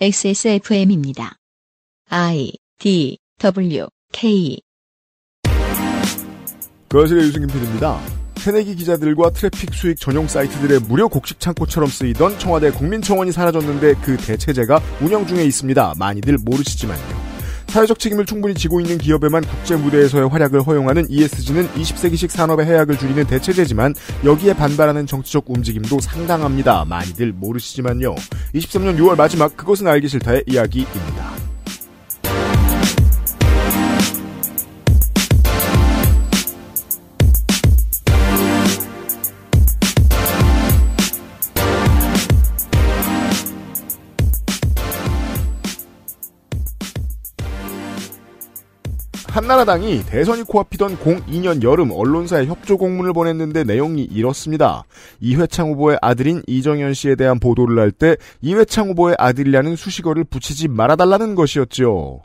XSFM입니다. I D W K 그실의 유승균 PD입니다. 새내기 기자들과 트래픽 수익 전용 사이트들의 무료 곡식 창고처럼 쓰이던 청와대 국민청원이 사라졌는데 그 대체제가 운영 중에 있습니다. 많이들 모르시지만요. 사회적 책임을 충분히 지고 있는 기업에만 국제 무대에서의 활약을 허용하는 ESG는 20세기식 산업의 해악을 줄이는 대체제지만 여기에 반발하는 정치적 움직임도 상당합니다. 많이들 모르시지만요. 23년 6월 마지막 그것은 알기 싫다의 이야기입니다. 한나라당이 대선이 코앞이던 02년 여름 언론사에 협조 공문을 보냈는데 내용이 이렇습니다. 이회창 후보의 아들인 이정현 씨에 대한 보도를 할 때 이회창 후보의 아들이라는 수식어를 붙이지 말아달라는 것이었지요.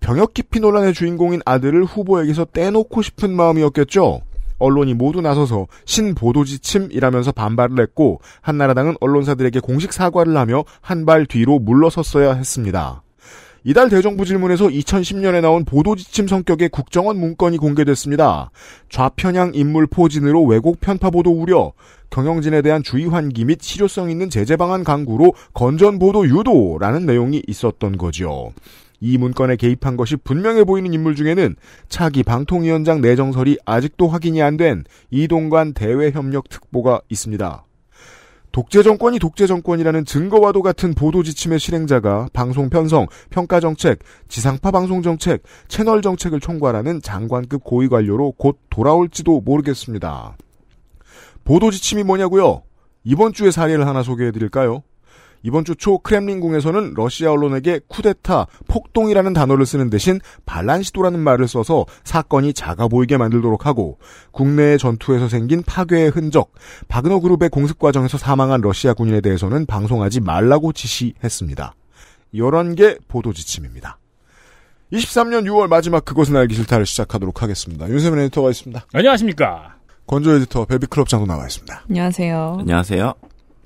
병역 기피 논란의 주인공인 아들을 후보에게서 떼놓고 싶은 마음이었겠죠. 언론이 모두 나서서 신보도 지침이라면서 반발을 했고 한나라당은 언론사들에게 공식 사과를 하며 한 발 뒤로 물러섰어야 했습니다. 이달 대정부 질문에서 2010년에 나온 보도지침 성격의 국정원 문건이 공개됐습니다. 좌편향 인물 포진으로 왜곡 편파 보도 우려, 경영진에 대한 주의 환기 및 실효성 있는 제재 방안 강구로 건전 보도 유도라는 내용이 있었던 거지요. 이 문건에 개입한 것이 분명해 보이는 인물 중에는 차기 방통위원장 내정설이 아직도 확인이 안 된 이동관 대외협력특보가 있습니다. 독재 정권이 독재 정권이라는 증거와도 같은 보도 지침의 실행자가 방송 편성, 평가 정책, 지상파 방송 정책, 채널 정책을 총괄하는 장관급 고위 관료로 곧 돌아올지도 모르겠습니다. 보도 지침이 뭐냐고요? 이번 주에 사례를 하나 소개해 드릴까요? 이번 주 초 크렘린궁에서는 러시아 언론에게 쿠데타, 폭동이라는 단어를 쓰는 대신 반란 시도라는 말을 써서 사건이 작아 보이게 만들도록 하고 국내의 전투에서 생긴 파괴의 흔적, 바그너 그룹의 공습 과정에서 사망한 러시아 군인에 대해서는 방송하지 말라고 지시했습니다. 11개 보도 지침입니다. 23년 6월 마지막 그것은 알기 싫다를 시작하도록 하겠습니다. 윤세민 에디터가 있습니다. 안녕하십니까. 건조 에디터 베비클럽 장도 나와 있습니다. 안녕하세요. 안녕하세요.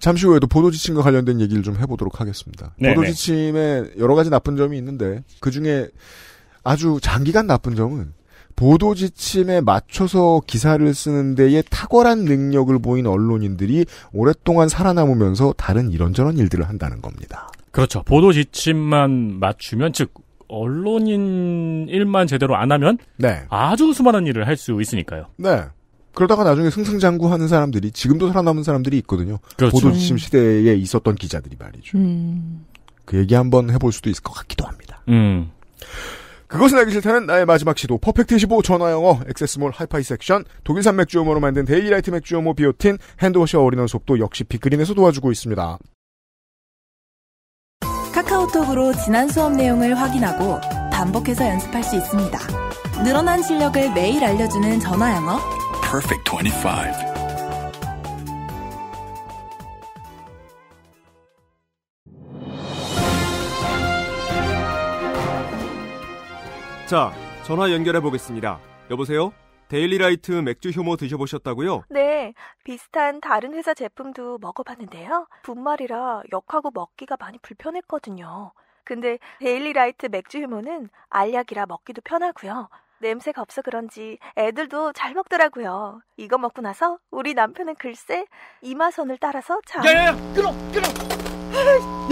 잠시 후에도 보도지침과 관련된 얘기를 좀 해보도록 하겠습니다. 네네. 네. 보도지침에 여러 가지 나쁜 점이 있는데 그 중에 아주 장기간 나쁜 점은 보도지침에 맞춰서 기사를 쓰는 데에 탁월한 능력을 보인 언론인들이 오랫동안 살아남으면서 다른 이런저런 일들을 한다는 겁니다. 그렇죠. 보도지침만 맞추면 즉 언론인 일만 제대로 안 하면 네. 아주 수많은 일을 할 수 있으니까요. 네. 그러다가 나중에 승승장구하는 사람들이 지금도 살아남은 사람들이 있거든요. 그렇죠. 보도지침 음. 시대에 있었던 기자들이 말이죠. 음. 그 얘기 한번 해볼 수도 있을 것 같기도 합니다. 음. 그것은 알기 싫다는 나의 마지막 시도 퍼펙트 15 전화영어 액세스몰 하이파이 섹션 독일산 맥주오모로 만든 데일리라이트 맥주오모 비오틴 핸드워시와 올인원 속도 역시 빅그린에서 도와주고 있습니다. 카카오톡으로 지난 수업 내용을 확인하고 반복해서 연습할 수 있습니다. 늘어난 실력을 매일 알려주는 전화영어 perfect 25. 자, 전화 연결해 보겠습니다. 여보세요? 데일리라이트 맥주 효모 드셔보셨다고요? 네, 비슷한 다른 회사 제품도 먹어봤는데요. 분말이라 역하고 먹기가 많이 불편했거든요. 근데 데일리라이트 맥주 효모는 알약이라 먹기도 편하고요. 냄새가 없어 그런지 애들도 잘 먹더라고요. 이거 먹고 나서 우리 남편은 글쎄 이마선을 따라서 자. 야야야 끊어 끊어.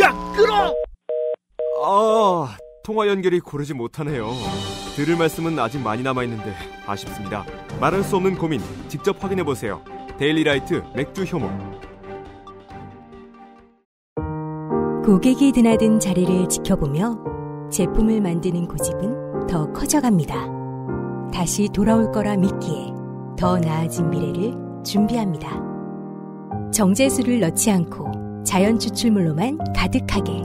야 끊어. 아 통화 연결이 고르지 못하네요. 들을 말씀은 아직 많이 남아 있는데 아쉽습니다. 말할 수 없는 고민 직접 확인해 보세요. 데일리라이트 맥주 효모. 고객이 드나든 자리를 지켜보며 제품을 만드는 고집은 더 커져갑니다. 다시 돌아올 거라 믿기에 더 나아진 미래를 준비합니다. 정제수를 넣지 않고 자연 추출물로만 가득하게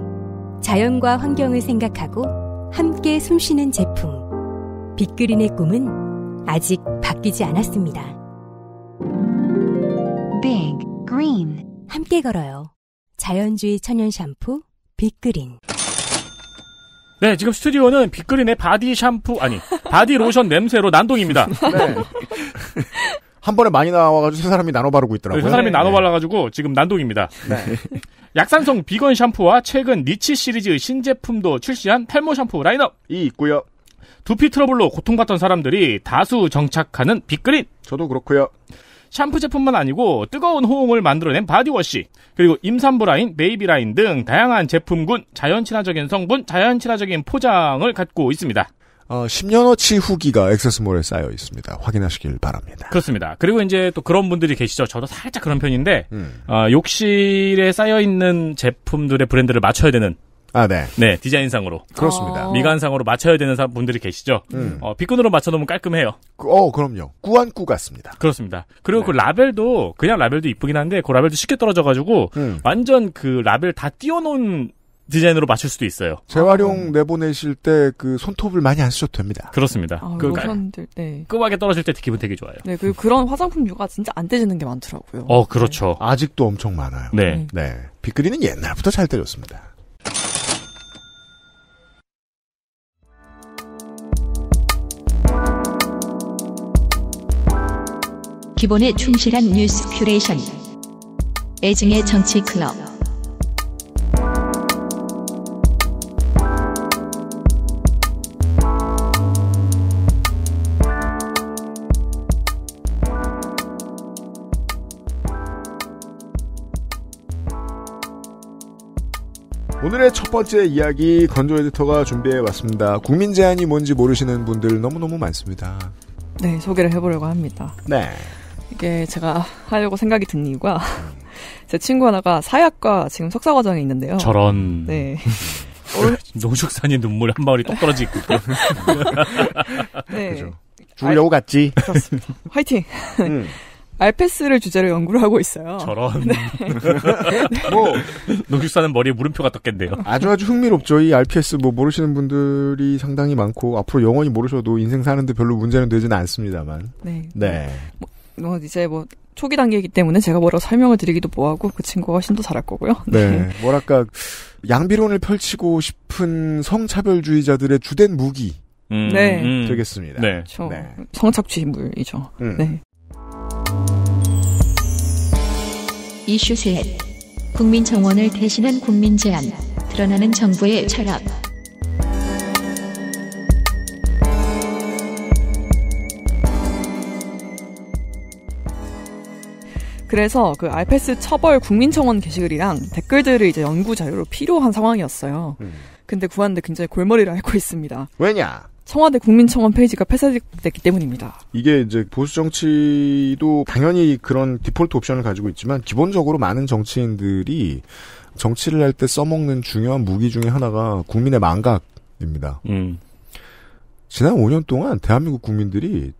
자연과 환경을 생각하고 함께 숨쉬는 제품 빅그린의 꿈은 아직 바뀌지 않았습니다. Big Green 함께 걸어요. 자연주의 천연 샴푸 빅그린 네, 지금 스튜디오는 빅그린의 바디 샴푸, 아니, 바디 로션 냄새로 난동입니다. 네. 한 번에 많이 나와가지고 세 사람이 나눠 바르고 있더라고요. 네, 세 사람이 네. 나눠 발라가지고 지금 난동입니다. 네. 약산성 비건 샴푸와 최근 니치 시리즈 신제품도 출시한 탈모 샴푸 라인업이 있고요. 두피 트러블로 고통받던 사람들이 다수 정착하는 빅그린. 저도 그렇고요. 샴푸 제품만 아니고 뜨거운 호응을 만들어낸 바디워시, 그리고 임산부 라인, 베이비 라인 등 다양한 제품군, 자연 친화적인 성분, 자연 친화적인 포장을 갖고 있습니다. 어, 10년어치 후기가 액세스몰에 쌓여 있습니다. 확인하시길 바랍니다. 그렇습니다. 그리고 이제 또 그런 분들이 계시죠. 저도 살짝 그런 편인데, 음. 어, 욕실에 쌓여 있는 제품들의 브랜드를 맞춰야 되는 아, 네. 네, 디자인상으로. 그렇습니다. 아. 미관상으로 맞춰야 되는 분들이 계시죠. 음. 어, 빗끈으로 맞춰놓으면 깔끔해요. 그, 어, 그럼요. 꾸안꾸 같습니다. 그렇습니다. 그리고 네. 그 라벨도, 그냥 라벨도 이쁘긴 한데, 그 라벨도 쉽게 떨어져가지고, 음. 완전 그 라벨 다 띄워놓은 디자인으로 맞출 수도 있어요. 재활용 음. 내보내실 때 그 손톱을 많이 안 쓰셔도 됩니다. 그렇습니다. 아, 그 로션들, 네. 끔하게 떨어질 때 기분 되게 좋아요. 네, 그 그런 화장품 류가 진짜 안 떼지는 게 많더라고요. 어, 그렇죠. 네. 아직도 엄청 많아요. 네. 음. 네. 빗그리는 옛날부터 잘 때렸습니다. 기본에 충실한 뉴스 큐레이션. 애증의 정치 클럽. 오늘의 첫 번째 이야기 건조 에디터가 준비해 왔습니다. 국민 제안이 뭔지 모르시는 분들 너무너무 많습니다. 네, 소개를 해보려고 합니다. 네. 이게 제가 하려고 생각이 든 이유가 제 친구 하나가 사약과 지금 석사 과정에 있는데요. 저런. 네. 어, 농축산이 눈물 한 방울이 똑 떨어지고. 네. 그죠. 죽으려고 갔지. 그렇습니다. 화이팅. 음. 알페스를 주제로 연구를 하고 있어요. 저런. 네. 뭐농축산은 머리에 물음표가 떴겠네요. 아주 아주 흥미롭죠. 이 RPS 뭐 모르시는 분들이 상당히 많고 앞으로 영원히 모르셔도 인생 사는데 별로 문제는 되지는 않습니다만. 네. 네. 뭐뭐 이제 뭐 초기 단계이기 때문에 제가 뭐라고 설명을 드리기도 뭐하고 그 친구가 훨씬 더 잘할 거고요. 네. 네. 뭐랄까 양비론을 펼치고 싶은 성차별주의자들의 주된 무기. 음, 네. 음. 되겠습니다. 네. 그 네. 성착취물이죠. 음. 네. 이슈 셋. 국민정원을 대신한 국민 제안. 드러나는 정부의 철학. 그래서 그알패스 처벌 국민청원 게시글이랑 댓글들을 이제 연구 자료로 필요한 상황이었어요. 음. 근데 구하는데 굉장히 골머리를 앓고 있습니다. 왜냐? 청와대 국민청원 페이지가 폐쇄됐기 때문입니다. 이게 이제 보수 정치도 당연히 그런 디폴트 옵션을 가지고 있지만 기본적으로 많은 정치인들이 정치를 할 때 써먹는 중요한 무기 중의 하나가 국민의 망각입니다. 음. 지난 5년 동안 대한민국 국민들이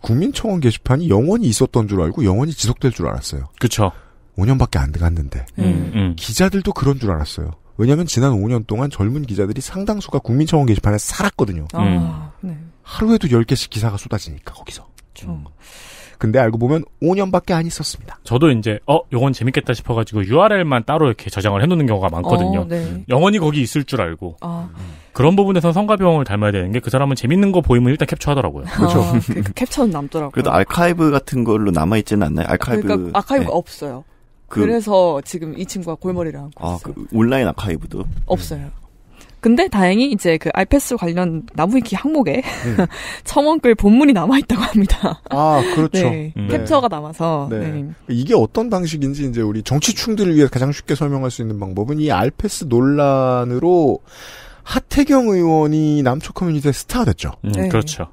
국민청원 게시판이 영원히 있었던 줄 알고 영원히 지속될 줄 알았어요. 그렇죠. 5년밖에 안 돼갔는데 음 음, 음, 음. 기자들도 그런 줄 알았어요. 왜냐하면 지난 5년 동안 젊은 기자들이 상당수가 국민청원 게시판에 살았거든요. 아, 음. 네. 하루에도 10개씩 기사가 쏟아지니까 거기서. 음. 근데 알고 보면 5년밖에 안 있었습니다. 저도 이제 어 요건 재밌겠다 싶어가지고 URL만 따로 이렇게 저장을 해놓는 경우가 많거든요. 어, 네. 영원히 거기 있을 줄 알고. 아. 음. 그런 부분에서 성가병을 닮아야 되는 게 그 사람은 재밌는 거 보이면 일단 캡처하더라고요. 그렇죠. 아, 그, 그 캡처는 남더라고요. 그래도 알카이브 같은 걸로 남아 있지는 않나요? 알카이브 그러니까 아카이브가 네. 없어요. 그, 래서 지금 이 친구가 골머리를 안고 아, 있어요. 그 온라인 아카이브도 없어요. 근데 다행히 이제 그 알패스 관련 나무위키 항목에 네. 청원글 본문이 남아있다고 합니다. 아, 그렇죠. 네, 음. 캡처가 남아서. 네. 네. 이게 어떤 방식인지 이제 우리 정치충들을 위해 가장 쉽게 설명할 수 있는 방법은 이 알패스 논란으로 하태경 의원이 남초 커뮤니티의 스타가 됐죠. 음, 네. 그렇죠.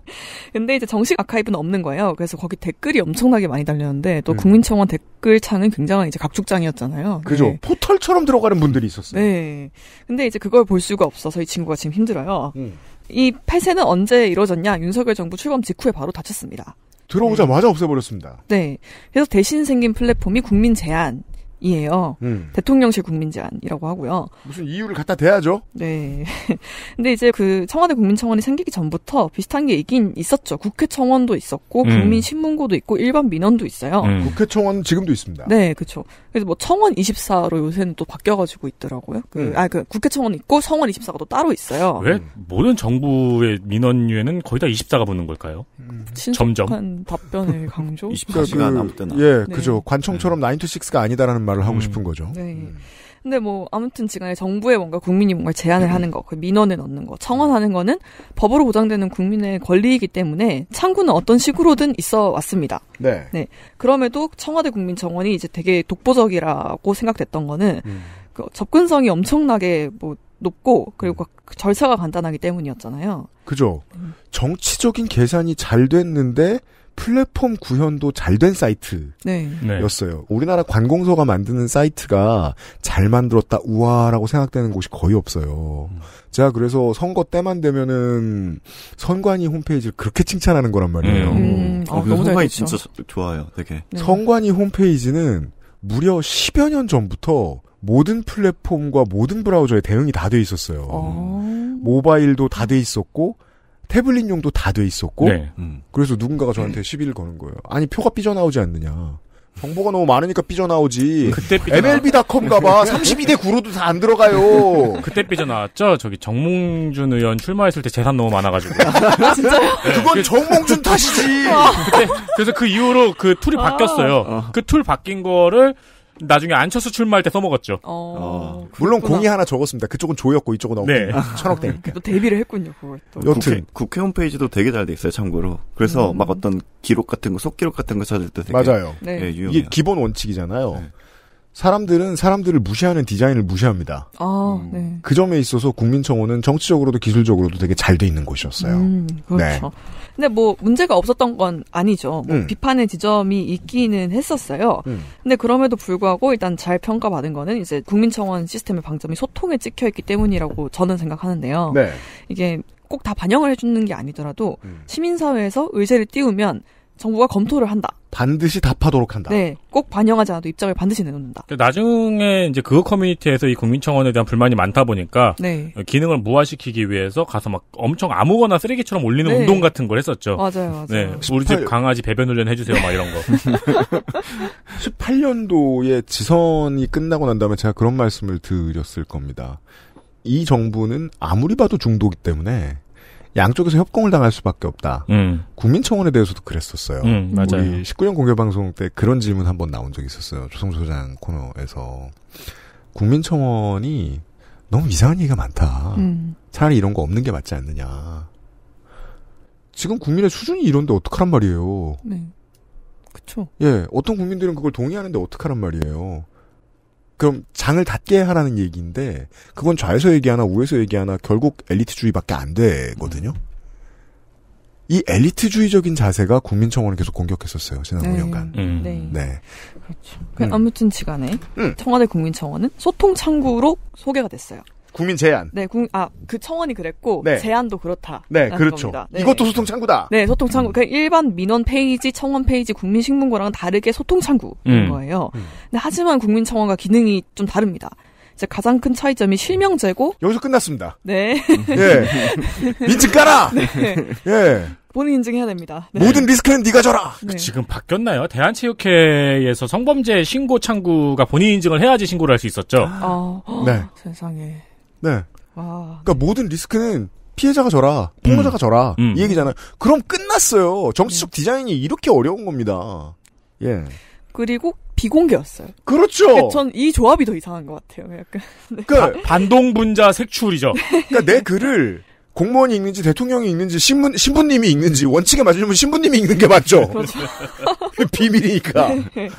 근데 이제 정식 아카이브는 없는 거예요. 그래서 거기 댓글이 엄청나게 많이 달렸는데 또 음. 국민청원 댓글창은 굉장한 이제 각축장이었잖아요. 그죠. 네. 포털처럼 들어가는 분들이 있었어요. 네. 근데 이제 그걸 볼 수가 없어서 이 친구가 지금 힘들어요. 음. 이 폐쇄는 언제 이루어졌냐? 윤석열 정부 출범 직후에 바로 닫혔습니다. 들어오자마자 네. 없애버렸습니다. 네. 그래서 대신 생긴 플랫폼이 국민 제안, 이에요. 음. 대통령실 국민제안이라고 하고요. 무슨 이유를 갖다 대야죠. 네. 근데 이제 그 청와대 국민청원이 생기기 전부터 비슷한 게 있긴 있었죠. 국회 청원도 있었고 음. 국민신문고도 있고 일반 민원도 있어요. 음. 국회 청원 지금도 있습니다. 네, 그렇죠. 그래서 뭐 청원 24로 요새는 또 바뀌어가지고 있더라고요. 그, 음. 아, 그 국회청원 있고 청원 24가 또 따로 있어요. 왜 음. 모든 정부의 민원위에는 거의 다 24가 붙는 걸까요? 음. 점점. 답변의 강조? 24시간 아무 때나. 예, 네. 그죠. 관청처럼 9 to 6가 아니다라는 말을 하고 음. 싶은 거죠. 네. 음. 근데 뭐 아무튼 지금 정부에 뭔가 국민이 뭔가 제안을 네. 하는 거, 그 민원을 넣는 거, 청원하는 거는 법으로 보장되는 국민의 권리이기 때문에 창구는 어떤 식으로든 있어 왔습니다. 네. 네. 그럼에도 청와대 국민청원이 이제 되게 독보적이라고 생각됐던 거는 음. 그 접근성이 엄청나게 뭐 높고 그리고 음. 그 절차가 간단하기 때문이었잖아요. 그죠. 음. 정치적인 계산이 잘 됐는데 플랫폼 구현도 잘된 네. 사이트였어요. 네. 네. 우리나라 관공서가 만드는 사이트가 잘 만들었다 우아라고 생각되는 곳이 거의 없어요. 음. 제가 그래서 선거 때만 되면은 선관위 홈페이지를 그렇게 칭찬하는 거란 말이에요. 음. 음. 어, 아, 선관위 진짜 좋아요, 되게. 네. 선관위 홈페이지는 무려 10여 년 전부터 모든 플랫폼과 모든 브라우저에 대응이 다 돼 있었어요. 아. 모바일도 다 돼 있었고 태블릿용도 다 돼 있었고 네. 음. 그래서 누군가가 저한테 시비를 거는 거예요. 아니 표가 삐져나오지 않느냐. 정보가 너무 많으니까 삐져나오지. 그때 삐져 MLB.com 가봐. 32대 9로도 다 안 들어가요. 그때 삐져나왔죠. 저기 정몽준 의원 출마했을 때 재산 너무 많아가지고. 아, 진짜요? 네. 그건 정몽준 탓이지. 그때, 그래서 그 이후로 그 툴이 아. 바뀌었어요. 어. 그툴 바뀐 거를 나중에 안철수 출마할 때 써먹었죠. 어, 아, 물론 공이 하나 적었습니다. 그쪽은 조였고 이쪽은 없고 네. 천억대니까. 또 대비를 했군요. 그걸 또. 여튼 국회, 국회 홈페이지도 되게 잘 돼 있어요. 참고로. 그래서 음. 막 어떤 기록 같은 거, 속기록 같은 거 찾을 때 되게 맞아요. 네. 예, 이게 기본 원칙이잖아요. 네. 사람들은 사람들을 무시하는 디자인을 무시합니다. 아, 음, 네. 그 점에 있어서 국민청원은 정치적으로도 기술적으로도 되게 잘 돼 있는 곳이었어요. 음, 그렇죠. 네. 근데 뭐 문제가 없었던 건 아니죠. 뭐 음. 비판의 지점이 있기는 했었어요. 음. 근데 그럼에도 불구하고 일단 잘 평가받은 거는 이제 국민청원 시스템의 방점이 소통에 찍혀 있기 때문이라고 저는 생각하는데요. 네. 이게 꼭 다 반영을 해주는 게 아니더라도 음. 시민사회에서 의제를 띄우면 정부가 검토를 한다. 반드시 답하도록 한다. 네, 꼭 반영하지 않아도 입장을 반드시 내놓는다. 나중에 이제 그 커뮤니티에서 이 국민청원에 대한 불만이 많다 보니까 네. 기능을 무화시키기 위해서 가서 막 엄청 아무거나 쓰레기처럼 올리는 네. 운동 같은 걸 했었죠. 맞아요, 맞아요. 네, 18... 우리 집 강아지 배변 훈련 해주세요, 막 이런 거. 18년도에 지선이 끝나고 난 다음에 제가 그런 말씀을 드렸을 겁니다. 이 정부는 아무리 봐도 중도기 때문에 양쪽에서 협공을 당할 수밖에 없다. 음. 국민청원에 대해서도 그랬었어요. 음, 맞아요. 우리 19년 공개방송 때 그런 질문 한 번 나온 적이 있었어요. 조성조 소장 코너에서. 국민청원이 너무 이상한 얘기가 많다. 음. 차라리 이런 거 없는 게 맞지 않느냐. 지금 국민의 수준이 이런데 어떡하란 말이에요. 네. 그쵸. 예, 어떤 국민들은 그걸 동의하는데 어떡하란 말이에요. 그럼 장을 닫게 하라는 얘기인데 그건 좌에서 얘기하나 우에서 얘기하나 결국 엘리트주의밖에 안 되거든요. 이 엘리트주의적인 자세가 국민청원을 계속 공격했었어요 지난 네. 5년간. 음. 네. 네. 그렇죠. 그 음. 아무튼 시간에 음. 청와대 국민청원은 소통 창구로 소개가 됐어요. 국민 제안. 네, 아, 그 청원이 그랬고 네. 제안도 그렇다. 네, 그렇죠. 네. 이것도 소통 창구다. 네, 소통 창구. 그러 그러니까 일반 민원 페이지, 청원 페이지, 국민신문고랑은 다르게 소통 창구인 음. 거예요. 음. 근 하지만 국민청원과 기능이 좀 다릅니다. 이제 가장 큰 차이점이 실명제고 여기서 끝났습니다. 네. 예. 민증 까라. 네. 예. 본인 인증해야 됩니다. 네. 모든 리스크는 네가 져라. 네. 그 지금 바뀌었나요? 대한체육회에서 성범죄 신고 창구가 본인 인증을 해야지 신고를 할 수 있었죠. 아, 네. 세상에. 네. 와. 그니까 모든 리스크는 피해자가 져라, 폭로자가 음. 져라 음. 이 얘기잖아요. 그럼 끝났어요. 정치적 음. 디자인이 이렇게 어려운 겁니다. 예. 그리고 비공개였어요. 그렇죠. 그러니까 전이 조합이 더 이상한 것 같아요. 약간. 네. 그러니까 반동 분자 색출이죠. 네. 그니까내 글을 공무원이 읽는지 대통령이 읽는지 신문 신부님이 읽는지 원칙에 맞으려면 신부님이 읽는 게 맞죠. 그렇죠. 비밀이니까. 네.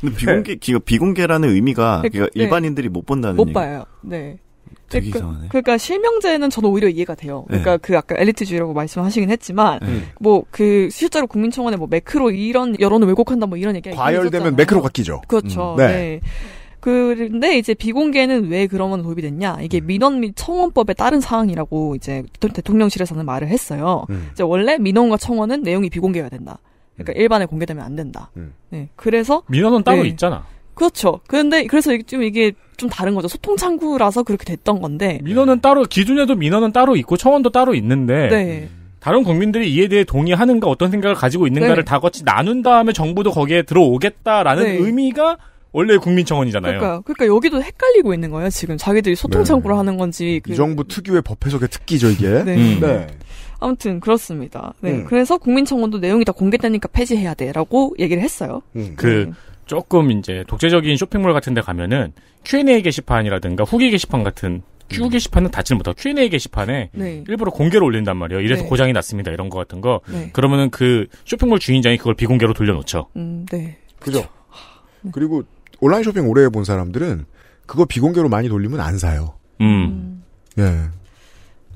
근데 비공개 네. 비공개라는 의미가 일반인들이 못 본다는 못 얘기. 봐요. 네. 되게 그러니까, 이상하네. 그러니까 실명제는 저는 오히려 이해가 돼요. 네. 그러니까 네. 그 아까 엘리트주의라고 말씀하시긴 했지만 네. 뭐그 실제로 국민청원에 뭐 매크로 이런 여론을 왜곡한다 뭐 이런 얘기가 과열되면 매크로가 끼죠. 그렇죠. 음. 네. 네. 그런데 이제 비공개는 왜 그러면 도입이 됐냐? 이게 음. 민원 및 청원법에 따른 사항이라고 이제 대통령실에서는 말을 했어요. 음. 이제 원래 민원과 청원은 내용이 비공개가 된다. 그러니까 음. 일반에 공개되면 안 된다. 음. 네. 그래서 민원은 따로 네. 있잖아. 그렇죠. 그런데 그래서 좀 이게 좀 다른 거죠. 소통 창구라서 그렇게 됐던 건데. 민원은 따로 기준에도 민원은 따로 있고 청원도 따로 있는데 네. 다른 국민들이 이에 대해 동의하는가 어떤 생각을 가지고 있는가를 네. 다 같이 나눈 다음에 정부도 거기에 들어오겠다라는 네. 의미가 원래 국민청원이잖아요. 그러니까, 그러니까 여기도 헷갈리고 있는 거예요. 지금 자기들이 소통 네. 창구를 하는 건지 그... 이 정부 특유의 법 해석의 특기죠 이게. 네. 음. 네. 아무튼 그렇습니다. 네. 음. 그래서 국민청원도 내용이 다 공개되니까 폐지해야 돼라고 얘기를 했어요. 음. 네. 그 조금 이제 독재적인 쇼핑몰 같은 데 가면은 Q&A 게시판이라든가 후기 게시판 같은 Q 게시판은 닫지는 못하고 Q&A 게시판에 네. 일부러 공개로 올린단 말이에요. 이래서 네. 고장이 났습니다. 이런 거 같은 거. 네. 그러면은 그 쇼핑몰 주인장이 그걸 비공개로 돌려놓죠. 음, 네. 그죠. 네. 그리고 온라인 쇼핑 오래 해본 사람들은 그거 비공개로 많이 돌리면 안 사요. 음. 음. 예.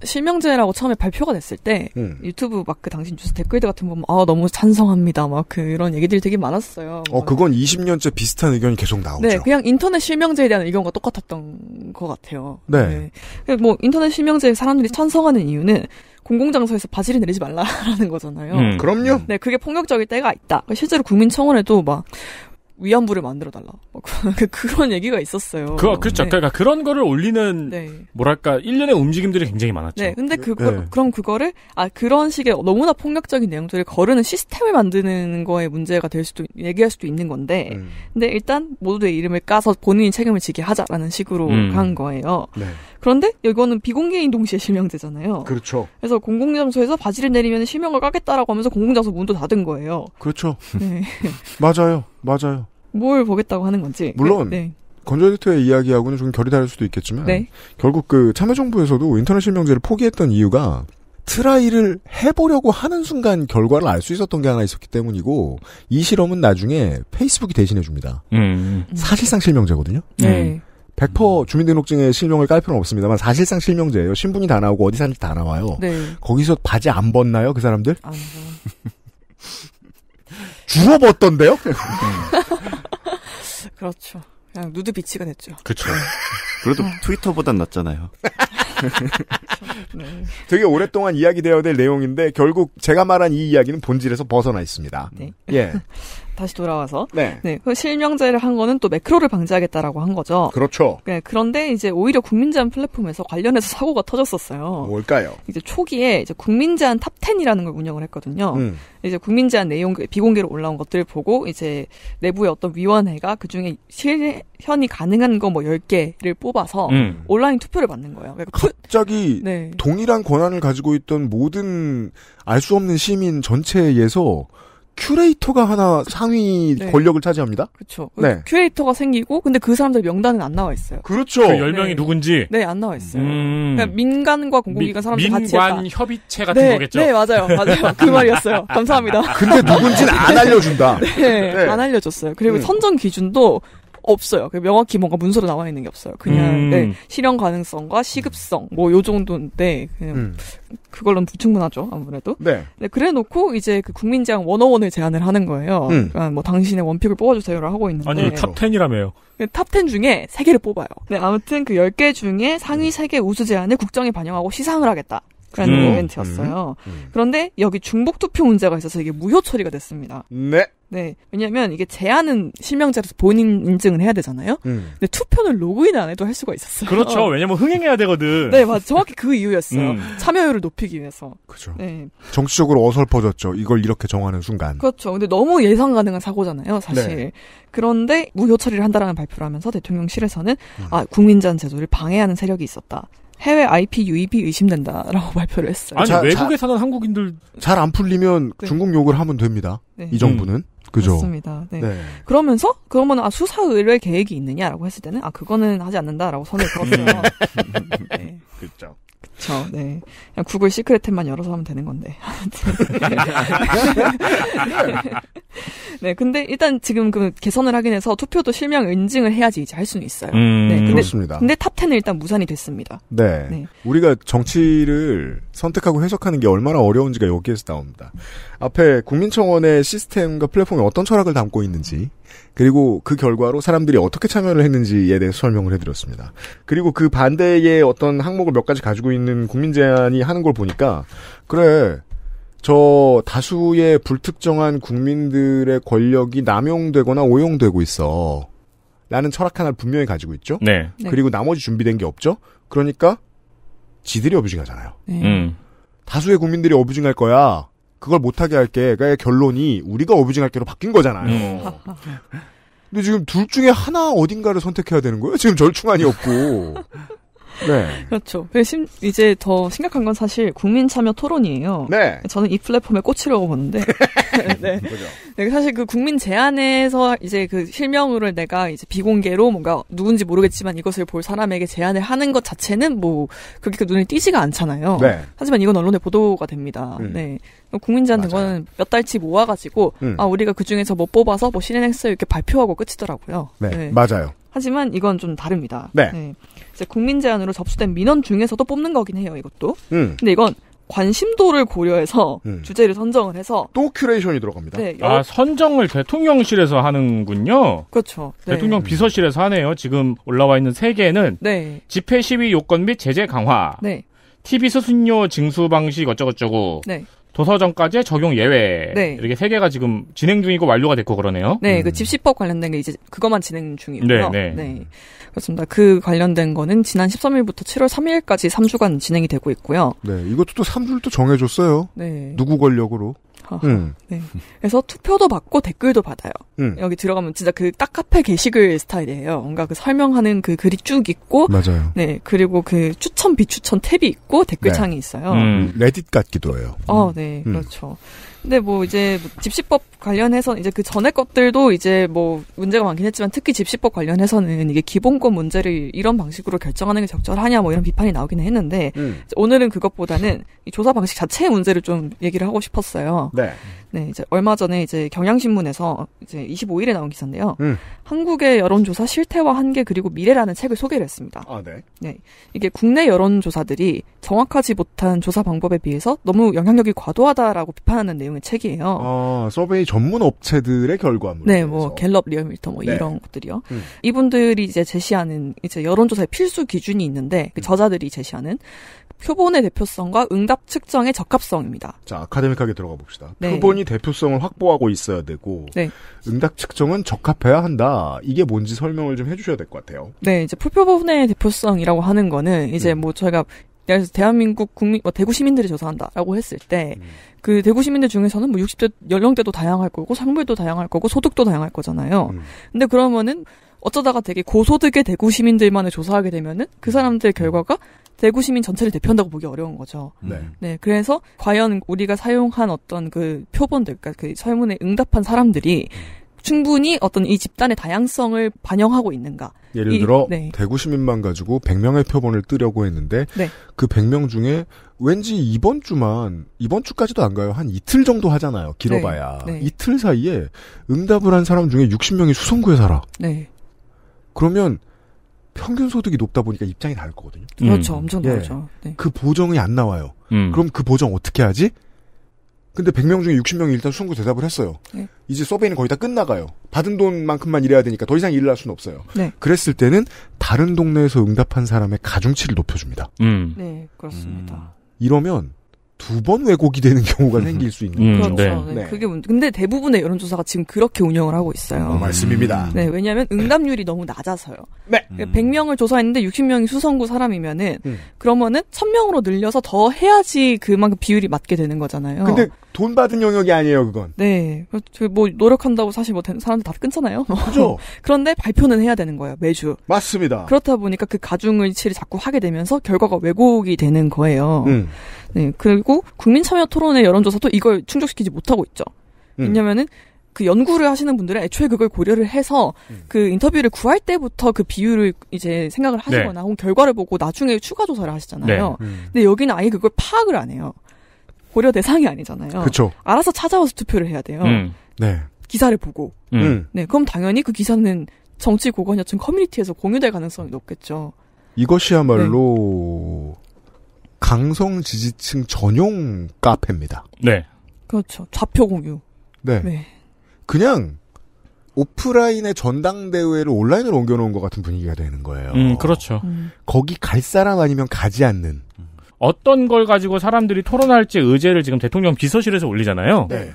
실명제라고 처음에 발표가 됐을 때 음. 유튜브 막 그 당시 뉴스 댓글들 같은 거 보면 아 너무 찬성합니다 막 그런 얘기들이 되게 많았어요. 어 그건 20년째 비슷한 의견이 계속 나오죠. 네, 그냥 인터넷 실명제에 대한 의견과 똑같았던 것 같아요. 네. 네. 그 뭐 인터넷 실명제에 사람들이 찬성하는 이유는 공공장소에서 바지를 내리지 말라라는 거잖아요. 음. 그럼요. 네, 그게 폭력적일 때가 있다. 실제로 국민청원에도 막 위안부를 만들어 달라. 그, 그런 얘기가 있었어요. 그, 그렇죠. 네. 그러니까 그런 거를 올리는 네. 뭐랄까 일련의 움직임들이 굉장히 많았죠. 네. 근데 그 네. 그럼 그거를 아 그런 식의 너무나 폭력적인 내용들을 거르는 시스템을 만드는 거에 문제가 될 수도 얘기할 수도 있는 건데. 음. 근데 일단 모두의 이름을 까서 본인이 책임을 지게 하자라는 식으로 음. 간 거예요. 네. 그런데 이거는 비공개인 동시에 실명제잖아요. 그렇죠. 그래서 공공장소에서 바지를 내리면 실명을 까겠다라고 하면서 공공장소 문도 닫은 거예요. 그렇죠. 네. 맞아요. 맞아요. 뭘 보겠다고 하는 건지. 물론 네. 건조 에디터의 이야기하고는 좀 결이 다를 수도 있겠지만 네. 결국 그 참여정부에서도 인터넷 실명제를 포기했던 이유가 트라이를 해보려고 하는 순간 결과를 알 수 있었던 게 하나 있었기 때문이고 이 실험은 나중에 페이스북이 대신해 줍니다. 음. 사실상 실명제거든요. 네. 100% 주민등록증에 실명을 깔 필요는 없습니다만 사실상 실명제예요. 신분이 다 나오고 어디 사는지 다 나와요. 네. 거기서 바지 안 벗나요, 그 사람들? 안 벗. 주워 봤던데요 음. 그렇죠. 그냥 누드 비치가 됐죠. 그렇죠. 그래도 음. 트위터보단 낫잖아요. 네. 되게 오랫동안 이야기되어야 될 내용인데 결국 제가 말한 이 이야기는 본질에서 벗어나 있습니다. 네. 예. 다시 돌아와서 네. 네. 그 실명제를 한 거는 또 매크로를 방지하겠다라고 한 거죠. 그렇죠. 네, 그런데 이제 오히려 국민제한 플랫폼에서 관련해서 사고가 터졌었어요. 뭘까요? 이제 초기에 이제 국민제한 탑10이라는 걸 운영을 했거든요. 음. 이제 국민 제한 내용 비공개로 올라온 것들을 보고 이제 내부의 어떤 위원회가 그 중에 실현이 가능한 거 뭐 10개를 뽑아서 음. 온라인 투표를 받는 거예요. 그러니까 갑자기 네. 동일한 권한을 가지고 있던 모든 알 수 없는 시민 전체에서 큐레이터가 하나 상위 네. 권력을 차지합니다. 그렇죠. 네. 큐레이터가 생기고 근데 그 사람들 명단은 안 나와 있어요. 그렇죠. 그 10명이 네. 누군지? 네, 안 나와 있어요. 음... 그러 그러니까 민간과 공공기관 사람들 같이 민관 협의체 같은 네, 거겠죠. 네, 맞아요. 맞아요. 그 말이었어요. 감사합니다. 근데 누군지는 안 알려 준다. 네, 네, 안 알려 줬어요. 그리고 음. 선정 기준도 없어요. 그 명확히 뭔가 문서로 나와 있는 게 없어요. 그냥 음. 네, 실현 가능성과 시급성 뭐요 정도인데 그냥 음. 그걸로는 부충분하죠 아무래도. 네. 네 그래놓고 이제 그 국민장 원어원을 제안을 하는 거예요. 음. 그러니까 뭐 당신의 원픽을 뽑아주세요를 하고 있는데. 아니 탑 10이라며요. 그 탑10 중에 3개를 뽑아요. 네, 아무튼 그 10개 중에 상위 3개 우수 제안을 국정에 반영하고 시상을 하겠다. 라는 음, 이벤트였어요. 음, 음. 그런데 여기 중복 투표 문제가 있어서 이게 무효 처리가 됐습니다. 네. 네. 왜냐면 하 이게 제안은 실명자로서 본인 인증을 해야 되잖아요. 음. 근데 투표는 로그인 안 해도 할 수가 있었어요. 그렇죠. 왜냐면 흥행해야 되거든. 네, 맞아. 정확히 그 이유였어요. 음. 참여율을 높이기 위해서. 그죠. 네. 정치적으로 어설퍼졌죠. 이걸 이렇게 정하는 순간. 그렇죠. 근데 너무 예상 가능한 사고잖아요, 사실. 네. 그런데 무효 처리를 한다라는 발표를 하면서 대통령실에서는 음. 아, 국민전 제도를 방해하는 세력이 있었다. 해외 IP 유입이 의심된다라고 발표를 했어요. 아니 자, 외국에 자, 사는 한국인들 잘 안 풀리면 네. 중국 욕을 하면 됩니다. 네. 이 정부는 음. 그죠. 맞습니다. 네. 네. 그러면서 그러면 아 수사 의뢰 계획이 있느냐라고 했을 때는 아 그거는 하지 않는다라고 선을 그었어요. 음. 네. 그렇죠. 그렇죠. 네. 그냥 구글 시크릿 탭만 열어서 하면 되는 건데. 네. 근데 일단 지금 그 개선을 하긴 해서 투표도 실명 인증을 해야지 이제 할 수는 있어요. 음, 네. 근데, 그렇습니다. 근데 탑 10은 일단 무산이 됐습니다. 네. 네. 우리가 정치를 선택하고 해석하는 게 얼마나 어려운지가 여기에서 나옵니다. 앞에 국민청원의 시스템과 플랫폼이 어떤 철학을 담고 있는지 그리고 그 결과로 사람들이 어떻게 참여를 했는지에 대해서 설명을 해드렸습니다. 그리고 그 반대의 어떤 항목을 몇 가지 가지고 있는 국민 제안이 하는 걸 보니까 그래 저 다수의 불특정한 국민들의 권력이 남용되거나 오용되고 있어. 라는 철학 하나를 분명히 가지고 있죠. 네. 네. 그리고 나머지 준비된 게 없죠. 그러니까 지들이 어부징하잖아요. 네. 음. 다수의 국민들이 어부징할 거야. 그걸 못하게 할 게의 그러니까 결론이 우리가 어뷰징할 게로 바뀐 거잖아요. 네. 음. 근데 지금 둘 중에 하나 어딘가를 선택해야 되는 거예요? 지금 절충안이 없고. 네. 그렇죠. 심, 이제 더 심각한 건 사실 국민 참여 토론이에요. 네. 저는 이 플랫폼에 꽂히려고 보는데. 네. 그죠. 네. 그 사실 그 국민 제안에서 이제 그 실명으로 내가 이제 비공개로 뭔가 누군지 모르겠지만 이것을 볼 사람에게 제안을 하는 것 자체는 뭐 그게 렇 그 눈에 띄지가 않잖아요. 네. 하지만 이건 언론에 보도가 됩니다. 음. 네. 국민 제안 그거는 몇 달치 모아가지고 음. 아 우리가 그 중에서 뭐 뽑아서 뭐 실행했어요 이렇게 발표하고 끝이더라고요. 네. 네. 맞아요. 하지만 이건 좀 다릅니다. 네. 네. 이제 국민 제안으로 접수된 민원 중에서도 뽑는 거긴 해요. 이것도. 음. 근데 이건 관심도를 고려해서 음. 주제를 선정을 해서 또 큐레이션이 들어갑니다. 네, 아 선정을 대통령실에서 하는군요. 그렇죠. 네. 대통령 비서실에서 하네요. 지금 올라와 있는 세 개는 네. 집회 시위 요건 및 제재 강화, 네. TV 수신료 징수 방식 어쩌고저쩌고, 네. 도서정까지의 적용 예외 네. 이렇게 세 개가 지금 진행 중이고 완료가 됐고 그러네요. 네, 음. 그 집시법 관련된 게 이제 그것만 진행 중이고요. 네, 네. 네, 그렇습니다. 그 관련된 거는 지난 13일부터 7월 3일까지 3주간 진행이 되고 있고요. 네, 이것도 또 3주를 또 정해줬어요. 네, 누구 권력으로? 어, 음. 네. 그래서 투표도 받고 댓글도 받아요. 음. 여기 들어가면 진짜 그 딱 카페 게시글 스타일이에요. 뭔가 그 설명하는 그 글이 쭉 있고, 맞아요. 네 그리고 그 추천 비추천 탭이 있고 댓글창이 네. 있어요. 음. 레딧 같기도 해요. 어, 네 음. 그렇죠. 근데 뭐 이제 집시법 관련해서 이제 그 전에 것들도 이제 뭐 문제가 많긴 했지만 특히 집시법 관련해서는 이게 기본권 문제를 이런 방식으로 결정하는 게 적절하냐 뭐 이런 비판이 나오긴 했는데 음. 오늘은 그것보다는 이 조사 방식 자체의 문제를 좀 얘기를 하고 싶었어요. 네. 네, 이제 얼마 전에 이제 경향신문에서 이제 25일에 나온 기사인데요. 음. 한국의 여론조사 실태와 한계 그리고 미래라는 책을 소개를 했습니다. 아, 네. 네. 이게 국내 여론조사들이 정확하지 못한 조사 방법에 비해서 너무 영향력이 과도하다라고 비판하는 내용의 책이에요. 아, 서베이 전문 업체들의 결과물. 네, 뭐 갤럽, 리얼미터 뭐 네. 이런 것들이요. 음. 이분들이 이제 제시하는 이제 여론조사의 필수 기준이 있는데 그 음. 저자들이 제시하는 표본의 대표성과 응답 측정의 적합성입니다. 자, 아카데믹하게 들어가 봅시다. 네. 표본이 대표성을 확보하고 있어야 되고 네. 응답 측정은 적합해야 한다. 이게 뭔지 설명을 좀 해주셔야 될 것 같아요. 네, 이제 표본의 대표성이라고 하는 거는 이제 음. 뭐 저희가 예를 들어서 대한민국 국민, 뭐 대구 시민들이 조사한다라고 했을 때, 음. 그 대구 시민들 중에서는 뭐 60대 연령대도 다양할 거고, 상물도 다양할 거고, 소득도 다양할 거잖아요. 음. 근데 그러면은 어쩌다가 되게 고소득의 대구 시민들만을 조사하게 되면은 그 음. 사람들의 음. 결과가 대구 시민 전체를 대표한다고 보기 어려운 거죠. 네. 네. 그래서 과연 우리가 사용한 어떤 그 표본들, 그러니까 그 설문에 응답한 사람들이 음. 충분히 어떤 이 집단의 다양성을 반영하고 있는가. 예를 이, 들어 네. 대구 시민만 가지고 100명의 표본을 뜨려고 했는데 네. 그 100명 중에 왠지 이번 주만 이번 주까지도 안 가요. 한 이틀 정도 하잖아요. 길어봐야. 네. 네. 이틀 사이에 응답을 한 사람 중에 60명이 수성구에 살아. 네. 그러면 평균 소득이 높다 보니까 입장이 다를 거거든요. 그렇죠. 음. 엄청 예. 다르죠. 예. 네. 그 보정이 안 나와요. 음. 그럼 그 보정 어떻게 하지? 근데 100명 중에 60명이 일단 수능 대답을 했어요. 네. 이제 서베이는 거의 다 끝나가요. 받은 돈만큼만 일해야 되니까 더 이상 일을 할 수는 없어요. 네. 그랬을 때는 다른 동네에서 응답한 사람의 가중치를 높여줍니다. 음. 네, 그렇습니다. 음. 이러면 두번 왜곡이 되는 경우가 음. 생길 수 있는 음, 거죠. 네. 그렇죠. 네. 네. 그게 문제. 근데 대부분의 여론조사가 지금 그렇게 운영을 하고 있어요. 어, 음, 말씀입니다. 네, 왜냐하면 응답률이 너무 낮아서요. 네. 음. 그러니까 100명을 조사했는데 60명이 수성구 사람이면은 음. 그러면은 1000명으로 늘려서 더 해야지 그만큼 비율이 맞게 되는 거잖아요. 근데 돈 받은 영역이 아니에요, 그건. 네. 뭐, 노력한다고 사실 뭐, 사람들 다 끊잖아요. 뭐. 그죠. 그런데 발표는 해야 되는 거예요, 매주. 맞습니다. 그렇다 보니까 그 가중의치를 자꾸 하게 되면서 결과가 왜곡이 되는 거예요. 음. 네. 그리고 국민참여 토론회 여론조사도 이걸 충족시키지 못하고 있죠. 음. 왜냐면은, 그 연구를 하시는 분들은 애초에 그걸 고려를 해서 음. 그 인터뷰를 구할 때부터 그 비율을 이제 생각을 하시거나 네. 혹은 결과를 보고 나중에 추가 조사를 하시잖아요. 네. 음. 근데 여기는 아예 그걸 파악을 안 해요. 고려 대상이 아니잖아요. 그렇 알아서 찾아와서 투표를 해야 돼요. 음. 네. 기사를 보고. 음. 음. 네. 그럼 당연히 그 기사는 정치 고관여층 커뮤니티에서 공유될 가능성이 높겠죠. 이것이야말로 네. 강성 지지층 전용 카페입니다. 네. 그렇죠. 좌표 공유. 네. 네. 그냥 오프라인의 전당대회를 온라인으로 옮겨놓은 것 같은 분위기가 되는 거예요. 음, 그렇죠. 음. 거기 갈 사람 아니면 가지 않는. 어떤 걸 가지고 사람들이 토론할지 의제를 지금 대통령 비서실에서 올리잖아요. 네.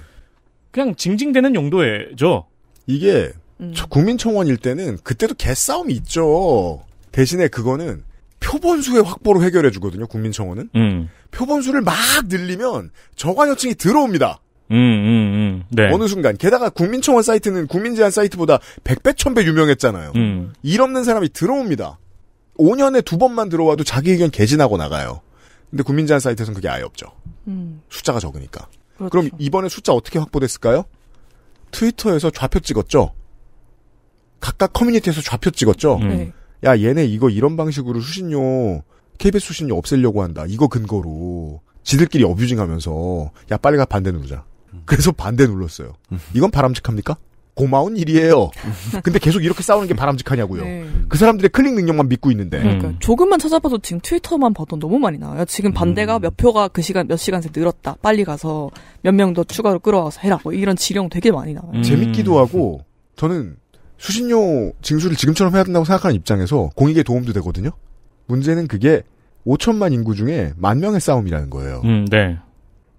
그냥 징징대는 용도죠. 이게 음. 국민청원일 때는 그때도 개싸움이 있죠. 대신에 그거는 표본수의 확보로 해결해 주거든요. 국민청원은 음. 표본수를 막 늘리면 저관여층이 들어옵니다. 음, 음, 음. 네. 어느 순간 게다가 국민청원 사이트는 국민제한 사이트보다 백배천배 유명했잖아요. 음. 일 없는 사람이 들어옵니다. 5년에 두 번만 들어와도 자기 의견 개진하고 나가요. 근데 국민재한 사이트에서는 그게 아예 없죠. 음. 숫자가 적으니까. 그렇죠. 그럼 이번에 숫자 어떻게 확보됐을까요? 트위터에서 좌표 찍었죠. 각각 커뮤니티에서 좌표 찍었죠. 음. 네. 야 얘네 이거 이런 방식으로 수신료 KBS 수신료 없애려고 한다. 이거 근거로 지들끼리 어뷰징하면서 야 빨리 가 반대 누르자. 그래서 반대 눌렀어요. 음. 이건 바람직합니까? 고마운 일이에요. 근데 계속 이렇게 싸우는 게 바람직하냐고요. 네. 그 사람들의 클릭 능력만 믿고 있는데. 그러니까 음. 조금만 찾아봐도 지금 트위터만 봐도 너무 많이 나와요. 지금 음. 반대가 음. 몇 표가 그 시간 몇 시간새 늘었다. 빨리 가서 몇 명 더 추가로 끌어와서 해라. 뭐 이런 지령 되게 많이 나와요. 음. 재밌기도 하고 저는 수신료 징수를 지금처럼 해야 된다고 생각하는 입장에서 공익에 도움도 되거든요. 문제는 그게 5천만 인구 중에 만 명의 싸움이라는 거예요. 음, 네.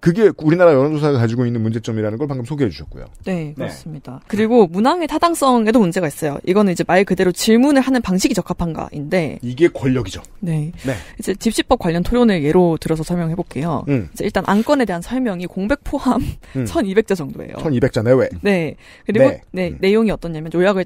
그게 우리나라 여론조사가 가지고 있는 문제점이라는 걸 방금 소개해 주셨고요. 네, 네. 그렇습니다. 네. 그리고 문항의 타당성에도 문제가 있어요. 이거는 이제 말 그대로 질문을 하는 방식이 적합한가인데 이게 권력이죠. 네. 네. 이제 집시법 관련 토론을 예로 들어서 설명해 볼게요. 음. 이제 일단 안건에 대한 설명이 공백 포함 음. 1,200자 정도예요. 1,200자 내외. 네. 그리고 네, 네. 음. 내용이 어떻냐면 요약을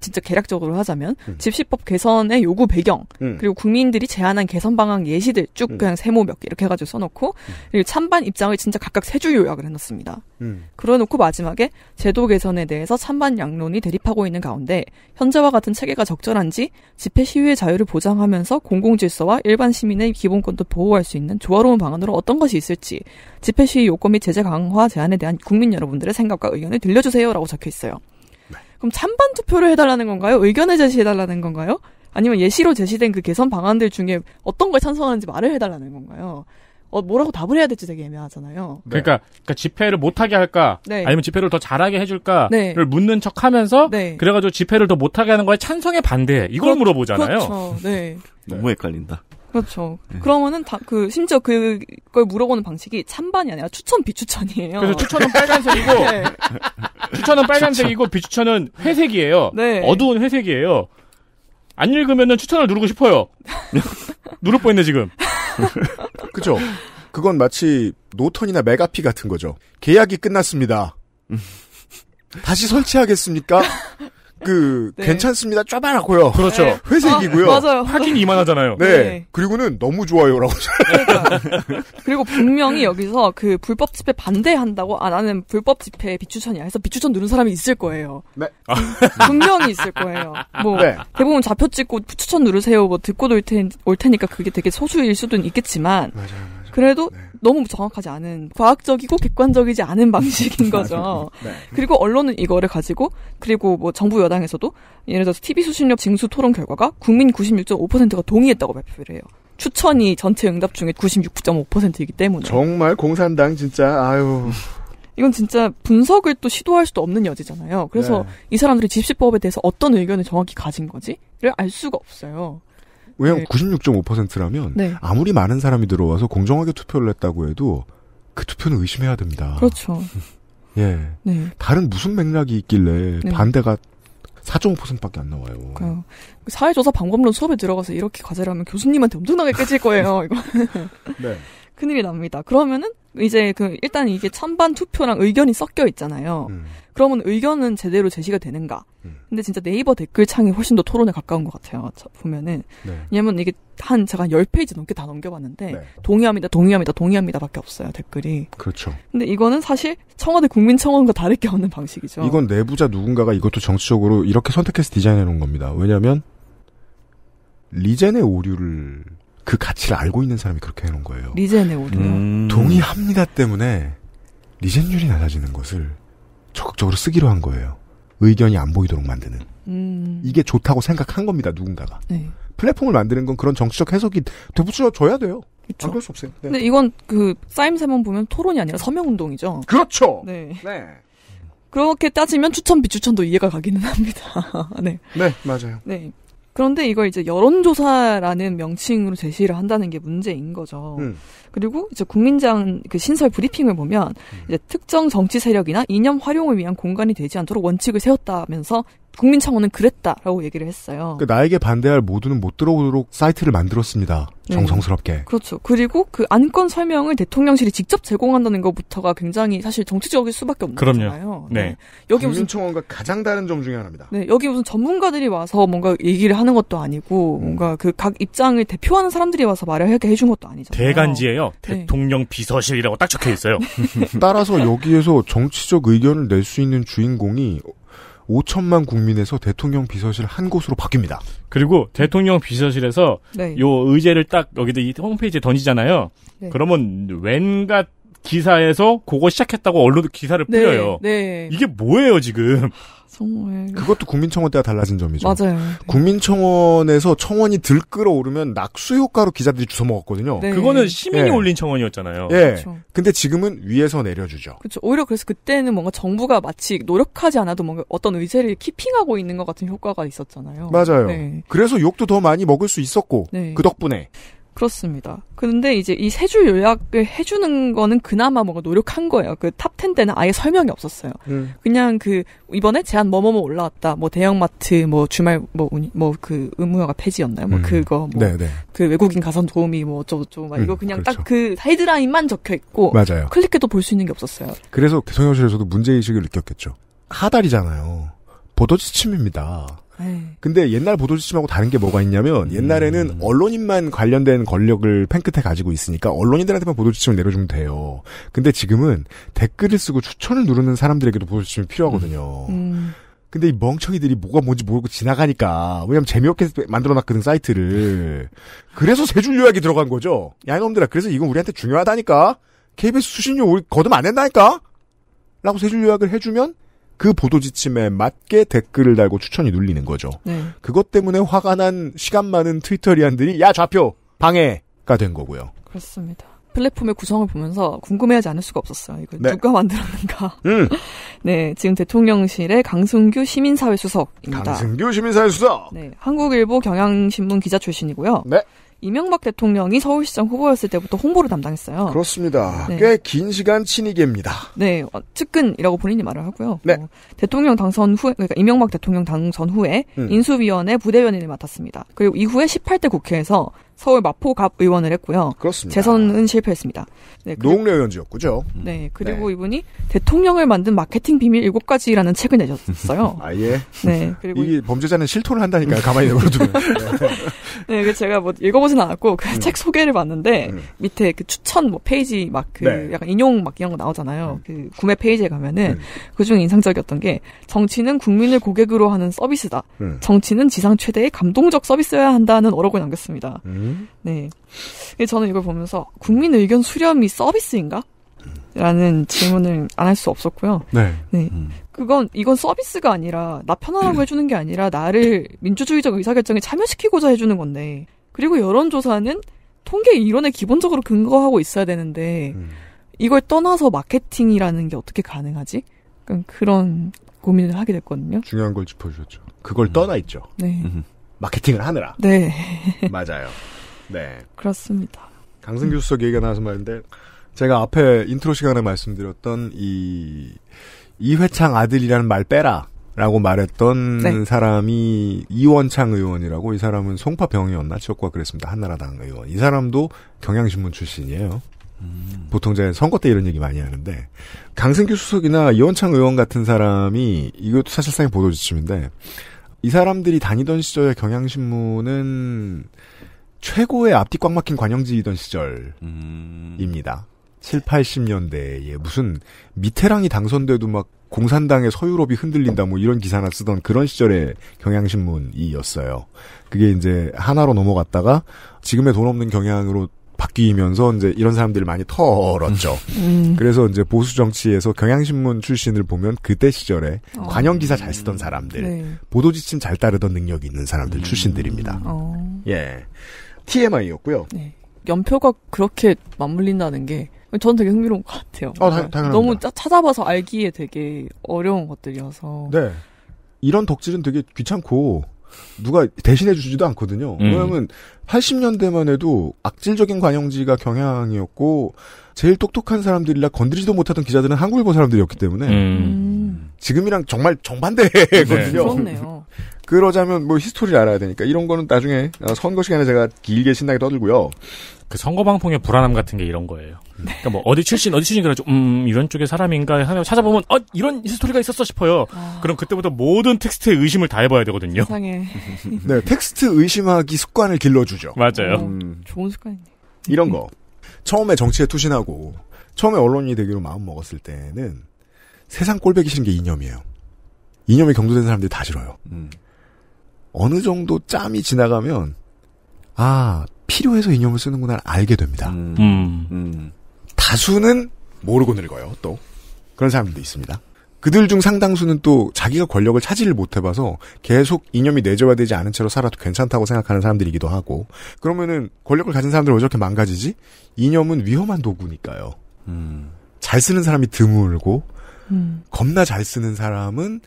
진짜 개략적으로 하자면 음. 집시법 개선의 요구 배경 음. 그리고 국민들이 제안한 개선 방안 예시들 쭉 음. 그냥 세모 몇 개 이렇게 해가지고 써놓고 음. 그리고 찬반 입장을 진짜 각각 세 줄 요약을 해놨습니다. 음. 그러놓고 마지막에 제도 개선에 대해서 찬반 양론이 대립하고 있는 가운데 현재와 같은 체계가 적절한지 집회 시위의 자유를 보장하면서 공공 질서와 일반 시민의 기본권도 보호할 수 있는 조화로운 방안으로 어떤 것이 있을지 집회 시위 요건 및 제재 강화 제안에 대한 국민 여러분들의 생각과 의견을 들려주세요라고 적혀 있어요. 그럼 찬반 투표를 해달라는 건가요? 의견을 제시해달라는 건가요? 아니면 예시로 제시된 그 개선 방안들 중에 어떤 걸 찬성하는지 말을 해달라는 건가요? 어, 뭐라고 답을 해야 될지 되게 애매하잖아요. 네. 그러니까, 그러니까 집회를 못하게 할까, 네. 아니면 집회를 더 잘하게 해줄까를 네. 묻는 척하면서 네. 그래가지고 집회를 더 못하게 하는 거에 찬성에 반대 이걸 그렇, 물어보잖아요. 그렇죠. 네. 너무 헷갈린다. 그렇죠. 네. 그러면은 다, 그 심지어 그걸 물어보는 방식이 찬반이 아니라 추천 비추천이에요. 그래서 추천은 네. 빨간색이고 네. 추천은 빨간색이고 비추천은 회색이에요. 네. 어두운 회색이에요. 안 읽으면은 추천을 누르고 싶어요. 누를 뻔했네 지금. 그죠? 그건 마치 노턴이나 메가피 같은 거죠. 계약이 끝났습니다. 음. 다시 설치하겠습니까? 그 네. 괜찮습니다. 쪼바라고요. 그렇죠. 네. 회색이고요. 아, 맞아요. 하긴 이만하잖아요. 네. 네. 그리고는 너무 좋아요라고. 그러니까. 그리고 분명히 여기서 그 불법 집회 반대한다고 아 나는 불법 집회에 비추천이야 해서 비추천 누른 사람이 있을 거예요. 네. 아. 분명히 있을 거예요. 뭐 네. 대부분 좌표 찍고 추천 누르세요. 뭐 듣고 올, 테니, 올 테니까 그게 되게 소수일 수도 있겠지만 맞아요. 맞아요. 그래도 네. 너무 정확하지 않은 과학적이고 객관적이지 않은 방식인 거죠. 네. 그리고 언론은 이거를 가지고 그리고 뭐 정부 여당에서도 예를 들어서 TV 수신료 징수 토론 결과가 국민 96.5%가 동의했다고 발표를 해요. 추천이 전체 응답 중에 96.5%이기 때문에 정말 공산당 진짜 아유 이건 진짜 분석을 또 시도할 수도 없는 여지잖아요. 그래서 네. 이 사람들이 집시법에 대해서 어떤 의견을 정확히 가진 거지를 알 수가 없어요. 왜냐하면 96.5%라면 아무리 많은 사람이 들어와서 공정하게 투표를 했다고 해도 그 투표는 의심해야 됩니다. 그렇죠. 예. 네. 다른 무슨 맥락이 있길래 네. 반대가 4.5%밖에 안 나와요. 그러니까요. 사회조사 방법론 수업에 들어가서 이렇게 과제를 하면 교수님한테 엄청나게 깨질 거예요. 이거. 네. 큰일이 납니다. 그러면은 이제 그 일단 이게 찬반 투표랑 의견이 섞여 있잖아요. 음. 그러면 의견은 제대로 제시가 되는가? 음. 근데 진짜 네이버 댓글 창이 훨씬 더 토론에 가까운 것 같아요. 보면은 네. 왜냐면 이게 한 제가 한1 0 페이지 넘게 다 넘겨봤는데 네. 동의합니다, 동의합니다, 동의합니다밖에 없어요 댓글이. 그렇죠. 근데 이거는 사실 청와대 국민청원과 다를 게 없는 방식이죠. 이건 내부자 누군가가 이것도 정치적으로 이렇게 선택해서 디자인해 놓은 겁니다. 왜냐하면 리젠의 오류를 그 가치를 알고 있는 사람이 그렇게 해놓은 거예요. 리젠의 오류. 음. 동의합니다 때문에 리젠율이 낮아지는 것을 적극적으로 쓰기로 한 거예요. 의견이 안 보이도록 만드는. 음. 이게 좋다고 생각한 겁니다, 누군가가. 네. 플랫폼을 만드는 건 그런 정치적 해석이 되붙여줘야 돼요. 그렇죠. 안수 없어요. 네. 근데 이건 그 싸임새만 보면 토론이 아니라 서명운동이죠. 그렇죠. 네. 네. 그렇게 따지면 추천 비추천도 이해가 가기는 합니다. 네. 네, 맞아요. 네. 그런데 이걸 이제 여론조사라는 명칭으로 제시를 한다는 게 문제인 거죠. 음. 그리고 이제 국민장 그 신설 브리핑을 보면 음. 이제 특정 정치 세력이나 이념 활용을 위한 공간이 되지 않도록 원칙을 세웠다면서 국민청원은 그랬다라고 얘기를 했어요. 그 나에게 반대할 모두는 못 들어오도록 사이트를 만들었습니다. 네. 정성스럽게. 네. 그렇죠. 그리고 그 안건 설명을 대통령실이 직접 제공한다는 것부터가 굉장히 사실 정치적일 수밖에 없는 그럼요. 거잖아요. 네. 네. 여기 무슨 청원과 가장 다른 점 중에 하나입니다. 네. 여기 무슨 전문가들이 와서 뭔가 얘기를 하는 것도 아니고 음. 뭔가 그 각 입장을 대표하는 사람들이 와서 말을 하게 해준 것도 아니잖아요. 대간지예요 네. 대통령 비서실이라고 딱 적혀 있어요. 따라서 여기에서 정치적 의견을 낼 수 있는 주인공이 5천만 국민에서 대통령 비서실 한 곳으로 바뀝니다. 그리고 대통령 비서실에서 네. 요 의제를 딱 여기다 이 홈페이지에 던지잖아요. 네. 그러면 왠가 기사에서 그거 시작했다고 언론 기사를 네, 뿌려요. 네. 이게 뭐예요 지금? 정말. 그것도 국민청원 때와 달라진 점이죠. 맞아요. 네. 국민청원에서 청원이 들끓어 오르면 낙수 효과로 기자들이 주워 먹었거든요. 네. 그거는 시민이 네. 올린 청원이었잖아요. 예. 그 근데 지금은 위에서 내려주죠. 그렇죠. 오히려 그래서 그때는 뭔가 정부가 마치 노력하지 않아도 뭔가 어떤 의제를 키핑하고 있는 것 같은 효과가 있었잖아요. 맞아요. 네. 그래서 욕도 더 많이 먹을 수 있었고 네. 그 덕분에 그렇습니다. 그런데 이제 이 세 줄 요약을 해주는 거는 그나마 뭔가 노력한 거예요. 그탑10 때는 아예 설명이 없었어요. 음. 그냥 그 이번에 제한 뭐뭐뭐 올라왔다. 뭐 대형마트 뭐 주말 뭐 뭐그 의무화가 폐지였나요? 뭐 음. 그거 뭐그 네, 네. 외국인 가선 도우미 뭐 어쩌고저쩌고 막 음. 이거 그냥 그렇죠. 딱그 이드라인만 적혀 있고 맞아요. 클릭해도 볼 수 있는 게 없었어요. 그래서 대통령실에서도 문제 의식을 느꼈겠죠. 하달이잖아요. 보도지침입니다. 네. 근데 옛날 보도 지침하고 다른 게 뭐가 있냐면 음. 옛날에는 음. 언론인만 관련된 권력을 팬 끝에 가지고 있으니까 언론인들한테만 보도 지침을 내려주면 돼요. 근데 지금은 댓글을 쓰고 추천을 누르는 사람들에게도 보도 지침이 필요하거든요. 음. 음. 근데 이 멍청이들이 뭐가 뭔지 모르고 지나가니까 왜냐면 재미없게 만들어놨거든 사이트를 그래서 세줄 요약이 들어간 거죠 야 이놈들아 그래서 이건 우리한테 중요하다니까 KBS 수신료 우리 거듭 안 낸다니까 라고 세줄 요약을 해주면 그 보도 지침에 맞게 댓글을 달고 추천이 눌리는 거죠. 네. 그것 때문에 화가 난 시간 많은 트위터리안들이 야 좌표 방해가 된 거고요. 그렇습니다. 플랫폼의 구성을 보면서 궁금해하지 않을 수가 없었어요. 이걸 네. 누가 만들었는가. 음. 네, 지금 대통령실의 강승규 시민사회 수석입니다. 강승규 시민사회 수석. 네, 한국일보 경향신문 기자 출신이고요. 네. 이명박 대통령이 서울시장 후보였을 때부터 홍보를 담당했어요. 그렇습니다. 네. 꽤긴 시간 친이계입니다. 네, 어, 측근이라고 본인이 말을 하고요. 네. 어, 대통령 당선 후, 에 그러니까 이명박 대통령 당선 후에 음. 인수위원회 부대변인을 맡았습니다. 그리고 이후에 18대 국회에서 서울 마포갑 의원을 했고요. 그렇습니다. 재선은 실패했습니다. 네, 노웅래 의원 지역구죠. 네, 그리고 네. 이분이 대통령을 만든 마케팅 비밀 7가지라는 책을 내셨어요. 아 예. 네, 그리고 이게 범죄자는 실토를 한다니까요. 가만히 네. 내버려두면. 네. 네, 그 제가 뭐 읽어보진 않았고 그책 음. 소개를 봤는데 음. 밑에 그 추천 뭐 페이지 막그 네. 약간 인용 막 이런 거 나오잖아요. 음. 그 구매 페이지에 가면은 음. 그중 인상적이었던 게 정치는 국민을 고객으로 하는 서비스다. 음. 정치는 지상 최대의 감동적 서비스여야 한다는 어록을 남겼습니다. 음. 네. 저는 이걸 보면서 국민 의견 수렴이 서비스인가? 라는 질문을 안 할 수 없었고요. 네. 네. 음. 그건, 이건 서비스가 아니라, 나 편안하고 음. 해주는 게 아니라, 나를 민주주의적 의사결정에 참여시키고자 해주는 건데, 그리고 여론조사는 통계 이론에 기본적으로 근거하고 있어야 되는데, 음. 이걸 떠나서 마케팅이라는 게 어떻게 가능하지? 그런 고민을 하게 됐거든요. 중요한 걸 짚어주셨죠. 그걸 떠나 있죠. 네. 음. 마케팅을 하느라. 네. 맞아요. 네. 그렇습니다. 강승규 수석 얘기가 나와서 말인데 제가 앞에 인트로 시간에 말씀드렸던 이 이회창 아들이라는 말 빼라. 라고 말했던 네. 사람이 이원창 의원이라고 이 사람은 송파병이었나 지역과 그랬습니다 한나라당 의원 이 사람도 경향신문 출신이에요 음. 보통 제 선거 때 이런 얘기 많이 하는데 강승규 수석이나 이원창 의원 같은 사람이 이것도 사실상의 보도지침인데 이 사람들이 다니던 시절의 경향신문은 최고의 앞뒤 꽉 막힌 관영지이던 음. 시절입니다. 7, 80년대에 무슨 미테랑이 당선돼도 막 공산당의 서유럽이 흔들린다 뭐 이런 기사나 쓰던 그런 시절의 경향신문이었어요. 그게 이제 하나로 넘어갔다가 지금의 돈 없는 경향으로 바뀌면서 이제 이런 사람들을 많이 털었죠. 음. 음. 그래서 이제 보수 정치에서 경향신문 출신을 보면 그때 시절에 어. 관영 기사 잘 쓰던 사람들, 네. 보도 지침 잘 따르던 능력이 있는 사람들 음. 출신들입니다. 어. 예. TMI였고요. 네. 연표가 그렇게 맞물린다는 게 저는 되게 흥미로운 것 같아요. 어, 아, 당연 너무 짜, 찾아봐서 알기에 되게 어려운 것들이어서. 네. 이런 덕질은 되게 귀찮고 누가 대신해 주지도 않거든요. 음. 왜냐면 80년대만 해도 악질적인 관영지가 경향이었고 제일 똑똑한 사람들이라 건드리지도 못하던 기자들은 한국일보 사람들이었기 때문에 음. 음. 지금이랑 정말 정반대거든요. 네. 그러자면 뭐 히스토리를 알아야 되니까 이런 거는 나중에 어, 선거 시간에 제가 길게 신나게 떠들고요. 그 선거 방송의 불안함 같은 게 이런 거예요. 그러니까 뭐 어디 출신 어디 출신 그래가지고 음 이런 쪽의 사람인가 하면 찾아보면 어 이런 히스토리가 있었어 싶어요. 아... 그럼 그때부터 모든 텍스트에 의심을 다 해봐야 되거든요. 세상에. 네 텍스트 의심하기 습관을 길러주죠. 맞아요. 어, 좋은 습관이네. 이런 거 처음에 정치에 투신하고 처음에 언론인이 되기로 마음 먹었을 때는 세상 꼴배기 싫은 게 이념이에요. 이념이 경도된 사람들이 다 싫어요. 음. 어느 정도 짬이 지나가면 아 필요해서 인형을 쓰는구나 알게 됩니다. 음. 음, 음, 다수는 모르고 늙어요. 또 그런 사람들도 있습니다. 그들 중 상당수는 또 자기가 권력을 차지를 못해봐서 계속 이념이 내재화되지 않은 채로 살아도 괜찮다고 생각하는 사람들이기도 하고 그러면은 권력을 가진 사람들은 왜 저렇게 망가지지? 이념은 위험한 도구니까요. 음. 잘 쓰는 사람이 드물고 음. 겁나 잘 쓰는 사람은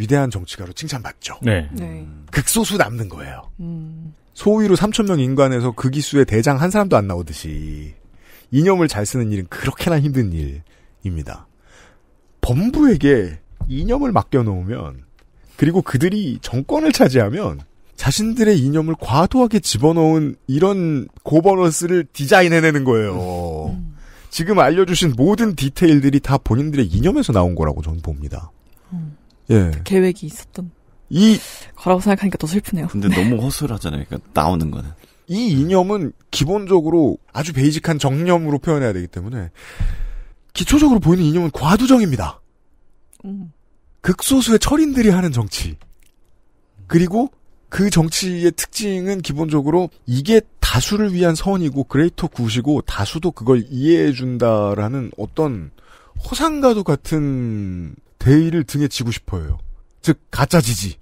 위대한 정치가로 칭찬받죠. 네. 네. 극소수 남는 거예요. 음. 소위로 3천 명 인간에서 그 기수의 대장 한 사람도 안 나오듯이 이념을 잘 쓰는 일은 그렇게나 힘든 일입니다. 법무부에게 이념을 맡겨놓으면 그리고 그들이 정권을 차지하면 자신들의 이념을 과도하게 집어넣은 이런 고버넌스를 디자인해내는 거예요. 음. 지금 알려주신 모든 디테일들이 다 본인들의 이념에서 나온 거라고 저는 봅니다. 음. 예. 계획이 있었던 이 거라고 생각하니까 더 슬프네요. 근데 네. 너무 허술하잖아요. 그러니까 나오는 거는 이 이념은 기본적으로 아주 베이직한 정념으로 표현해야 되기 때문에 기초적으로 보이는 이념은 과두정입니다. 음. 극소수의 철인들이 하는 정치. 그리고 그 정치의 특징은 기본적으로 이게 다수를 위한 선이고 그레이터 굿이고 다수도 그걸 이해해준다라는 어떤 호상가도 같은 대의를 등에 지고 싶어요. 즉 가짜 지지.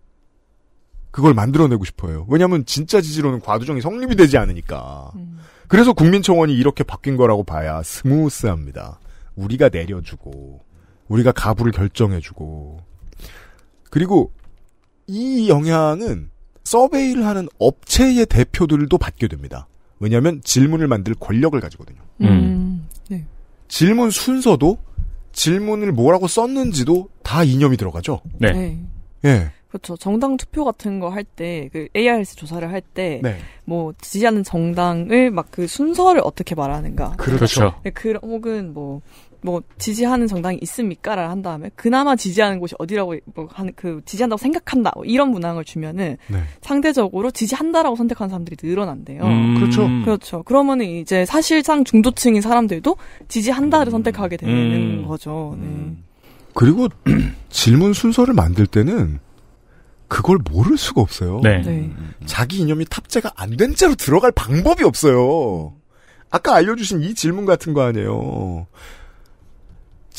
그걸 만들어내고 싶어요. 왜냐하면 진짜 지지로는 과도정이 성립이 되지 않으니까. 음. 그래서 국민청원이 이렇게 바뀐 거라고 봐야 스무스합니다. 우리가 내려주고 우리가 가부를 결정해주고 그리고 이 영향은 서베이를 하는 업체의 대표들도 받게 됩니다. 왜냐하면 질문을 만들 권력을 가지거든요. 음. 음. 네. 질문 순서도 질문을 뭐라고 썼는지도 다 이념이 들어가죠. 네. 네. 예. 그렇죠. 정당 투표 같은 거 할 때, 그 ARS 조사를 할 때, 네. 뭐 지지하는 정당을 막 그 순서를 어떻게 말하는가. 그렇죠. 그렇죠. 네, 그 혹은 뭐뭐 지지하는 정당이 있습니까라고 한 다음에 그나마 지지하는 곳이 어디라고 뭐한그 지지한다고 생각한다 뭐 이런 문항을 주면은 네. 상대적으로 지지한다라고 선택한 사람들이 늘어난대요. 음. 그렇죠. 음. 그렇죠. 그러면은 이제 사실상 중도층인 사람들도 지지한다를 음. 선택하게 되는 음. 거죠. 네. 음. 그리고 질문 순서를 만들 때는 그걸 모를 수가 없어요. 네. 네. 자기 이념이 탑재가 안 된 채로 들어갈 방법이 없어요. 아까 알려주신 이 질문 같은 거 아니에요.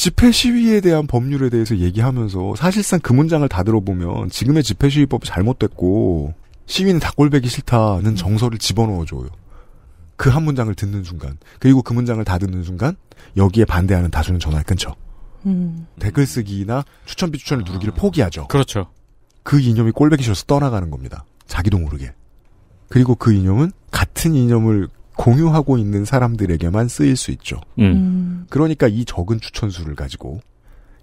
집회 시위에 대한 법률에 대해서 얘기하면서 사실상 그 문장을 다 들어보면 지금의 집회 시위법이 잘못됐고 시위는 다 꼴배기 싫다는 음. 정서를 집어넣어줘요. 그 한 문장을 듣는 순간 그리고 그 문장을 다 듣는 순간 여기에 반대하는 다수는 전화를 끊죠. 음. 댓글 쓰기나 추천 비추천을 누르기를 아. 포기하죠. 그렇죠. 그 이념이 꼴배기 싫어서 떠나가는 겁니다. 자기도 모르게. 그리고 그 이념은 같은 이념을 공유하고 있는 사람들에게만 쓰일 수 있죠. 음. 음. 그러니까 이 적은 추천수를 가지고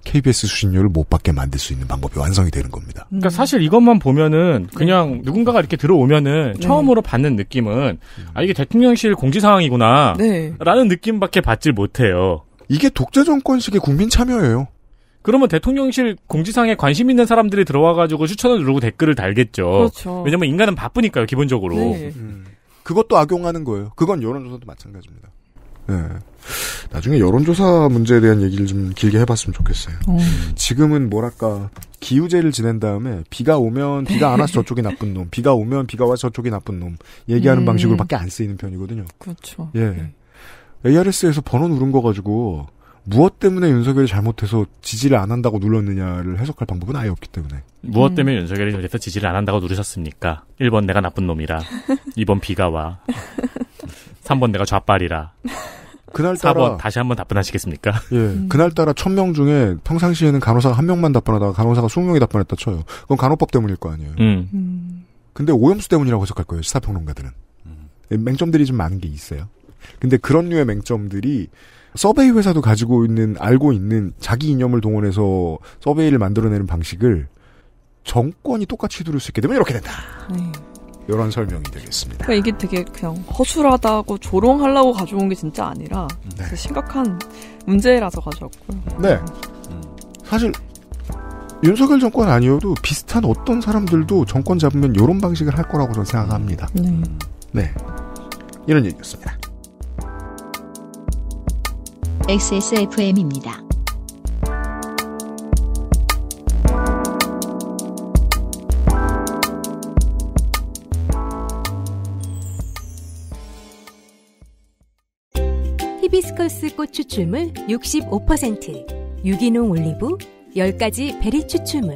KBS 수신료를 못 받게 만들 수 있는 방법이 완성이 되는 겁니다. 음. 그러니까 사실 이것만 보면은 네. 그냥 네. 누군가가 이렇게 들어오면은 네. 처음으로 받는 느낌은 음. 아 이게 대통령실 공지 사항이구나 네. 라는 느낌밖에 받질 못해요. 이게 독재 정권식의 국민 참여예요. 그러면 대통령실 공지사항에 관심 있는 사람들이 들어와가지고 추천을 누르고 댓글을 달겠죠. 그렇죠. 왜냐면 인간은 바쁘니까요, 기본적으로. 네. 음. 그것도 악용하는 거예요. 그건 여론조사도 마찬가지입니다. 네. 나중에 여론조사 문제에 대한 얘기를 좀 길게 해봤으면 좋겠어요. 오. 어. 지금은 뭐랄까 기우제를 지낸 다음에 비가 오면 네. 비가 안 와서 저쪽이 나쁜 놈, 비가 오면 비가 와서 저쪽이 나쁜 놈 얘기하는 음. 방식으로밖에 안 쓰이는 편이거든요. 그렇죠. 예. 네. ARS에서 번호 누른 거 가지고 무엇 때문에 윤석열이 잘못해서 지지를 안 한다고 눌렀느냐를 해석할 방법은 아예 없기 때문에. 무엇 음. 때문에 음. 윤석열이 그래서 지지를 안 한다고 누르셨습니까? 1번 내가 나쁜 놈이라. 2번 비가 와. 3번 내가 좌빨이라. 그날따라 4번 다시 한 번 답변하시겠습니까? 예. 음. 그날따라 1000명 중에 평상시에는 간호사가 1 명만 답변하다가 간호사가 20명이 답변했다 쳐요. 그건 간호법 때문일 거 아니에요. 음. 음. 근데 오염수 때문이라고 해석할 거예요. 시사평론가들은. 음. 예, 맹점들이 좀 많은 게 있어요. 근데 그런 류의 맹점들이 서베이 회사도 가지고 있는 알고 있는 자기 이념을 동원해서 서베이를 만들어내는 방식을 정권이 똑같이 두를 수 있게 되면 이렇게 된다. 네. 이런 설명이 되겠습니다. 그러니까 이게 되게 그냥 허술하다고 조롱하려고 가져온 게 진짜 아니라 네. 심각한 문제라서 가져왔고요. 네. 사실 윤석열 정권 아니어도 비슷한 어떤 사람들도 정권 잡으면 이런 방식을 할 거라고 저는 생각합니다. 네. 네. 이런 얘기였습니다. XSFM입니다. 히비스커스 꽃 추출물 65%, 유기농 올리브 10가지 베리 추출물.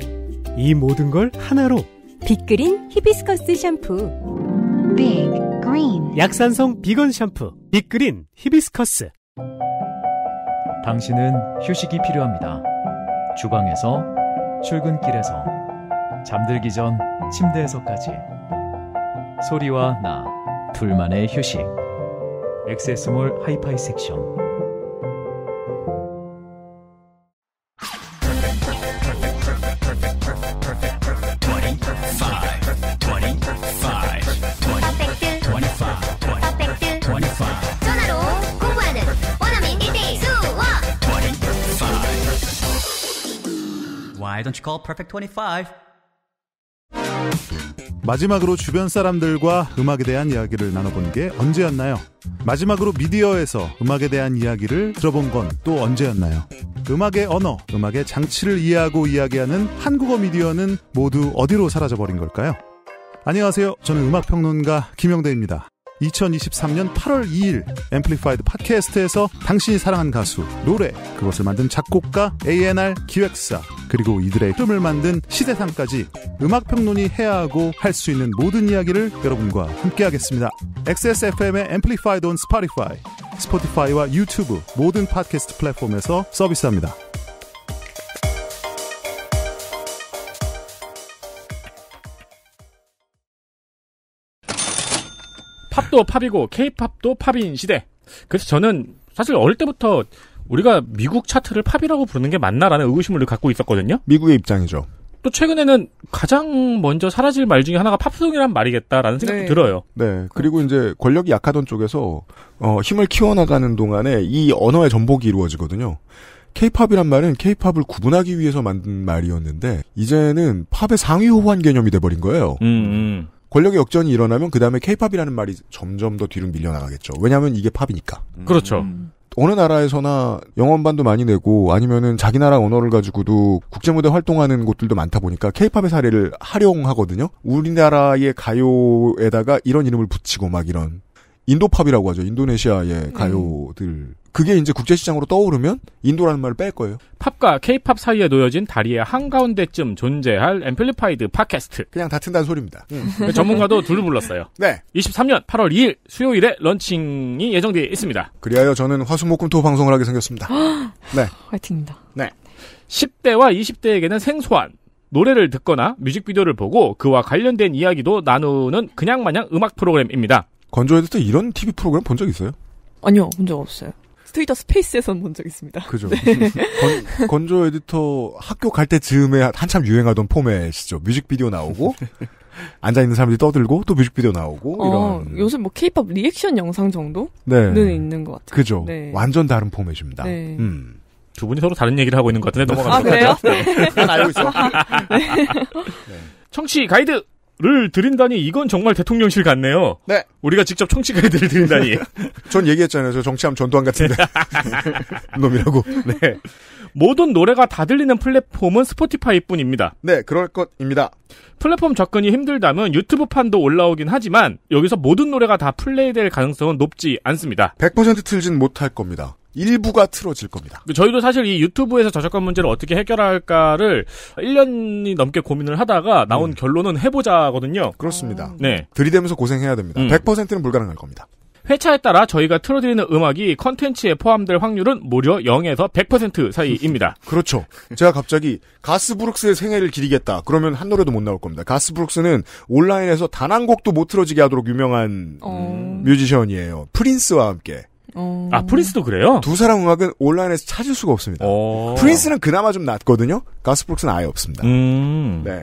이 모든 걸 하나로 빅그린 히비스커스 샴푸. 빅그린 약산성 비건 샴푸 빅그린 히비스커스. 당신은 휴식이 필요합니다. 주방에서, 출근길에서, 잠들기 전 침대에서까지. 소리와 나, 둘만의 휴식. 액세스몰 하이파이 섹션. don't you call Perfect 25? 마지막으로 주변 사람들과 음악에 대한 이야기를 나눠본 게 언제였나요? 마지막으로 미디어에서 음악에 대한 이야기를 들어본 건 또 언제였나요? 음악의 언어, 음악의 장치를 이해하고 이야기하는 한국어 미디어는 모두 어디로 사라져버린 걸까요? 안녕하세요. 저는 음악평론가 김영대입니다. 2023년 8월 2일 앰플리파이드 팟캐스트에서 당신이 사랑한 가수, 노래, 그것을 만든 작곡가, A&R 기획사, 그리고 이들의 흐름을 만든 시대상까지 음악평론이 해야 하고 할 수 있는 모든 이야기를 여러분과 함께하겠습니다. XSFM의 앰플리파이드 온 스파티파이, 스포티파이와 유튜브 모든 팟캐스트 플랫폼에서 서비스합니다. 팝도 팝이고 케이팝도 팝인 시대. 그래서 저는 사실 어릴 때부터 우리가 미국 차트를 팝이라고 부르는 게 맞나라는 의구심을 갖고 있었거든요. 미국의 입장이죠. 또 최근에는 가장 먼저 사라질 말 중에 하나가 팝송이란 말이겠다라는 생각도 네. 들어요. 네. 그리고 이제 권력이 약하던 쪽에서 어, 힘을 키워나가는 동안에 이 언어의 전복이 이루어지거든요. 케이팝이란 말은 케이팝을 구분하기 위해서 만든 말이었는데 이제는 팝의 상위 호환 개념이 돼버린 거예요. 음, 음. 권력의 역전이 일어나면 그 다음에 케이팝이라는 말이 점점 더 뒤로 밀려나가겠죠. 왜냐하면 이게 팝이니까. 음. 그렇죠. 음. 어느 나라에서나 영원반도 많이 내고 아니면은 자기 나라 언어를 가지고도 국제무대 활동하는 곳들도 많다 보니까 케이팝의 사례를 활용하거든요. 우리나라의 가요에다가 이런 이름을 붙이고 막 이런 인도팝이라고 하죠. 인도네시아의 음. 가요들. 음. 그게 이제 국제시장으로 떠오르면 인도라는 말을 뺄 거예요. 팝과 케이팝 사이에 놓여진 다리의 한가운데쯤 존재할 앰플리파이드 팟캐스트. 그냥 다튼다는 소리입니다. 음. 전문가도 둘을 불렀어요. 네. 23년 8월 2일 수요일에 런칭이 예정되어 있습니다. 그리하여 저는 화수목금토 방송을 하게 생겼습니다. 네. 화이팅입니다. 네. 10대와 20대에게는 생소한 노래를 듣거나 뮤직비디오를 보고 그와 관련된 이야기도 나누는 그냥마냥 음악 프로그램입니다. 건조해도 또 이런 TV 프로그램 본 적 있어요? 아니요, 본 적 없어요. 트위터 스페이스에선 본 적 있습니다. 그죠. 네. 건, 건조 에디터 학교 갈 때 즈음에 한참 유행하던 포맷이죠. 뮤직비디오 나오고, 앉아있는 사람들이 떠들고, 또 뮤직비디오 나오고, 어, 이런. 요새 뭐 케이팝 리액션 영상 정도는 네. 있는 것 같아요. 그죠. 네. 완전 다른 포맷입니다. 네. 음. 두 분이 서로 다른 얘기를 하고 있는 것 같은데 넘어가도 아, 그래요? 네. 난 알고 있어. 아, 네. 네. 청취 가이드! 를 드린다니 이건 정말 대통령실 같네요. 네. 우리가 직접 청취 가이드를 드린다니. 전 얘기했잖아요. 저 정치함 전두환 같은데. 놈이라고. 네. 모든 노래가 다 들리는 플랫폼은 스포티파이뿐입니다. 네, 그럴 것입니다. 플랫폼 접근이 힘들다면 유튜브 판도 올라오긴 하지만 여기서 모든 노래가 다 플레이될 가능성은 높지 않습니다. 100% 틀진 못할 겁니다. 일부가 틀어질 겁니다. 그 저희도 사실 이 유튜브에서 저작권 문제를 어떻게 해결할까를 1년이 넘게 고민을 하다가 나온 음. 결론은 해보자거든요. 그렇습니다. 음. 네. 들이대면서 고생해야 됩니다. 음. 100%는 불가능할 겁니다. 회차에 따라 저희가 틀어드리는 음악이 컨텐츠에 포함될 확률은 무려 0에서 100% 사이입니다. 그렇죠. 제가 갑자기 가스브룩스의 생애를 기리겠다. 그러면 한 노래도 못 나올 겁니다. 가스브룩스는 온라인에서 단 한 곡도 못 틀어지게 하도록 유명한 어... 뮤지션이에요. 프린스와 함께. 어... 아 프린스도 그래요? 두 사람 음악은 온라인에서 찾을 수가 없습니다. 어... 프린스는 그나마 좀 낫거든요. 가스프룩스는 아예 없습니다. 음... 네.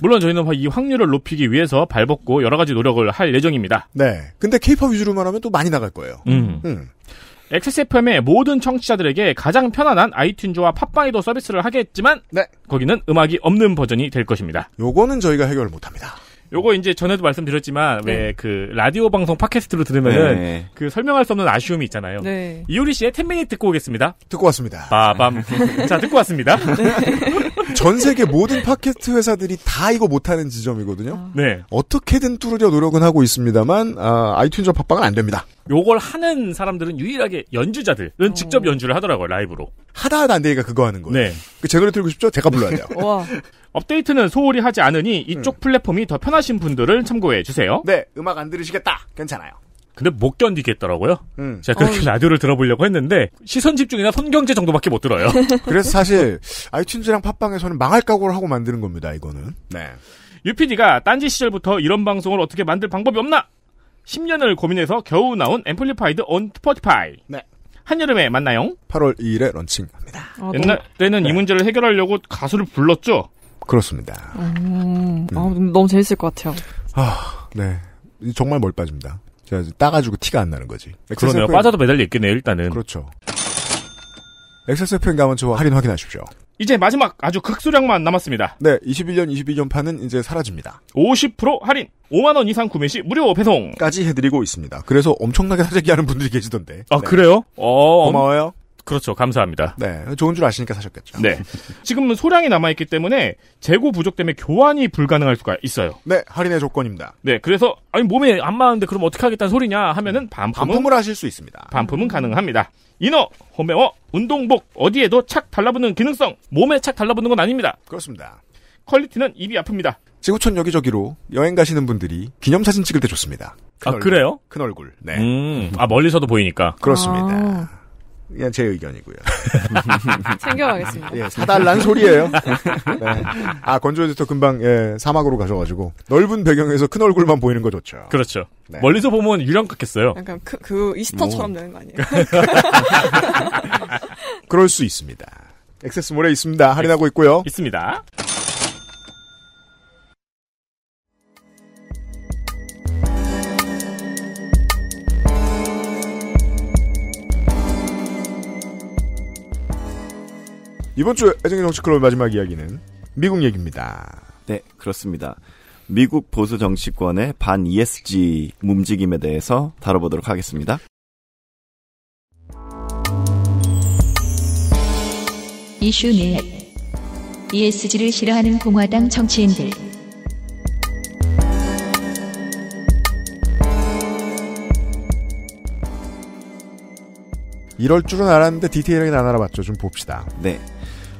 물론 저희는 이 확률을 높이기 위해서 발벗고 여러 가지 노력을 할 예정입니다. 네. 근데 케이팝 위주로만 하면 또 많이 나갈 거예요. 음. 음. XSFM의 모든 청취자들에게 가장 편안한 아이튠즈와 팟빵이도 서비스를 하겠지만 네. 거기는 음악이 없는 버전이 될 것입니다. 요거는 저희가 해결을 못합니다. 요거 이제 전에도 말씀드렸지만 네. 왜그 라디오 방송 팟캐스트로 들으면은 네. 그 설명할 수 없는 아쉬움이 있잖아요. 네. 이효리 씨의 10미닛 듣고 오겠습니다. 듣고 왔습니다. 빠밤. 자, 듣고 왔습니다. 네. 전 세계 모든 팟캐스트 회사들이 다 이거 못하는 지점이거든요. 아. 네. 어떻게든 뚫으려 노력은 하고 있습니다만 아, 아이튠즈와 팟빵은 안 됩니다. 요걸 하는 사람들은 유일하게 연주자들은 오. 어. 직접 연주를 하더라고요 라이브로. 하다 하다 안 되니까 그거 하는 거예요. 네. 그제 노래 틀고 싶죠? 제가 불러야 돼요. 업데이트는 소홀히 하지 않으니 이쪽 음. 플랫폼이 더 편하신 분들을 참고해 주세요. 네, 음악 안 들으시겠다. 괜찮아요. 근데 못 견디겠더라고요. 음. 제가 그렇게 어이. 라디오를 들어보려고 했는데 시선 집중이나 손경제 정도밖에 못 들어요. 그래서 사실 아이튠즈랑 팟빵에서는 망할 각오를 하고 만드는 겁니다. 이거는. 네. UPD가 딴지 시절부터 이런 방송을 어떻게 만들 방법이 없나? 10년을 고민해서 겨우 나온 앰플리파이드 온 스포티파이. 네. 한여름에 만나요. 8월 2일에 런칭합니다. 아, 옛날에는 네. 이 문제를 해결하려고 가수를 불렀죠. 그렇습니다. 음. 음. 아, 음, 너무 재밌을 것 같아요. 아, 네. 정말 멀 빠집니다. 제가 따가지고 티가 안 나는 거지. 그러네요. 빠져도 매달리 있겠네요, 일단은. 그렇죠. XSFM 가면 저 할인 확인하십시오. 이제 마지막 아주 극소량만 남았습니다. 네, 21년 22년판은 이제 사라집니다. 50% 할인, 5만 원 이상 구매 시 무료 배송까지 해드리고 있습니다. 그래서 엄청나게 사재기하는 분들이 계시던데. 아 네. 그래요? 어, 고마워요. 그렇죠. 감사합니다. 네. 좋은 줄 아시니까 사셨겠죠. 네. 지금은 소량이 남아있기 때문에 재고 부족 때문에 교환이 불가능할 수가 있어요. 네. 할인의 조건입니다. 네. 그래서, 아니, 몸에 안 맞는데 그럼 어떻게 하겠다는 소리냐 하면은 반품은. 반품을 하실 수 있습니다. 반품은 가능합니다. 이너, 홈웨어, 운동복, 어디에도 착 달라붙는 기능성, 몸에 착 달라붙는 건 아닙니다. 그렇습니다. 퀄리티는 입이 아픕니다. 지구촌 여기저기로 여행 가시는 분들이 기념사진 찍을 때 좋습니다. 아, 얼굴, 그래요? 큰 얼굴. 네. 음, 아, 멀리서도 보이니까. 그렇습니다. 아. 그냥 제 의견이고요. 챙겨가겠습니다. 예, 사달란 소리예요. 네. 아 건조 에디터 금방 예, 사막으로 가셔가지고 넓은 배경에서 큰 얼굴만 보이는 거 좋죠. 그렇죠. 네. 멀리서 보면 유령 같겠어요. 약간 그, 그이스터처럼 되는 거 아니에요? 그럴 수 있습니다. 액세스몰에 있습니다. 할인하고 있고요. 있습니다. 이번 주 애정의 정치클럽 마지막 이야기는 미국 얘기입니다. 네, 그렇습니다. 미국 보수 정치권의 반 ESG 움직임에 대해서 다뤄보도록 하겠습니다. 이슈 넷 ESG를 싫어하는 공화당 정치인들 이럴 줄은 알았는데 디테일하게 안 알아봤죠. 좀 봅시다. 네.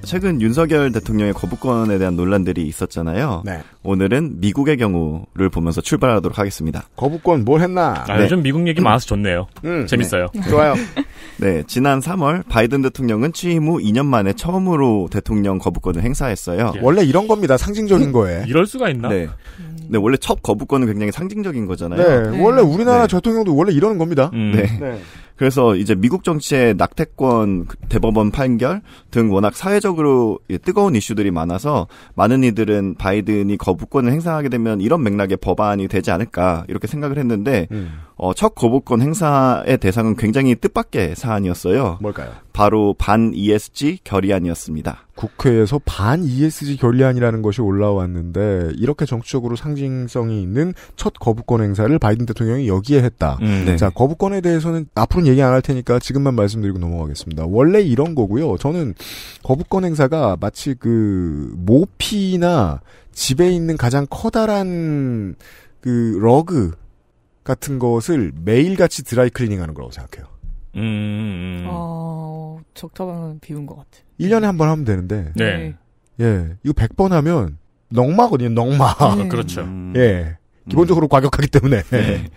최근 윤석열 대통령의 거부권에 대한 논란들이 있었잖아요. 네. 오늘은 미국의 경우를 보면서 출발하도록 하겠습니다. 거부권 뭘 했나? 아, 네. 요즘 미국 얘기 음. 많아서 좋네요. 음, 네. 재밌어요. 네. 좋아요. 네, 지난 3월 바이든 대통령은 취임 후 2년 만에 처음으로 대통령 거부권을 행사했어요. 예. 원래 이런 겁니다. 상징적인 음. 거예요 이럴 수가 있나? 네. 음. 네, 원래 첫 거부권은 굉장히 상징적인 거잖아요. 네, 네. 원래 우리나라 네. 대통령도 원래 이러는 겁니다. 음. 네. 그래서 이제 미국 정치의 낙태권 대법원 판결 등 워낙 사회적으로 뜨거운 이슈들이 많아서 많은 이들은 바이든이 거부권을 행사하게 되면 이런 맥락의 법안이 되지 않을까 이렇게 생각을 했는데 음. 어, 첫 거부권 행사의 대상은 굉장히 뜻밖의 사안이었어요. 뭘까요? 바로 반 ESG 결의안이었습니다. 국회에서 반 ESG 결의안이라는 것이 올라왔는데 이렇게 정치적으로 상징성이 있는 첫 거부권 행사를 바이든 대통령이 여기에 했다. 음, 네. 자 거부권에 대해서는 앞으로는 얘기 안 할 테니까 지금만 말씀드리고 넘어가겠습니다. 원래 이런 거고요. 저는 거부권 행사가 마치 그 모피나 집에 있는 가장 커다란 그 러그 같은 것을 매일같이 드라이클리닝하는 거라고 생각해요. 음, 음, 음. 어, 적방은 비운 것 같아. 1년에 한 번 하면 되는데. 네. 네. 예. 이거 100번 하면 넉마거든요, 넉마. 네. 그렇죠. 음. 예. 기본적으로 음. 과격하기 때문에. 네.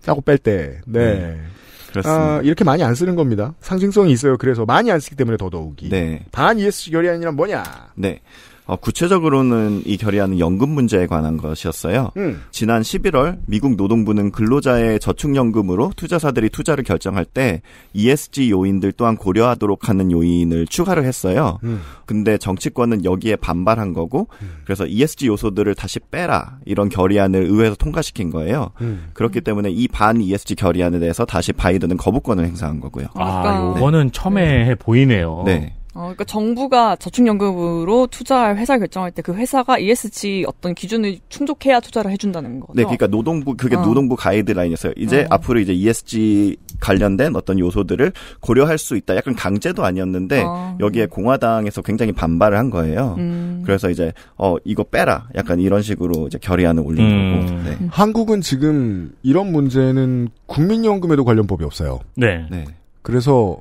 짜고 뺄 때. 네. 음, 아, 그렇습니다. 아, 이렇게 많이 안 쓰는 겁니다. 상징성이 있어요. 그래서 많이 안 쓰기 때문에 더더욱이. 네. 반 ESC 결의안이란 뭐냐? 네. 어, 구체적으로는 이 결의안은 연금 문제에 관한 것이었어요. 음. 지난 11월 미국 노동부는 근로자의 저축연금으로 투자사들이 투자를 결정할 때 ESG 요인들 또한 고려하도록 하는 요인을 추가를 했어요. 음. 근데 정치권은 여기에 반발한 거고 음. 그래서 ESG 요소들을 다시 빼라 이런 결의안을 의회에서 통과시킨 거예요. 음. 그렇기 때문에 이 반 ESG 결의안에 대해서 다시 바이든은 거부권을 행사한 거고요. 아, 요거는 네. 처음에 해 보이네요. 네. 어, 그러니까 정부가 저축연금으로 투자할 회사 결정할 때 그 회사가 ESG 어떤 기준을 충족해야 투자를 해준다는 거죠. 네, 그러니까 노동부 그게 어. 노동부 가이드라인에서 이제 어. 앞으로 이제 ESG 관련된 어떤 요소들을 고려할 수 있다. 약간 강제도 아니었는데 어. 여기에 공화당에서 굉장히 반발을 한 거예요. 음. 그래서 이제 어 이거 빼라. 약간 이런 식으로 이제 결의안을 올린 음. 거고. 네. 음. 한국은 지금 이런 문제는 국민연금에도 관련법이 없어요. 네. 네. 그래서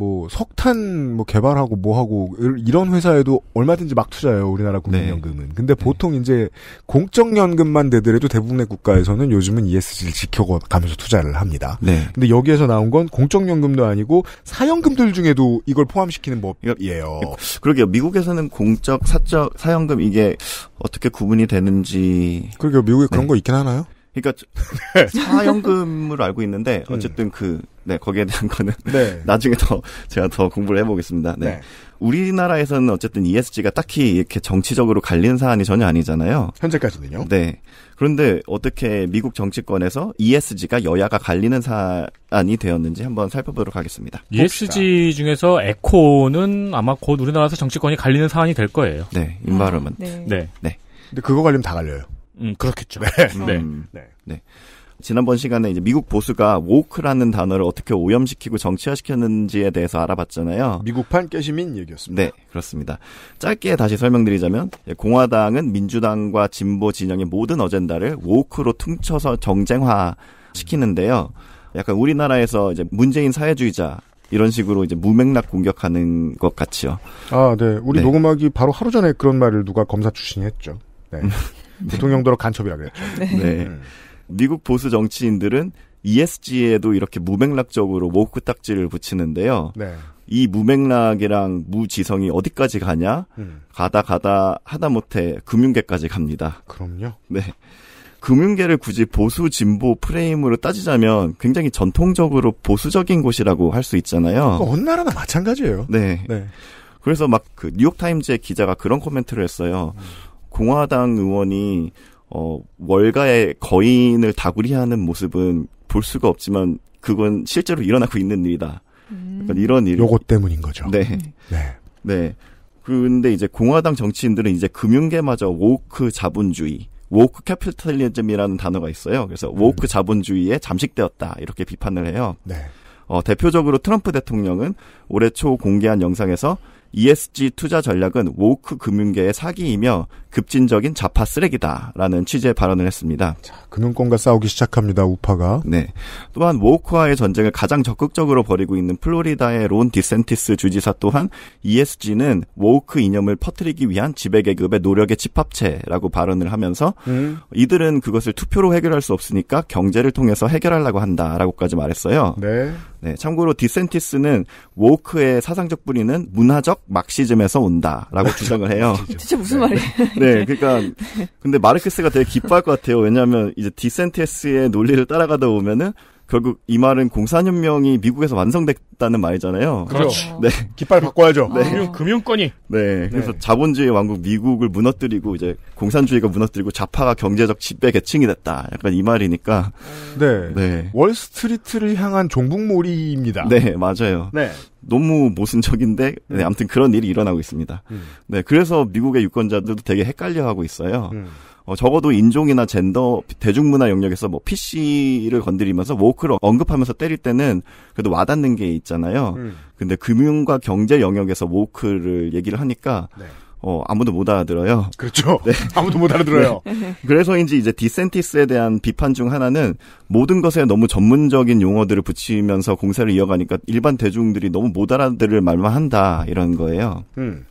뭐 석탄 뭐 개발하고 뭐하고 이런 회사에도 얼마든지 막 투자해요 우리나라 네. 국민연금은 네. 근데 보통 네. 이제 공적연금만 되더라도 대부분의 국가에서는 요즘은 ESG를 지켜가면서 투자를 합니다 네. 근데 여기에서 나온 건 공적연금도 아니고 사연금들 중에도 이걸 포함시키는 법이에요 그러게요 미국에서는 공적 사적 사연금 이게 어떻게 구분이 되는지 그러게요 미국에 그런 네. 거 있긴 하나요? 그러니까 사연금으로 네, 알고 있는데 음. 어쨌든 음. 그, 그네 거기에 대한 거는 네. 나중에 더 제가 더 공부를 해보겠습니다. 네. 네. 우리나라에서는 어쨌든 ESG가 딱히 이렇게 정치적으로 갈리는 사안이 전혀 아니잖아요. 현재까지는요. 네. 그런데 어떻게 미국 정치권에서 ESG가 여야가 갈리는 사안이 되었는지 한번 살펴보도록 하겠습니다. ESG 중에서 에코는 아마 곧 우리나라에서 정치권이 갈리는 사안이 될 거예요. 네, 인바르먼트. 아, 음, 네. 네. 네. 근데 그거 관리면 다 갈려요. 음, 그렇겠죠. 네. 음. 네. 네. 네. 지난번 시간에 이제 미국 보수가 워크라는 단어를 어떻게 오염시키고 정치화시켰는지에 대해서 알아봤잖아요. 미국판 깨시민 얘기였습니다. 네, 그렇습니다. 짧게 다시 설명드리자면 예, 공화당은 민주당과 진보 진영의 모든 어젠다를 워크로 퉁쳐서 정쟁화 시키는데요. 약간 우리나라에서 이제 문재인 사회주의자 이런 식으로 이제 무맥락 공격하는 것 같이요. 아, 네. 우리 네. 녹음하기 바로 하루 전에 그런 말을 누가 검사 출신이 했죠. 네. 대통령도로 간첩이라 그랬죠. 네. 네. 음. 미국 보수 정치인들은 ESG에도 이렇게 무맥락적으로 목구딱지를 붙이는데요. 네. 이 무맥락이랑 무지성이 어디까지 가냐? 음. 가다 가다 하다못해 금융계까지 갑니다. 그럼요. 네. 금융계를 굳이 보수 진보 프레임으로 따지자면 굉장히 전통적으로 보수적인 곳이라고 할 수 있잖아요. 어, 어느 나라나 마찬가지예요. 네. 네. 그래서 막 그 뉴욕타임즈의 기자가 그런 코멘트를 했어요. 음. 공화당 의원이 어, 월가의 거인을 다구리하는 모습은 볼 수가 없지만 그건 실제로 일어나고 있는 일이다. 음. 이런 일. 요것 때문인 거죠. 네. 음. 네. 네. 런데 이제 공화당 정치인들은 이제 금융계마저 워크 자본주의, 워크 캐피탈리즘이라는 단어가 있어요. 그래서 워크 음. 자본주의에 잠식되었다 이렇게 비판을 해요. 네. 어, 대표적으로 트럼프 대통령은 올해 초 공개한 영상에서 ESG 투자 전략은 워크 금융계의 사기이며 급진적인 자파 쓰레기다라는 취지의 발언을 했습니다. 자, 그 눈권과 싸우기 시작합니다. 우파가. 네. 또한 워크와의 전쟁을 가장 적극적으로 벌이고 있는 플로리다의 론 디센티스 주지사 또한 ESG는 워크 이념을 퍼뜨리기 위한 지배 계급의 노력의 집합체라고 발언을 하면서 음. 이들은 그것을 투표로 해결할 수 없으니까 경제를 통해서 해결하려고 한다라고까지 말했어요. 네. 네, 참고로 디센티스는 워크의 사상적 뿌리는 문화적 막시즘에서 온다라고 주장을 해요. 진짜 무슨 말이에요? 네, 그러니까 네. 근데 마르크스가 되게 기뻐할 것 같아요. 왜냐하면 이제 디센테스의 논리를 따라가다 보면은 결국 이 말은 공산혁명이 미국에서 완성됐다는 말이잖아요. 그렇죠. 어. 네. 깃발 바꿔야죠. 네. 금융, 금융권이. 네. 네. 그래서 네. 자본주의 왕국 미국을 무너뜨리고 이제 공산주의가 무너뜨리고 좌파가 경제적 지배 계층이 됐다. 약간 이 말이니까. 네. 네. 월스트리트를 향한 종북몰이입니다. 네, 맞아요. 네. 너무 모순적인데, 음. 네, 아무튼 그런 일이 일어나고 있습니다. 음. 네, 그래서 미국의 유권자들도 되게 헷갈려 하고 있어요. 음. 어, 적어도 인종이나 젠더, 대중문화 영역에서 뭐 PC를 건드리면서 워크를 언급하면서 때릴 때는 그래도 와닿는 게 있잖아요. 음. 근데 금융과 경제 영역에서 워크를 얘기를 하니까 네. 어, 아무도 못 알아들어요. 그렇죠. 네. 아무도 못 알아들어요. 네. 그래서인지 이제 디센티스에 대한 비판 중 하나는 모든 것에 너무 전문적인 용어들을 붙이면서 공세를 이어가니까 일반 대중들이 너무 못 알아들을 말만 한다, 이런 거예요. 음.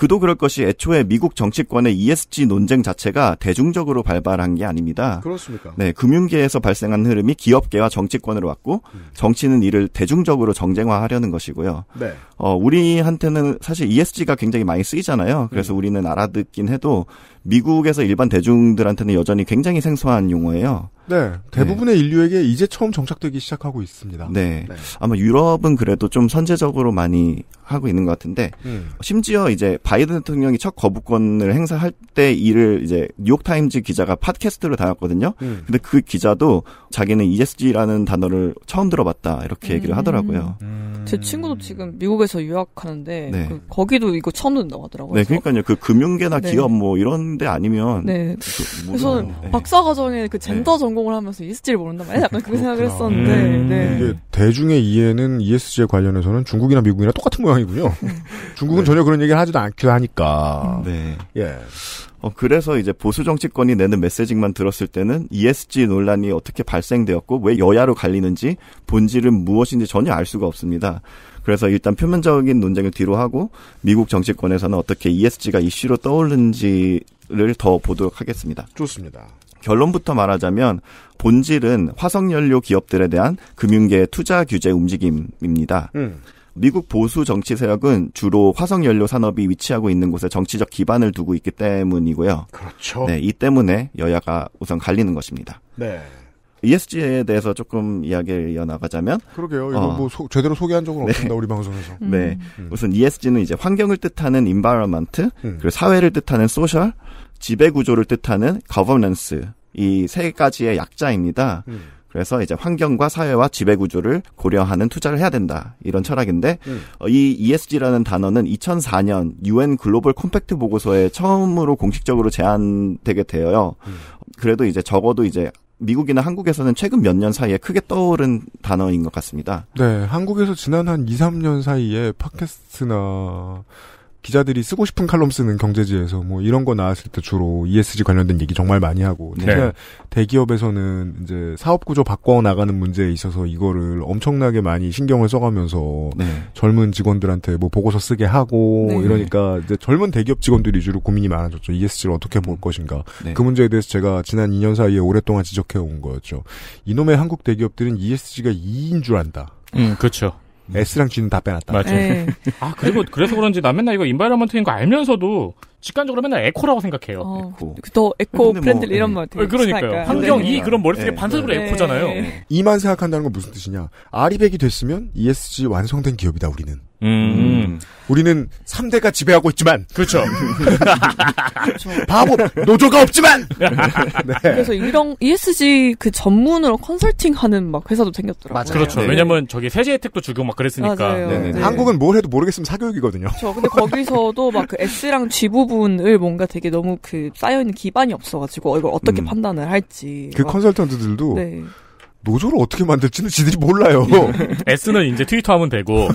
그도 그럴 것이 애초에 미국 정치권의 ESG 논쟁 자체가 대중적으로 발발한 게 아닙니다. 그렇습니까? 네, 금융계에서 발생한 흐름이 기업계와 정치권으로 왔고 음. 정치는 이를 대중적으로 정쟁화하려는 것이고요. 네. 어, 우리한테는 사실 ESG가 굉장히 많이 쓰이잖아요. 그래서 음. 우리는 알아듣긴 해도 미국에서 일반 대중들한테는 여전히 굉장히 생소한 용어예요. 네. 대부분의 네. 인류에게 이제 처음 정착되기 시작하고 있습니다. 네. 네. 아마 유럽은 그래도 좀 선제적으로 많이 하고 있는 것 같은데, 음. 심지어 이제 바이든 대통령이 첫 거부권을 행사할 때 이를 이제 뉴욕타임즈 기자가 팟캐스트로 다녔거든요. 음. 근데 그 기자도 자기는 ESG라는 단어를 처음 들어봤다 이렇게 음. 얘기를 하더라고요. 음. 제 친구도 지금 미국에서 유학하는데 네. 그 거기도 이거 처음 듣는다고 하더라고요. 네, 그러니까요. 그 금융계나 네. 기업 뭐 이런데 아니면 네. 그, 래서 네. 박사 과정에 그 네. 젠더 전공을 하면서 ESG를 모른단 말이에요 약간 그렇게 생각을 했었는데 음. 네. 이게 대중의 이해는 ESG에 관련해서는 중국이나 미국이나 똑같은 모양이군요. 네. 중국은 전혀 그런 얘기를 하지도 않기도 하니까. 네. 예. 어, 그래서 이제 보수 정치권이 내는 메시지만 들었을 때는 ESG 논란이 어떻게 발생되었고 왜 여야로 갈리는지 본질은 무엇인지 전혀 알 수가 없습니다. 그래서 일단 표면적인 논쟁을 뒤로 하고 미국 정치권에서는 어떻게 ESG가 이슈로 떠오르는지를 더 보도록 하겠습니다. 좋습니다. 결론부터 말하자면 본질은 화석연료 기업들에 대한 금융계의 투자 규제 움직임입니다. 음. 미국 보수 정치 세력은 주로 화석 연료 산업이 위치하고 있는 곳에 정치적 기반을 두고 있기 때문이고요. 그렇죠. 네, 이 때문에 여야가 우선 갈리는 것입니다. 네. ESG에 대해서 조금 이야기를 이어나가자면 그러게요. 이거 어, 뭐 소, 제대로 소개한 적은 네. 없습니다. 우리 방송에서. 음. 네. 음. 음. 우선 ESG는 이제 환경을 뜻하는 인바이러먼트, 음. 그리고 사회를 뜻하는 소셜, 지배 구조를 뜻하는 거버넌스 이 세 가지의 약자입니다. 음. 그래서 이제 환경과 사회와 지배 구조를 고려하는 투자를 해야 된다. 이런 철학인데 음. 어, 이 ESG라는 단어는 2004년 UN 글로벌 콤팩트 보고서에 처음으로 공식적으로 제안되게 되어요. 음. 그래도 이제 적어도 이제 미국이나 한국에서는 최근 몇 년 사이에 크게 떠오른 단어인 것 같습니다. 네, 한국에서 지난 한 2, 3년 사이에 팟캐스트나 기자들이 쓰고 싶은 칼럼 쓰는 경제지에서 뭐 이런 거 나왔을 때 주로 ESG 관련된 얘기 정말 많이 하고 네. 대기업에서는 이제 사업 구조 바꿔 나가는 문제에 있어서 이거를 엄청나게 많이 신경을 써가면서 네. 젊은 직원들한테 뭐 보고서 쓰게 하고 네. 이러니까 이제 젊은 대기업 직원들 위주로 고민이 많아졌죠 ESG를 어떻게 볼 음. 것인가 네. 그 문제에 대해서 제가 지난 2년 사이에 오랫동안 지적해 온 거였죠 이놈의 한국 대기업들은 ESG가 2인 줄 안다. 음 그렇죠. S랑 G는 다 빼놨다. 맞아. 네. 아 그리고 그래서 그런지 난 맨날 이거 인바이러먼트인 거 알면서도 직관적으로 맨날 에코라고 생각해요. 어, 에코. 더 에코 프렌들 뭐, 이런 말 음. 되게 어, 그러니까요. 환경이 네. 그런 머릿속에 네. 반사적으로 네. 에코잖아요. 이만 생각한다는 건 무슨 뜻이냐? 아리백이 됐으면 ESG 완성된 기업이다 우리는. 음. 음. 우리는 3대가 지배하고 있지만. 그렇죠. 그렇죠. 바보, 노조가 없지만! 네. 그래서 이런 ESG 그 전문으로 컨설팅 하는 막 회사도 생겼더라고요. 맞아요. 그렇죠. 네. 왜냐면 저기 세제 혜택도 주고 막 그랬으니까. 네, 네, 네. 네. 한국은 뭘 해도 모르겠으면 사교육이거든요. 그렇죠. 근데 거기서도 막 그 S랑 G 부분을 뭔가 되게 너무 그 쌓여있는 기반이 없어가지고 이걸 어떻게 음. 판단을 할지. 그 컨설턴트들도. 노조를 어떻게 만들지는 지들이 몰라요. S는 이제 트위터 하면 되고,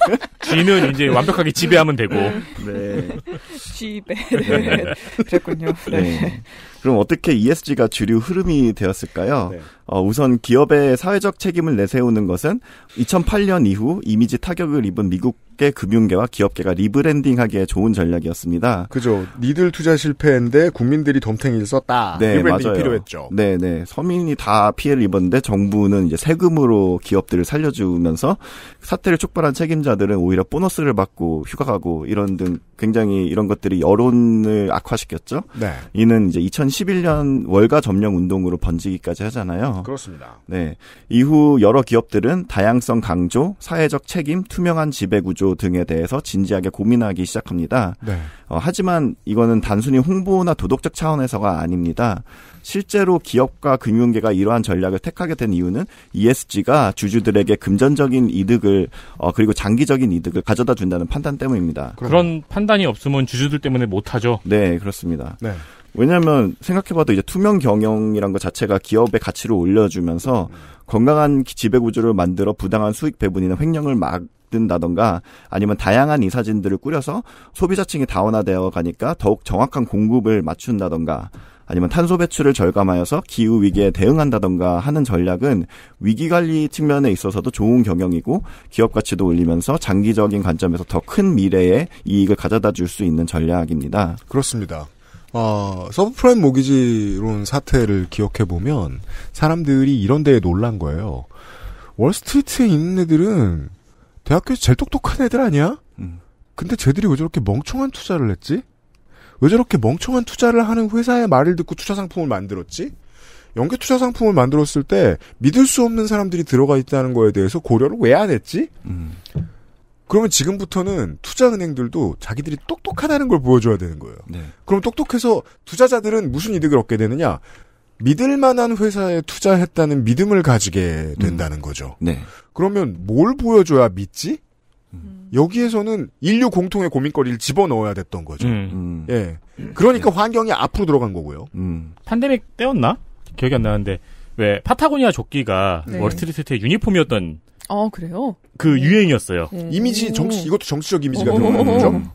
G는 이제 완벽하게 지배하면 되고. 네. 네. 지배. 네. 그랬군요. 네. 네. 그럼 어떻게 ESG가 주류 흐름이 되었을까요? 네. 어, 우선 기업의 사회적 책임을 내세우는 것은 2008년 이후 이미지 타격을 입은 미국의 금융계와 기업계가 리브랜딩하기에 좋은 전략이었습니다. 그죠. 니들 투자 실패인데 국민들이 덤탱이를 썼다. 네, 리브랜딩 필요했죠. 네, 네. 서민이 다 피해를 입었는데 정부는 이제 세금으로 기업들을 살려주면서 사태를 촉발한 책임자들은 오히려 보너스를 받고 휴가 가고 이런 등 굉장히 이런 것들이 여론을 악화시켰죠. 네. 이는 이제 2011년 월가 점령 운동으로 번지기까지 하잖아요. 그렇습니다. 네. 이후 여러 기업들은 다양성 강조, 사회적 책임, 투명한 지배 구조 등에 대해서 진지하게 고민하기 시작합니다. 네. 어, 하지만 이거는 단순히 홍보나 도덕적 차원에서가 아닙니다. 실제로 기업과 금융계가 이러한 전략을 택하게 된 이유는 ESG가 주주들에게 금전적인 이득을 어, 그리고 장기적인 이득을 가져다 준다는 판단 때문입니다. 그런 판단이 없으면 주주들 때문에 못 하죠. 네, 그렇습니다. 네. 왜냐하면 생각해봐도 이제 투명 경영이란 것 자체가 기업의 가치를 올려주면서 건강한 지배 구조를 만들어 부당한 수익 배분이나 횡령을 막든다던가 아니면 다양한 이사진들을 꾸려서 소비자층이 다원화되어 가니까 더욱 정확한 공급을 맞춘다던가 아니면 탄소 배출을 절감하여서 기후 위기에 대응한다던가 하는 전략은 위기 관리 측면에 있어서도 좋은 경영이고 기업 가치도 올리면서 장기적인 관점에서 더 큰 미래에 이익을 가져다 줄 수 있는 전략입니다. 그렇습니다. 어, 서브프라임 모기지론 사태를 기억해 보면 사람들이 이런 데에 놀란 거예요. 월스트리트에 있는 애들은 대학교에서 제일 똑똑한 애들 아니야? 음. 근데 쟤들이 왜 저렇게 멍청한 투자를 했지? 왜 저렇게 멍청한 투자를 하는 회사의 말을 듣고 투자 상품을 만들었지? 연계 투자 상품을 만들었을 때 믿을 수 없는 사람들이 들어가 있다는 거에 대해서 고려를 왜 안 했지? 음. 그러면 지금부터는 투자은행들도 자기들이 똑똑하다는 걸 보여줘야 되는 거예요. 네. 그럼 똑똑해서 투자자들은 무슨 이득을 얻게 되느냐? 믿을 만한 회사에 투자했다는 믿음을 가지게 음. 된다는 거죠. 네. 그러면 뭘 보여줘야 믿지? 음. 여기에서는 인류 공통의 고민거리를 집어넣어야 됐던 거죠. 네. 음. 예. 그러니까 네. 환경이 앞으로 들어간 거고요. 음. 팬데믹 때였나? 기억이 안 나는데 왜 파타고니아 조끼가 네. 월스트리트의 유니폼이었던 아, 그래요? 그 유행이었어요. 음. 네. 이미지 정치 이것도 정치적 이미지가 들어가는 거죠. 음.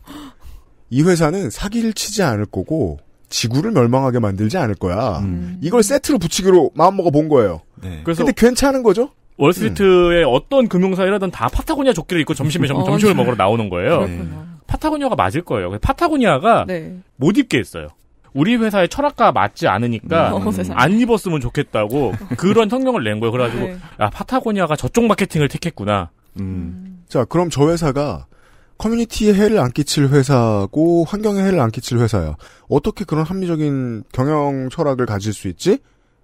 이 회사는 사기를 치지 않을 거고 지구를 멸망하게 만들지 않을 거야. 음. 이걸 세트로 붙이기로 마음먹어 본 거예요. 네. 그래서 근데 괜찮은 거죠? 월스트리트에 음. 어떤 금융사이라든다 파타고니아 조끼를 입고 점심에 점, 어, 점심을 네. 먹으러 나오는 거예요. 네. 파타고니아가 맞을 거예요. 파타고니아가 네. 못 입게 했어요. 우리 회사의 철학과 맞지 않으니까 음. 안 입었으면 좋겠다고 그런 성명을 낸 거예요. 그래가지고 네. 아 파타고니아가 저쪽 마케팅을 택했구나. 음. 음. 자 그럼 저 회사가 커뮤니티에 해를 안 끼칠 회사고 환경에 해를 안 끼칠 회사야. 어떻게 그런 합리적인 경영 철학을 가질 수 있지?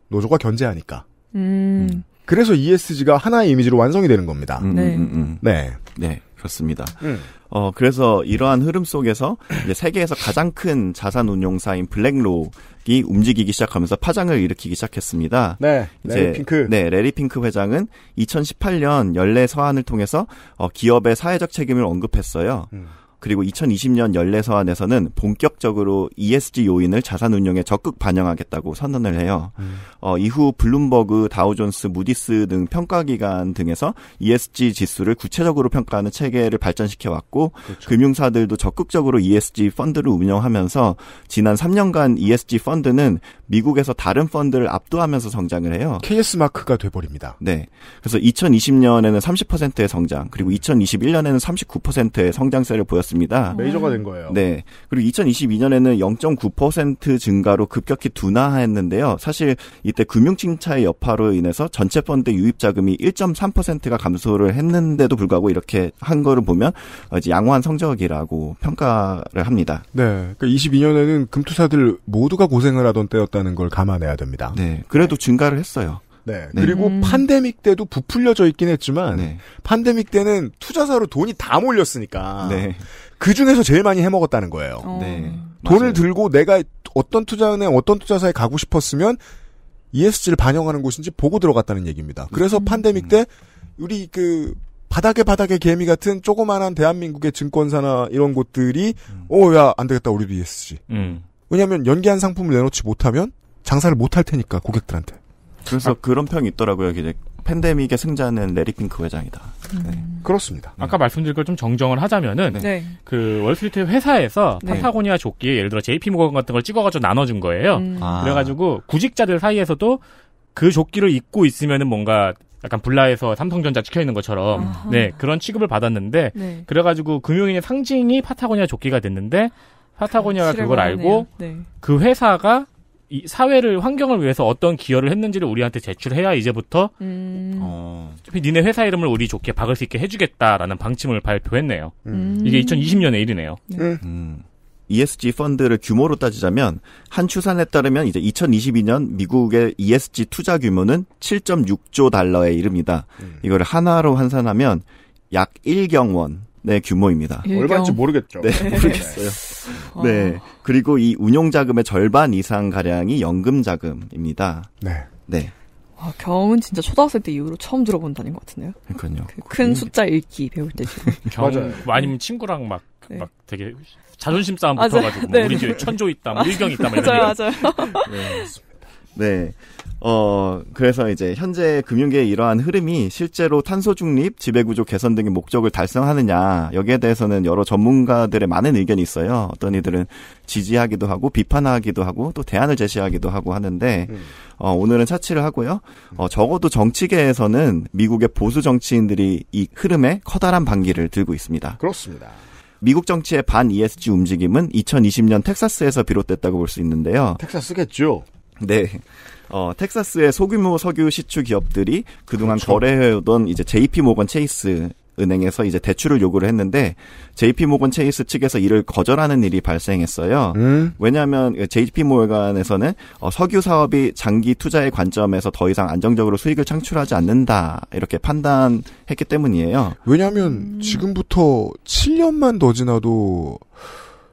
노조가 견제하니까. 음. 음. 그래서 ESG가 하나의 이미지로 완성이 되는 겁니다. 네. 음, 음, 음, 네. 네. 네. 그렇습니다. 어, 그래서 이러한 흐름 속에서 이제 세계에서 가장 큰 자산 운용사인 블랙록이 움직이기 시작하면서 파장을 일으키기 시작했습니다. 네. 이제, 레리 핑크. 네. 레리 핑크 회장은 2018년 연례 서한을 통해서 어, 기업의 사회적 책임을 언급했어요. 음. 그리고 2020년 연례서안에서는 본격적으로 ESG 요인을 자산 운용에 적극 반영하겠다고 선언을 해요. 음. 어, 이후 블룸버그, 다우존스, 무디스 등 평가기관 등에서 ESG 지수를 구체적으로 평가하는 체계를 발전시켜 왔고 그렇죠. 금융사들도 적극적으로 ESG 펀드를 운영하면서 지난 3년간 ESG 펀드는 미국에서 다른 펀드를 압도하면서 성장을 해요. KS 마크가 돼버립니다. 네. 그래서 2020년에는 30%의 성장, 그리고 2021년에는 39%의 성장세를 보였습니다. 됐습니다. 음. 메이저가 된 거예요. 네. 그리고 2022년에는 0.9% 증가로 급격히 둔화했는데요. 사실 이때 금융침차의 여파로 인해서 전체 펀드 유입 자금이 1.3%가 감소를 했는데도 불구하고 이렇게 한 거를 보면 이제 양호한 성적이라고 평가를 합니다. 네. 그러니까 22년에는 금투사들 모두가 고생을 하던 때였다는 걸 감안해야 됩니다. 네. 그래도 네. 증가를 했어요. 네. 네. 그리고 음. 팬데믹 때도 부풀려져 있긴 했지만 네. 팬데믹 때는 투자사로 돈이 다 몰렸으니까 네. 그 중에서 제일 많이 해먹었다는 거예요. 어. 네. 돈을 맞아요. 들고 내가 어떤 투자은행 어떤 투자사에 가고 싶었으면 ESG를 반영하는 곳인지 보고 들어갔다는 얘기입니다. 그래서 음. 팬데믹 때 우리 그 바닥에 바닥에 개미 같은 조그만한 대한민국의 증권사나 이런 곳들이 음. 오야 어, 안 되겠다 우리도 ESG. 음. 왜냐하면 연기한 상품을 내놓지 못하면 장사를 못할 테니까 고객들한테. 그래서 아, 그런 평이 있더라고요. 이제 팬데믹의 승자는 레리 핑크 회장이다. 음. 네. 그렇습니다. 네. 아까 말씀드린 걸좀 정정을 하자면은 네. 그 월스트리트 회사에서 네. 파타고니아 조끼 예를 들어 JP 모건 같은 걸 찍어가지고 나눠준 거예요. 음. 아. 그래가지고 구직자들 사이에서도 그 조끼를 입고 있으면은 뭔가 약간 불라에서 삼성전자 찍혀 있는 것처럼 아하. 네 그런 취급을 받았는데 네. 그래가지고 금융인의 상징이 파타고니아 조끼가 됐는데 파타고니아가 그걸 알고 네. 그 회사가 이 사회를 환경을 위해서 어떤 기여를 했는지를 우리한테 제출해야 이제부터 음. 어, 니네 회사 이름을 우리 좋게 박을 수 있게 해주겠다라는 방침을 발표했네요. 음. 이게 2020년의 일이네요. 네. 음. ESG 펀드를 규모로 따지자면 한 추산에 따르면 이제 2022년 미국의 ESG 투자 규모는 7.6조 달러에 이릅니다. 음. 이거를 하나로 환산하면 약 1경원 네, 규모입니다. 일경. 얼마인지 모르겠죠. 네, 네. 모르겠어요. 네. 네 어. 그리고 이 운용 자금의 절반 이상 가량이 연금 자금입니다. 네. 네. 와, 아, 경은 진짜 초등학생 때 이후로 처음 들어본다는 것 같은데요. 그러니까요. 그큰 음. 숫자 읽기 배울 때지 경, 맞아요. 아니면 음. 친구랑 막, 네. 막 되게 자존심 싸움 아, 붙어가지고 뭐 네. 우리 집에 천조 있다, 뭐 아, 일경 있다, 막 이런. 맞아요, 맞아요. 네, 네. 어, 그래서 이제 현재 금융계의 이러한 흐름이 실제로 탄소 중립, 지배구조 개선 등의 목적을 달성하느냐, 여기에 대해서는 여러 전문가들의 많은 의견이 있어요. 어떤 이들은 지지하기도 하고, 비판하기도 하고, 또 대안을 제시하기도 하고 하는데, 어, 오늘은 차치를 하고요. 어, 적어도 정치계에서는 미국의 보수 정치인들이 이 흐름에 커다란 반기를 들고 있습니다. 그렇습니다. 미국 정치의 반 ESG 움직임은 2020년 텍사스에서 비롯됐다고 볼 수 있는데요. 텍사스겠죠. 네. 어, 텍사스의 소규모 석유 시추 기업들이 그동안 그렇죠. 거래해오던 이제 JP 모건 체이스 은행에서 이제 대출을 요구를 했는데 JP 모건 체이스 측에서 이를 거절하는 일이 발생했어요. 음? 왜냐하면 JP 모건에서는 어, 석유 사업이 장기 투자의 관점에서 더 이상 안정적으로 수익을 창출하지 않는다 이렇게 판단했기 때문이에요. 왜냐하면 음. 지금부터 7년만 더 지나도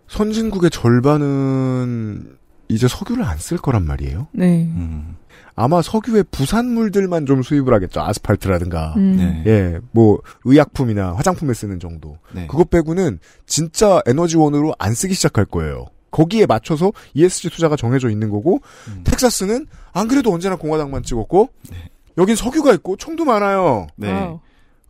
선진국의 절반은 이제 석유를 안 쓸 거란 말이에요. 네. 음. 아마 석유의 부산물들만 좀 수입을 하겠죠. 아스팔트라든가, 음. 네. 예, 뭐 의약품이나 화장품에 쓰는 정도. 네. 그것 빼고는 진짜 에너지원으로 안 쓰기 시작할 거예요. 거기에 맞춰서 ESG 투자가 정해져 있는 거고 음. 텍사스는 안 그래도 언제나 공화당만 찍었고 네. 여긴 석유가 있고 총도 많아요. 네.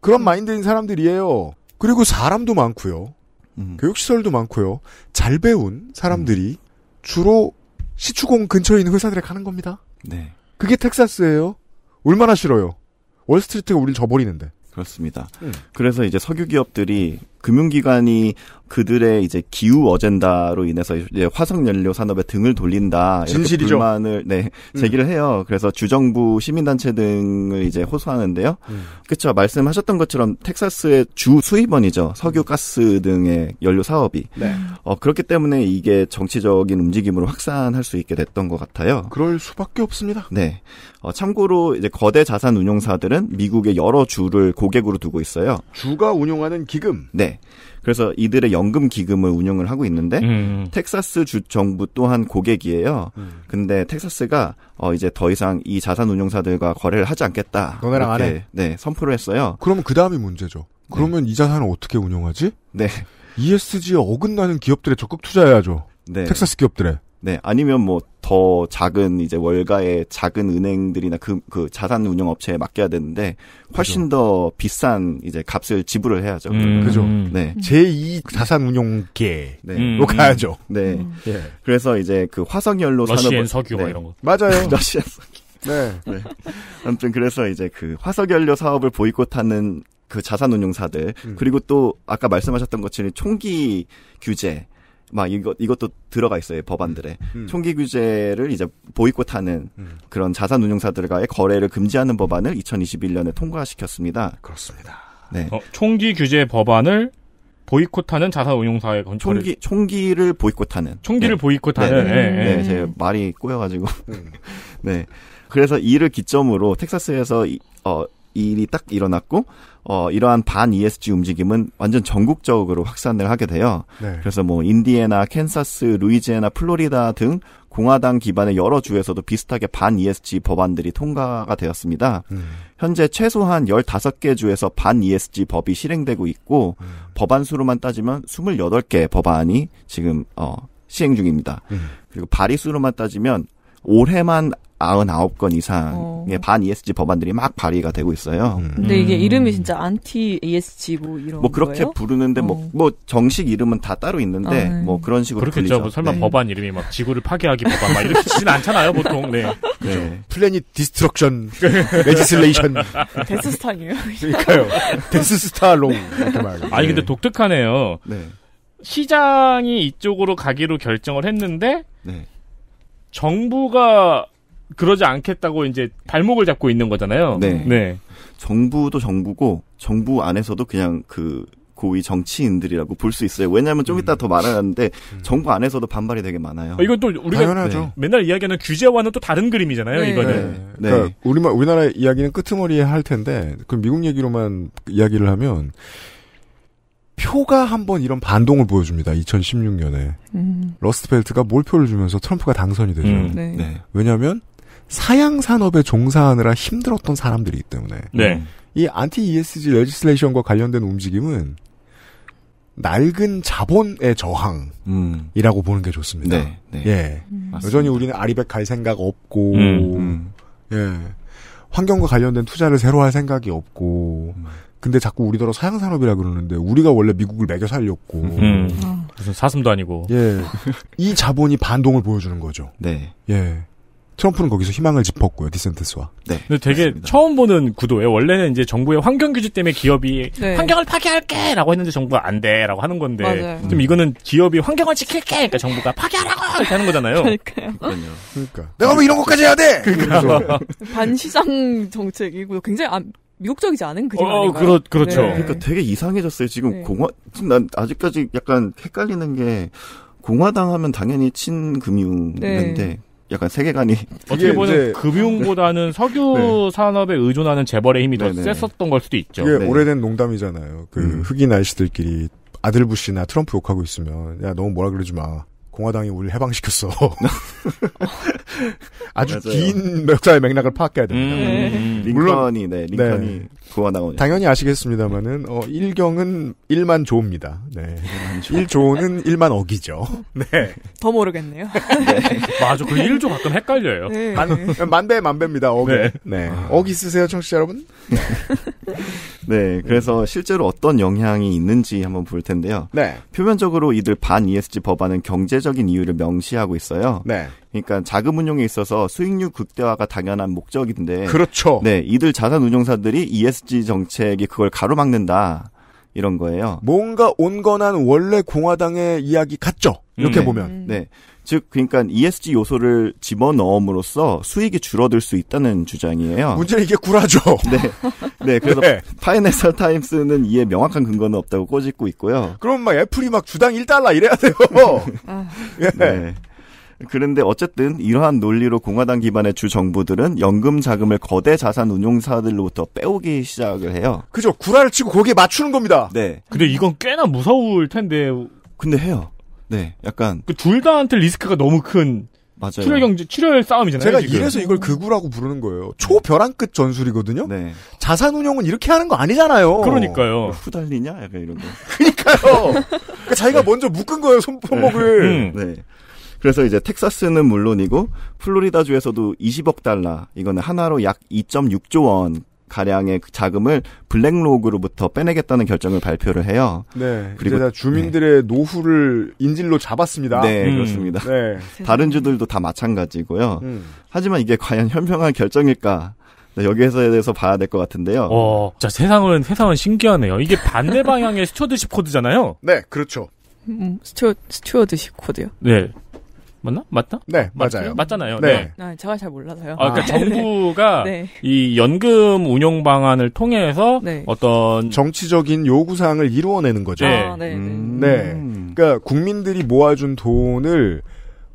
그런 마인드인 사람들이에요. 그리고 사람도 많고요. 음. 교육시설도 많고요. 잘 배운 사람들이 음. 주로 시추공 근처에 있는 회사들에 가는 겁니다. 네. 그게 텍사스예요. 얼마나 싫어요. 월스트리트가 우린져버리는데 그렇습니다. 음. 그래서 이제 석유 기업들이 금융기관이 그들의 이제 기후 어젠다로 인해서 이제 화석 연료 산업에 등을 돌린다 이렇 진실이죠. 불만을 네 음. 제기를 음. 해요. 그래서 주정부 시민단체 등을 이제 호소하는데요. 음. 그렇죠. 말씀하셨던 것처럼 텍사스의 주 수입원이죠. 석유, 음. 가스 등의 연료 사업이. 네. 어 그렇기 때문에 이게 정치적인 움직임으로 확산할 수 있게 됐던 것 같아요. 그럴 수밖에 없습니다. 네. 어, 참고로 이제 거대 자산 운용사들은 미국의 여러 주를 고객으로 두고 있어요. 주가 운용하는 기금. 네. 그래서 이들의 연금 기금을 운영을 하고 있는데 음. 텍사스 주 정부 또한 고객이에요. 음. 근데 텍사스가 어 이제 더 이상 이 자산 운용사들과 거래를 하지 않겠다. 너네랑 안 해. 네, 선포를 했어요. 그러면 그다음이 문제죠. 네. 그러면 네. 이 자산을 어떻게 운용하지? 네. ESG에 어긋나는 기업들에 적극 투자해야죠. 네. 텍사스 기업들에. 네, 아니면 뭐더 작은 이제 월가의 작은 은행들이나 그, 그 자산 운용 업체에 맡겨야 되는데 훨씬 그죠. 더 비싼 이제 값을 지불을 해야죠. 음. 그죠. 네. 제2 자산 운용계로 네. 음. 가야죠. 음. 네. 음. 네. 그래서 이제 그 화석연료 산업 석유 뭐 네. 이런 거. 맞아요. 러시안 석유. 네. 네. 아무튼 그래서 이제 그 화석연료 사업을 보이콧하는 그 자산운용사들 음. 그리고 또 아까 말씀하셨던 것처럼 총기 규제 막 이것 이것도 들어가 있어요 법안들에 음. 음. 총기 규제를 이제 보이콧하는 음. 그런 자산운용사들과의 거래를 금지하는 법안을 2021년에 통과시켰습니다. 그렇습니다. 네. 어, 총기 규제 법안을 보이콧하는 자산운용사의 건 총기 총기를 보이콧하는 총기를 네. 보이콧하는 네, 네. 네, 네. 제 말이 꼬여가지고 음. 네 그래서 이를 기점으로 텍사스에서 이, 어이 일이 딱 일어났고 어 이러한 반 ESG 움직임은 완전 전국적으로 확산을 하게 돼요. 네. 그래서 뭐 인디애나, 캔사스, 루이지애나, 플로리다 등 공화당 기반의 여러 주에서도 비슷하게 반 ESG 법안들이 통과가 되었습니다. 음. 현재 최소한 15개 주에서 반 ESG 법이 실행되고 있고 음. 법안 수로만 따지면 28개 법안이 지금 어 시행 중입니다. 음. 그리고 발의 수로만 따지면 올해만 99건 이상의 어. 반 ESG 법안들이 막 발의가 되고 있어요. 음. 음. 근데 이게 이름이 진짜 안티 ESG 뭐 이런 뭐 그렇게 거예요? 부르는데 뭐 어. 뭐 정식 이름은 다 따로 있는데 아, 네. 뭐 그런 식으로 그렇겠죠. 뭐 설마 네. 법안 이름이 막 지구를 파괴하기 법안 막 이렇게 치진 않잖아요, 보통. 네. 그죠. 네. 플래닛 디스트럭션 레지슬레이션 데스스타이에요. 그러니까요. 데스스타롱 아니 근데 네. 독특하네요. 네. 시장이 이쪽으로 가기로 결정을 했는데 네. 정부가 그러지 않겠다고 이제 발목을 잡고 있는 거잖아요. 네. 네. 정부도 정부고 정부 안에서도 그냥 그 고위 정치인들이라고 볼 수 있어요. 왜냐하면 좀 이따 음. 더 말하는데 음. 정부 안에서도 반발이 되게 많아요. 아, 이건 또 우리가 당연하죠. 네. 맨날 이야기하는 규제와는 또 다른 그림이잖아요. 네. 이거는. 네. 네. 네. 그러니까 우리말 우리나라 이야기는 끄트머리에 할 텐데 그럼 미국 얘기로만 이야기를 하면 표가 한번 이런 반동을 보여줍니다. 2016년에 음. 러스트벨트가 몰표를 주면서 트럼프가 당선이 되죠. 음, 네. 네. 왜냐하면 사양 산업에 종사하느라 힘들었던 사람들이기 때문에 네. 이 안티 ESG 레지슬레이션과 관련된 움직임은 낡은 자본의 저항이라고 음. 보는 게 좋습니다. 네, 네. 예, 음. 여전히 우리는 아리백 갈 생각 없고 음, 음. 예. 환경과 관련된 투자를 새로 할 생각이 없고 근데 자꾸 우리더러 사양 산업이라 그러는데 우리가 원래 미국을 매겨 살렸고 음. 어. 음. 무슨 음. 사슴도 아니고 예. 이 자본이 반동을 보여주는 거죠. 네. 예. 트럼프는 거기서 희망을 짚었고요, 디센트스와 네. 근데 되게 맞습니다. 처음 보는 구도예요. 원래는 이제 정부의 환경 규제 때문에 기업이 네. 환경을 파괴할게라고 했는데 정부가 안 돼라고 하는 건데 맞아좀 음. 이거는 기업이 환경을 지킬게 그러니까 정부가 파괴하라고 이렇게 하는 거잖아요. 그러니까요. 그러니까요. 그러니까 내가 왜 뭐 이런 것까지 해야 돼? 그러니까 반시장 정책이고 굉장히 안, 미국적이지 않은 그림 어, 아닌가요? 그렇 그렇죠. 네. 그러니까 되게 이상해졌어요. 지금 네. 공화 지금 난 아직까지 약간 헷갈리는 게 공화당 하면 당연히 친금융인데 네. 약간 세계관이 어떻게 보면 금융보다는 네. 석유 산업에 의존하는 재벌의 힘이 더 네, 네. 셌었던 걸 수도 있죠. 이게 오래된 농담이잖아요. 그 음. 흑인 아저씨들끼리 아들 부시나 트럼프 욕하고 있으면 야 너무 뭐라 그러지 마. 공화당이 우리를 해방시켰어. 아주 맞아요. 긴 역사의 맥락을 파악해야 됩니다. 음, 음. 물론, 링컨이, 네, 링컨이 네. 네. 구원하고. 당연히 아시겠습니다만은, 어, 1경은 1만 조입니다. 네. 1조는 1만 억이죠. 네. 더 모르겠네요. 네. 맞아. 그 1조 가끔 헷갈려요. 네. 만, 만배, 만배입니다. 억이. 네. 네. 억이 아. 쓰세요, 청취자 여러분? 네. 네 그래서 네. 실제로 어떤 영향이 있는지 한번 볼 텐데요. 네. 표면적으로 이들 반 ESG 법안은 경제적인 이유를 명시하고 있어요. 네. 그러니까 자금 운용에 있어서 수익률 극대화가 당연한 목적인데 그렇죠. 네, 이들 자산 운용사들이 ESG 정책이 그걸 가로막는다. 이런 거예요. 뭔가 온건한 원래 공화당의 이야기 같죠. 이렇게 음, 보면. 음. 네. 즉 그러니까 ESG 요소를 집어넣음으로써 수익이 줄어들 수 있다는 주장이에요. 문제는 이게 구라죠. 네. 네. 그래서 네. 파이낸셜 타임스는 이에 명확한 근거는 없다고 꼬집고 있고요. 그럼 막 애플이 막 주당 1달러 이래야 돼요. 예. 네. 그런데 어쨌든 이러한 논리로 공화당 기반의 주 정부들은 연금 자금을 거대 자산 운용사들로부터 빼오기 시작을 해요. 그죠. 구라를 치고 거기에 맞추는 겁니다. 네. 근데 이건 꽤나 무서울 텐데. 근데 해요. 네. 약간. 그둘 다한테 리스크가 너무 큰. 맞아요. 출혈 경제, 출혈 싸움이잖아요. 제가 지금. 이래서 이걸 극우라고 부르는 거예요. 초벼랑끝 전술이거든요. 네. 자산 운용은 이렇게 하는 거 아니잖아요. 그러니까요. 후달리냐? 약간 이런 거. 그러니까요. 그러니까 자기가 먼저 묶은 거예요, 네. 손목을. 네. 음. 네. 그래서 이제 텍사스는 물론이고 플로리다주에서도 20억 달러, 이거는 하나로 약 2.6조 원 가량의 그 자금을 블랙록으로부터 빼내겠다는 결정을 발표를 해요. 네. 그리고 주민들의 네. 노후를 인질로 잡았습니다. 네, 음. 그렇습니다. 네. 다른 주들도 다 마찬가지고요. 음. 하지만 이게 과연 현명한 결정일까? 네, 여기에서에 대해서 봐야 될 것 같은데요. 어, 자 세상은 세상은 신기하네요. 이게 반대 방향의 스튜어드십 코드잖아요. 네, 그렇죠. 음, 스튜어, 스튜어드십 코드요? 네. 맞나? 맞다? 네, 맞, 아요 맞잖아요. 네. 네. 아, 제가 잘 몰라서요. 아, 그러니까 아. 정부가 네. 이 연금 운영 방안을 통해서 네. 어떤 정치적인 요구 사항을 이루어내는 거죠. 네. 아, 네, 네. 음. 음, 네. 그러니까 국민들이 모아준 돈을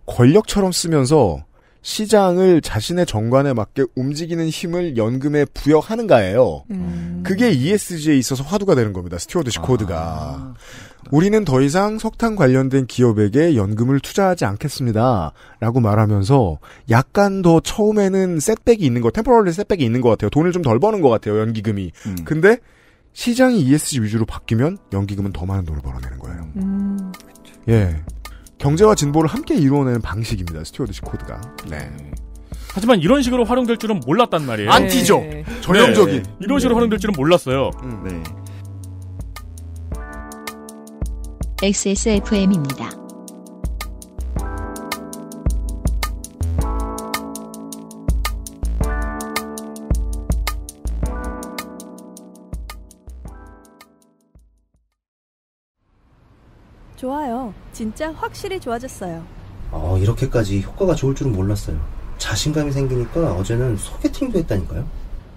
권력처럼 쓰면서 시장을 자신의 정관에 맞게 움직이는 힘을 연금에 부여하는가예요. 음. 그게 ESG에 있어서 화두가 되는 겁니다. 스튜어드시 아. 코드가. 우리는 더 이상 석탄 관련된 기업에게 연금을 투자하지 않겠습니다. 라고 말하면서 약간 더 처음에는 셋백이 있는 것, 템포러리 셋백이 있는 것 같아요. 돈을 좀 덜 버는 것 같아요, 연기금이. 음. 근데 시장이 ESG 위주로 바뀌면 연기금은 더 많은 돈을 벌어내는 거예요. 음. 음. 예. 경제와 진보를 함께 이루어내는 방식입니다, 스튜어드시 코드가. 네. 하지만 이런 식으로 활용될 줄은 몰랐단 말이에요. 안티죠. 네. 전형적인. 네. 이런 식으로 네. 활용될 줄은 몰랐어요. 음. 네. XSFM입니다. 좋아요. 진짜 확실히 좋아졌어요. 어, 이렇게까지 효과가 좋을 줄은 몰랐어요. 자신감이 생기니까 어제는 소개팅도 했다니까요.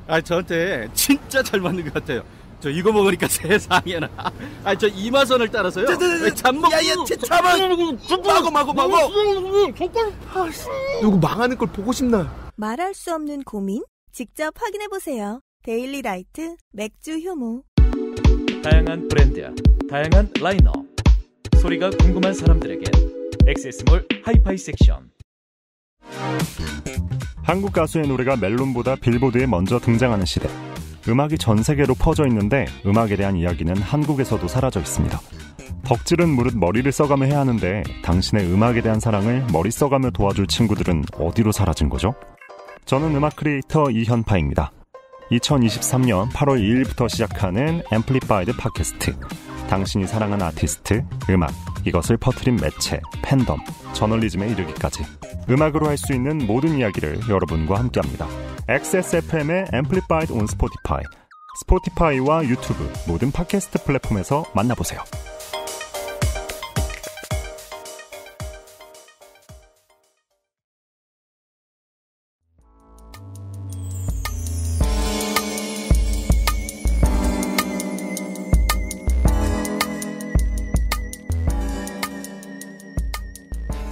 아, 저한테 진짜 잘 맞는 것 같아요. 저 이거 먹으니까 세상에나. 아, 저 이마선을 따라서요. 잠먹. 야야, 잠만. 마고 마고 마고. 누구 아, 망하는 걸 보고 싶나? 말할 수 없는 고민? 직접 확인해 보세요. 데일리 라이트 맥주 효모. 다양한 브랜드야, 다양한 라인업. 소리가 궁금한 사람들에게 엑세스몰 하이파이 섹션. 한국 가수의 노래가 멜론보다 빌보드에 먼저 등장하는 시대. 음악이 전 세계로 퍼져 있는데 음악에 대한 이야기는 한국에서도 사라져 있습니다. 덕질은 무릇 머리를 써가며 해야 하는데 당신의 음악에 대한 사랑을 머리 써가며 도와줄 친구들은 어디로 사라진 거죠? 저는 음악 크리에이터 이현파입니다. 2023년 8월 2일부터 시작하는 앰플리파이드 팟캐스트. 당신이 사랑한 아티스트, 음악, 이것을 퍼트린 매체, 팬덤, 저널리즘에 이르기까지 음악으로 할 수 있는 모든 이야기를 여러분과 함께합니다. XSFM의 Amplified on Spotify, s p o t i f y 와 유튜브 모든 팟캐스트 플랫폼에서 만나보세요.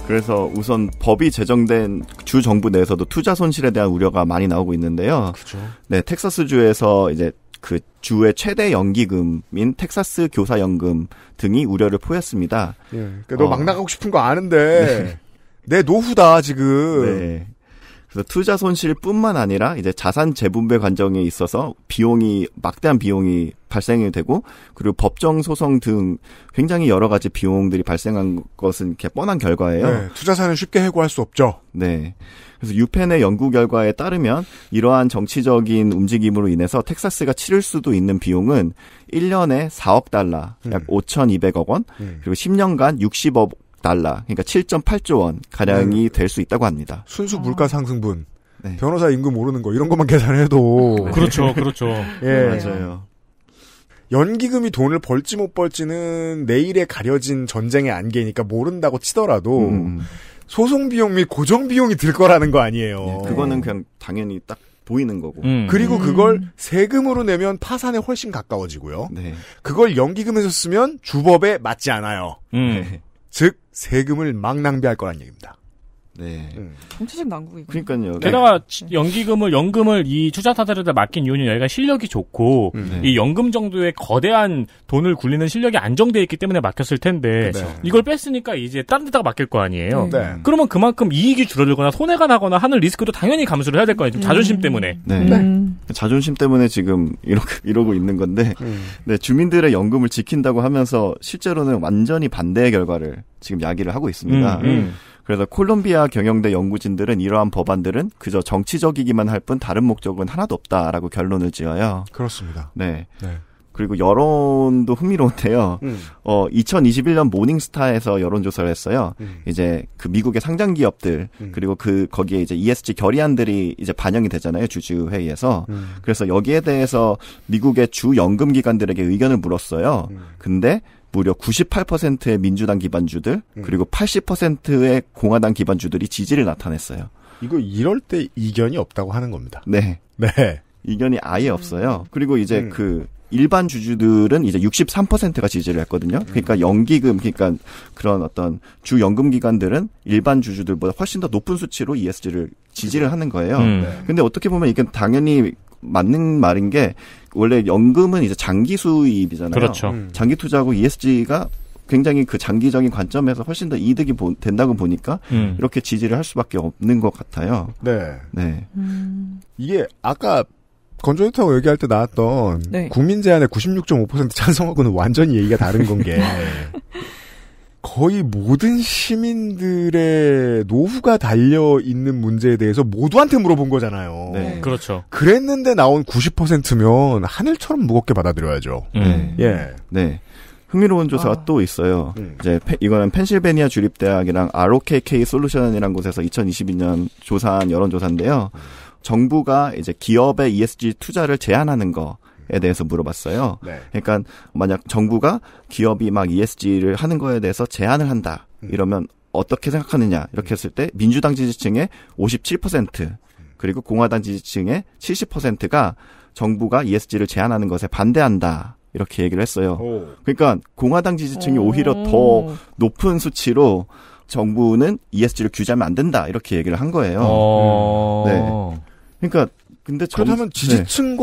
그래서 우선 법이 제정된 주 정부 내에서도 투자 손실에 대한 우려가 많이 나오고 있는데요. 그죠. 네, 텍사스 주에서 이제 그 주의 최대 연기금인 텍사스 교사 연금 등이 우려를 포했습니다 예, 그러니까 어, 너막 나가고 싶은 거 아는데 네. 내 노후다 지금. 네. 그래서 투자 손실뿐만 아니라 이제 자산 재분배 관정에 있어서 비용이 막대한 비용이 발생이 되고 그리고 법정 소송 등 굉장히 여러 가지 비용들이 발생한 것은 이렇게 뻔한 결과예요. 네, 투자사는 쉽게 해고할 수 없죠. 네. 그래서 유펜의 연구 결과에 따르면 이러한 정치적인 움직임으로 인해서 텍사스가 치를 수도 있는 비용은 1년에 4억 달러, 약 5,200억 음. 원, 음. 그리고 10년간 60억 달러, 그러니까 7.8조 원 가량이 네. 음. 될수 있다고 합니다. 순수 물가 아. 상승분, 네. 변호사 임금 오르는 거 이런 것만 계산해도 네. 그렇죠, 그렇죠. 예, 네, 맞아요. 연기금이 돈을 벌지 못 벌지는 내일에 가려진 전쟁의 안개니까 모른다고 치더라도 음. 음. 소송 비용 및 고정 비용이 들 거라는 거 아니에요. 네, 그거는 그냥 당연히 딱 보이는 거고. 음. 그리고 그걸 음. 세금으로 내면 파산에 훨씬 가까워지고요. 네. 그걸 연기금에서 쓰면 주법에 맞지 않아요. 음. 네. 즉 세금을 막 낭비할 거란 얘기입니다. 네. 네. 정치적 난국이고. 그러니까요. 네. 게다가 네. 연기금을 연금을 이 투자타들에다 맡긴 이유는 여기가 실력이 좋고 음. 네. 이 연금 정도의 거대한 돈을 굴리는 실력이 안정돼 있기 때문에 맡겼을 텐데 그렇죠. 네. 이걸 뺐으니까 이제 다른 데다가 맡길 거 아니에요. 그러면 그만큼 이익이 줄어들거나 손해가 나거나 하는 리스크도 당연히 감수를 해야 될 거아니에 자존심 때문에. 음. 자존심 때문에 그 지금 이렇게 이러고 있는 건데 음. 네, 주민들의 연금을 지킨다고 하면서 실제로는 완전히 반대의 결과를 지금 야기를 하고 있습니다. 음, 음. 그래서 콜롬비아 경영대 연구진들은 이러한 법안들은 그저 정치적이기만 할 뿐 다른 목적은 하나도 없다라고 결론을 지어요. 그렇습니다. 네. 네. 그리고 여론도 흥미로운데요. 음. 어, 2021년 모닝스타에서 여론조사를 했어요. 음. 이제 그 미국의 상장 기업들, 음. 그리고 그, 거기에 이제 ESG 결의안들이 이제 반영이 되잖아요. 주주회의에서. 음. 그래서 여기에 대해서 미국의 주연금기관들에게 의견을 물었어요. 음. 근데 무려 98%의 민주당 기반주들 음. 그리고 80%의 공화당 기반주들이 지지를 나타냈어요. 이거 이럴 때 이견이 없다고 하는 겁니다. 네. 네. 이견이 아예 없어요. 그리고 이제 음. 그 일반 주주들은 이제 63%가 지지를 했거든요. 음. 그러니까 연기금, 그러니까 그런 어떤 주 연금 기관들은 일반 주주들보다 훨씬 더 높은 수치로 ESG를 지지를 하는 거예요. 음. 네. 근데 어떻게 보면 이건 당연히 맞는 말인 게 원래 연금은 이제 장기 수입이잖아요. 그렇죠. 음. 장기 투자하고 ESG가 굉장히 그 장기적인 관점에서 훨씬 더 이득이 보, 된다고 보니까 음. 이렇게 지지를 할 수밖에 없는 것 같아요. 네. 네. 음. 이게 아까 건조인타고 얘기할 때 나왔던 네. 국민 제안의 96.5% 찬성하고는 완전히 얘기가 다른 건게 거의 모든 시민들의 노후가 달려 있는 문제에 대해서 모두한테 물어본 거잖아요. 네. 네. 그렇죠. 그랬는데 나온 90%면 하늘처럼 무겁게 받아들여야죠. 음. 네. 예. 네. 흥미로운 조사가 아. 또 있어요. 음. 이제 이거는 펜실베니아 주립대학이랑 ROKK 솔루션이라는 곳에서 2022년 조사한 여론조사인데요. 정부가 이제 기업의 ESG 투자를 제한하는 거 대해서 물어봤어요. 네. 그러니까 만약 정부가 기업이 막 ESG를 하는 거에 대해서 제한을 한다 음. 이러면 어떻게 생각하느냐 이렇게 했을 때 민주당 지지층의 57% 그리고 공화당 지지층의 70%가 정부가 ESG를 제한하는 것에 반대한다. 이렇게 얘기를 했어요. 오. 그러니까 공화당 지지층이 오. 히려더 높은 수치로 정부는 ESG를 규제하면 안 된다 이렇게 얘기를 한 거예요. 오. 어. 네. 그러니까 근데 정... 그렇다면 네. 지지층과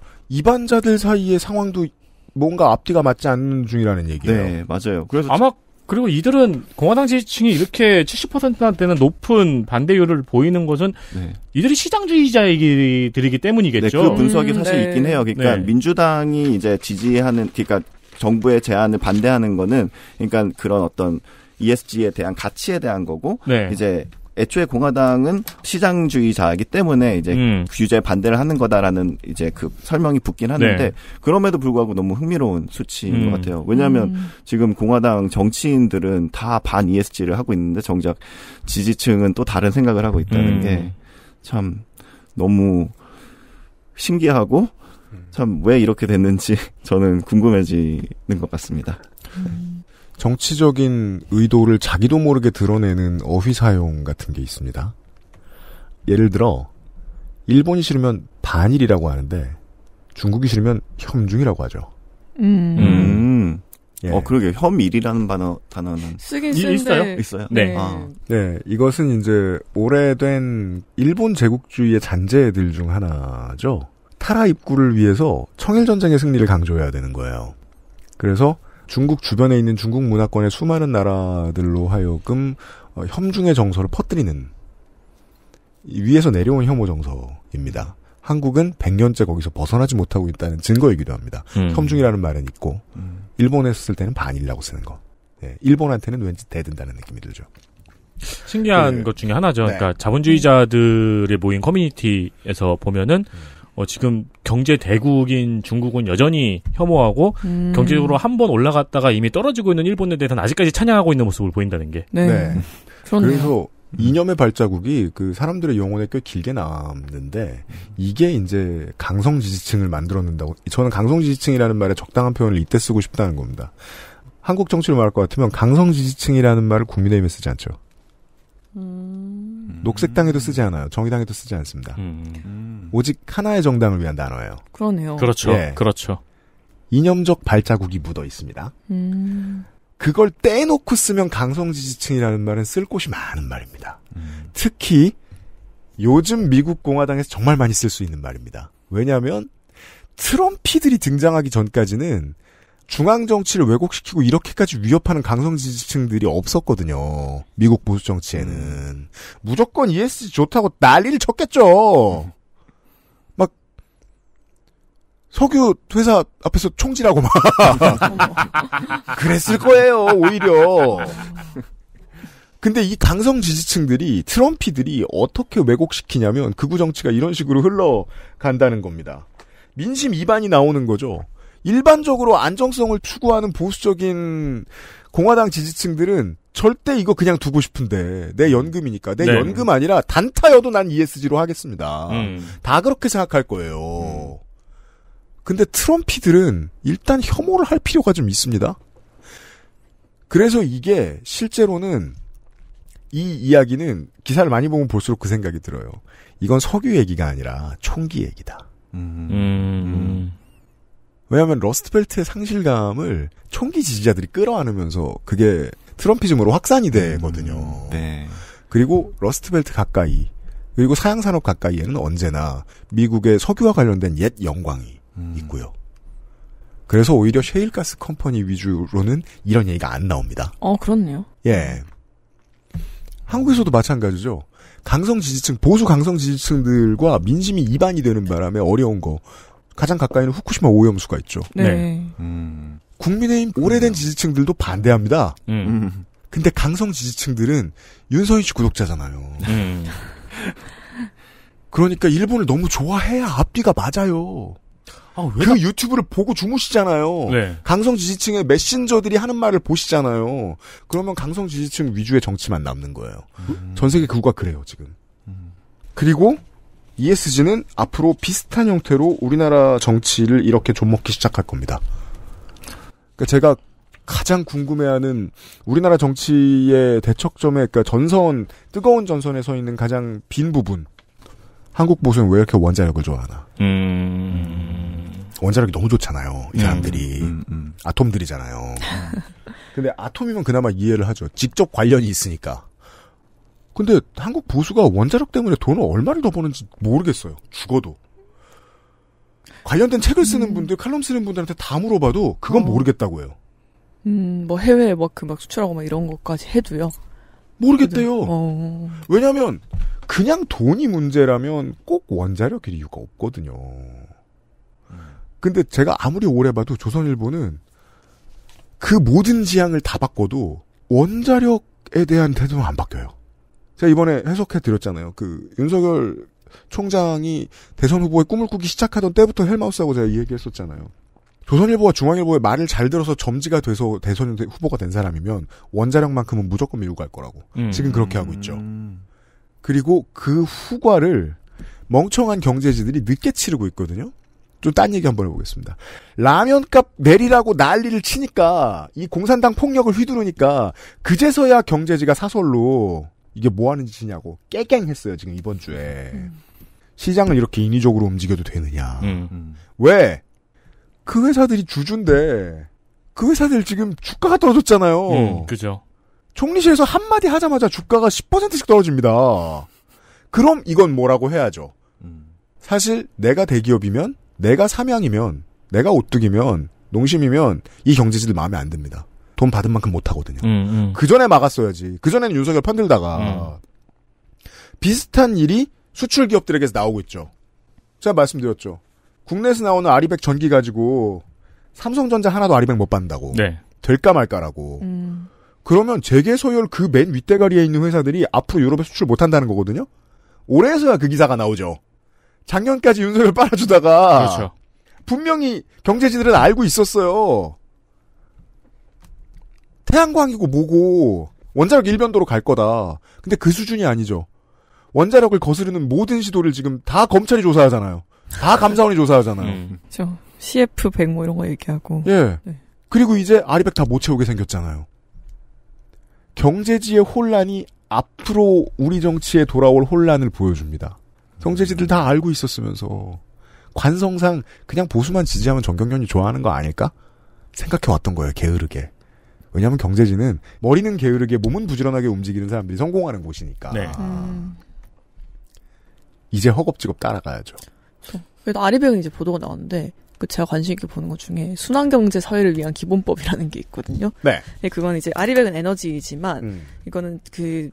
네. 이반자들 사이의 상황도 뭔가 앞뒤가 맞지 않는 중이라는 얘기예요. 네, 맞아요. 그래서 아마 그리고 이들은 공화당 지지층이 이렇게 70%대는 높은 반대율을 보이는 것은 네. 이들이 시장주의자들이기 때문이겠죠. 네, 그 분석이 음, 사실 네. 있긴 해요. 그러니까 네. 민주당이 이제 지지하는 그러니까 정부의 제안을 반대하는 거는 그러니까 그런 어떤 ESG에 대한 가치에 대한 거고 네. 이제 애초에 공화당은 시장주의자이기 때문에 이제 음. 규제 반대를 하는 거다라는 이제 그 설명이 붙긴 하는데 네. 그럼에도 불구하고 너무 흥미로운 수치인 음. 것 같아요. 왜냐하면 음. 지금 공화당 정치인들은 다 반 ESG를 하고 있는데 정작 지지층은 또 다른 생각을 하고 있다는 음. 게참 너무 신기하고 음. 참왜 이렇게 됐는지 저는 궁금해지는 것 같습니다. 네. 정치적인 의도를 자기도 모르게 드러내는 어휘 사용 같은 게 있습니다. 예를 들어 일본이 싫으면 반일이라고 하는데 중국이 싫으면 혐중이라고 하죠. 음. 음. 예. 어 그러게 혐일이라는 단어 단어는 쓰긴 쓰는데 있어요. 있어요. 네. 네. 아. 네. 이것은 이제 오래된 일본 제국주의의 잔재들 중 하나죠. 타라 입구를 위해서 청일 전쟁의 승리를 강조해야 되는 거예요. 그래서 중국 주변에 있는 중국 문화권의 수많은 나라들로 하여금 어, 혐중의 정서를 퍼뜨리는 위에서 내려온 혐오 정서입니다. 한국은 100년째 거기서 벗어나지 못하고 있다는 증거이기도 합니다. 음. 혐중이라는 말은 있고 음. 일본에 쓸 때는 반일이라고 쓰는 거. 네, 일본한테는 왠지 대든다는 느낌이 들죠. 신기한 그, 것 중에 하나죠. 네. 그러니까 자본주의자들의 모인 커뮤니티에서 보면은 음. 어, 지금 경제 대국인 중국은 여전히 혐오하고 음. 경제적으로 한 번 올라갔다가 이미 떨어지고 있는 일본에 대해서는 아직까지 찬양하고 있는 모습을 보인다는 게. 네. 네. 그래서 음. 이념의 발자국이 그 사람들의 영혼에 꽤 길게 남는데 이게 이제 강성 지지층을 만들어낸다고 저는 강성 지지층이라는 말에 적당한 표현을 이때 쓰고 싶다는 겁니다. 한국 정치를 말할 것 같으면 강성 지지층이라는 말을 국민의힘에 쓰지 않죠. 음... 음. 녹색당에도 쓰지 않아요. 정의당에도 쓰지 않습니다. 음. 음. 오직 하나의 정당을 위한 단어예요. 그러네요. 그렇죠. 예. 그렇죠. 이념적 발자국이 묻어 있습니다. 음. 그걸 떼놓고 쓰면 강성 지지층이라는 말은 쓸 곳이 많은 말입니다. 음. 특히 요즘 미국 공화당에서 정말 많이 쓸 수 있는 말입니다. 왜냐하면 트럼피들이 등장하기 전까지는 중앙 정치를 왜곡시키고 이렇게까지 위협하는 강성 지지층들이 없었거든요. 미국 보수 정치에는 음. 무조건 ESG 좋다고 난리를 쳤겠죠. 음. 막 석유 회사 앞에서 총질하고 막 그랬을 거예요. 오히려. 근데 이 강성 지지층들이 트럼피들이 어떻게 왜곡시키냐면 극우 정치가 이런 식으로 흘러간다는 겁니다. 민심 이반이 나오는 거죠. 일반적으로 안정성을 추구하는 보수적인 공화당 지지층들은 절대 이거 그냥 두고 싶은데 내 음. 연금이니까 내 네. 연금 아니라 단타여도 난 ESG로 하겠습니다. 음. 다 그렇게 생각할 거예요. 음. 근데 트럼피들은 일단 혐오를 할 필요가 좀 있습니다. 그래서 이게 실제로는 이 이야기는 기사를 많이 보면 볼수록 그 생각이 들어요. 이건 석유 얘기가 아니라 총기 얘기다. 음. 음. 왜냐하면 러스트벨트의 상실감을 총기 지지자들이 끌어안으면서 그게 트럼피즘으로 확산이 음, 되거든요. 음, 네. 그리고 러스트벨트 가까이 그리고 사양산업 가까이에는 언제나 미국의 석유와 관련된 옛 영광이 음. 있고요. 그래서 오히려 셰일가스 컴퍼니 위주로는 이런 얘기가 안 나옵니다. 어, 그렇네요. 예. 한국에서도 마찬가지죠. 강성 지지층, 보수 강성 지지층들과 민심이 이반이 되는 바람에 어려운 거 가장 가까이는 후쿠시마 오염수가 있죠. 네. 네. 음. 국민의힘 오래된 지지층들도 반대합니다. 음. 음. 근데 강성 지지층들은 윤서인 씨 구독자잖아요. 음. 그러니까 일본을 너무 좋아해야 앞뒤가 맞아요. 아, 그 나... 유튜브를 보고 주무시잖아요. 네. 강성 지지층의 메신저들이 하는 말을 보시잖아요. 그러면 강성 지지층 위주의 정치만 남는 거예요. 음. 전 세계 그구가 그래요 지금. 음. 그리고 ESG는 앞으로 비슷한 형태로 우리나라 정치를 이렇게 좀먹기 시작할 겁니다. 그러니까 제가 가장 궁금해하는 우리나라 정치의 대척점에 그러니까 전선 뜨거운 전선에 서 있는 가장 빈 부분. 한국 보수는 왜 이렇게 원자력을 좋아하나? 음... 원자력이 너무 좋잖아요. 이 음. 사람들이 음, 음, 음, 아톰들이잖아요. 근데 아톰이면 그나마 이해를 하죠. 직접 관련이 있으니까. 근데 한국 보수가 원자력 때문에 돈을 얼마를 더 버는지 모르겠어요. 죽어도. 관련된 책을 쓰는 음. 분들, 칼럼 쓰는 분들한테 다 물어봐도 그건 어. 모르겠다고 해요. 음, 뭐 해외에 막 그 막 수출하고 막 이런 것까지 해도요? 모르겠대요. 어. 왜냐면 그냥 돈이 문제라면 꼭 원자력일 이유가 없거든요. 근데 제가 아무리 오래 봐도 조선일보는 그 모든 지향을 다 바꿔도 원자력에 대한 태도는 안 바뀌어요. 제가 이번에 해석해 드렸잖아요. 그 윤석열 총장이 대선 후보의 꿈을 꾸기 시작하던 때부터 헬마우스하고 제가 이 얘기했었잖아요. 조선일보와 중앙일보의 말을 잘 들어서 점지가 돼서 대선 후보가 된 사람이면 원자력만큼은 무조건 밀고 갈 거라고 음. 지금 그렇게 하고 있죠. 음. 그리고 그 후과를 멍청한 경제지들이 늦게 치르고 있거든요. 좀 딴 얘기 한번 해보겠습니다. 라면값 내리라고 난리를 치니까 이 공산당 폭력을 휘두르니까 그제서야 경제지가 사설로 이게 뭐 하는 짓이냐고 깨갱했어요 지금 이번 주에 음. 시장을 이렇게 인위적으로 움직여도 되느냐 음. 음. 왜? 그 회사들이 주주인데 그 회사들 지금 주가가 떨어졌잖아요 음, 그죠 총리실에서 한마디 하자마자 주가가 10%씩 떨어집니다 그럼 이건 뭐라고 해야죠 음. 사실 내가 대기업이면 내가 삼양이면 내가 오뚝이면 농심이면 이 경제지들 마음에 안 듭니다 돈 받은 만큼 못 하거든요. 음, 음. 그 전에 막았어야지. 그 전에는 윤석열 편들다가 음. 비슷한 일이 수출 기업들에게서 나오고 있죠. 제가 말씀드렸죠. 국내에서 나오는 아리백 전기 가지고 삼성전자 하나도 아리백 못 받는다고. 네. 될까 말까라고. 음. 그러면 재계 소열 그 맨 윗대가리에 있는 회사들이 앞으로 유럽에 수출 못 한다는 거거든요. 올해서야 그 기사가 나오죠. 작년까지 윤석열 빨아주다가 그렇죠. 분명히 경제지들은 알고 있었어요. 태양광이고 뭐고 원자력 일변도로갈 거다. 근데 그 수준이 아니죠. 원자력을 거스르는 모든 시도를 지금 다 검찰이 조사하잖아요. 다 감사원이 조사하잖아요. 음. 그렇죠. CF 100뭐 이런 거 얘기하고. 예. 네. 그리고 이제 아리백 다 못 채우게 생겼잖아요. 경제지의 혼란이 앞으로 우리 정치에 돌아올 혼란을 보여줍니다. 경제지들 다 알고 있었으면서 관성상 그냥 보수만 지지하면 정경련이 좋아하는 거 아닐까 생각해 왔던 거예요. 게으르게. 왜냐하면 경제지는 머리는 게으르게 몸은 부지런하게 움직이는 사람들이 성공하는 곳이니까. 네. 아. 음. 이제 허겁지겁 따라가야죠. 그래도 아리백은 이제 보도가 나왔는데 그 제가 관심 있게 보는 것 중에 순환 경제 사회를 위한 기본법이라는 게 있거든요. 네. 네 그건 이제 아리백은 에너지이지만 음. 이거는 그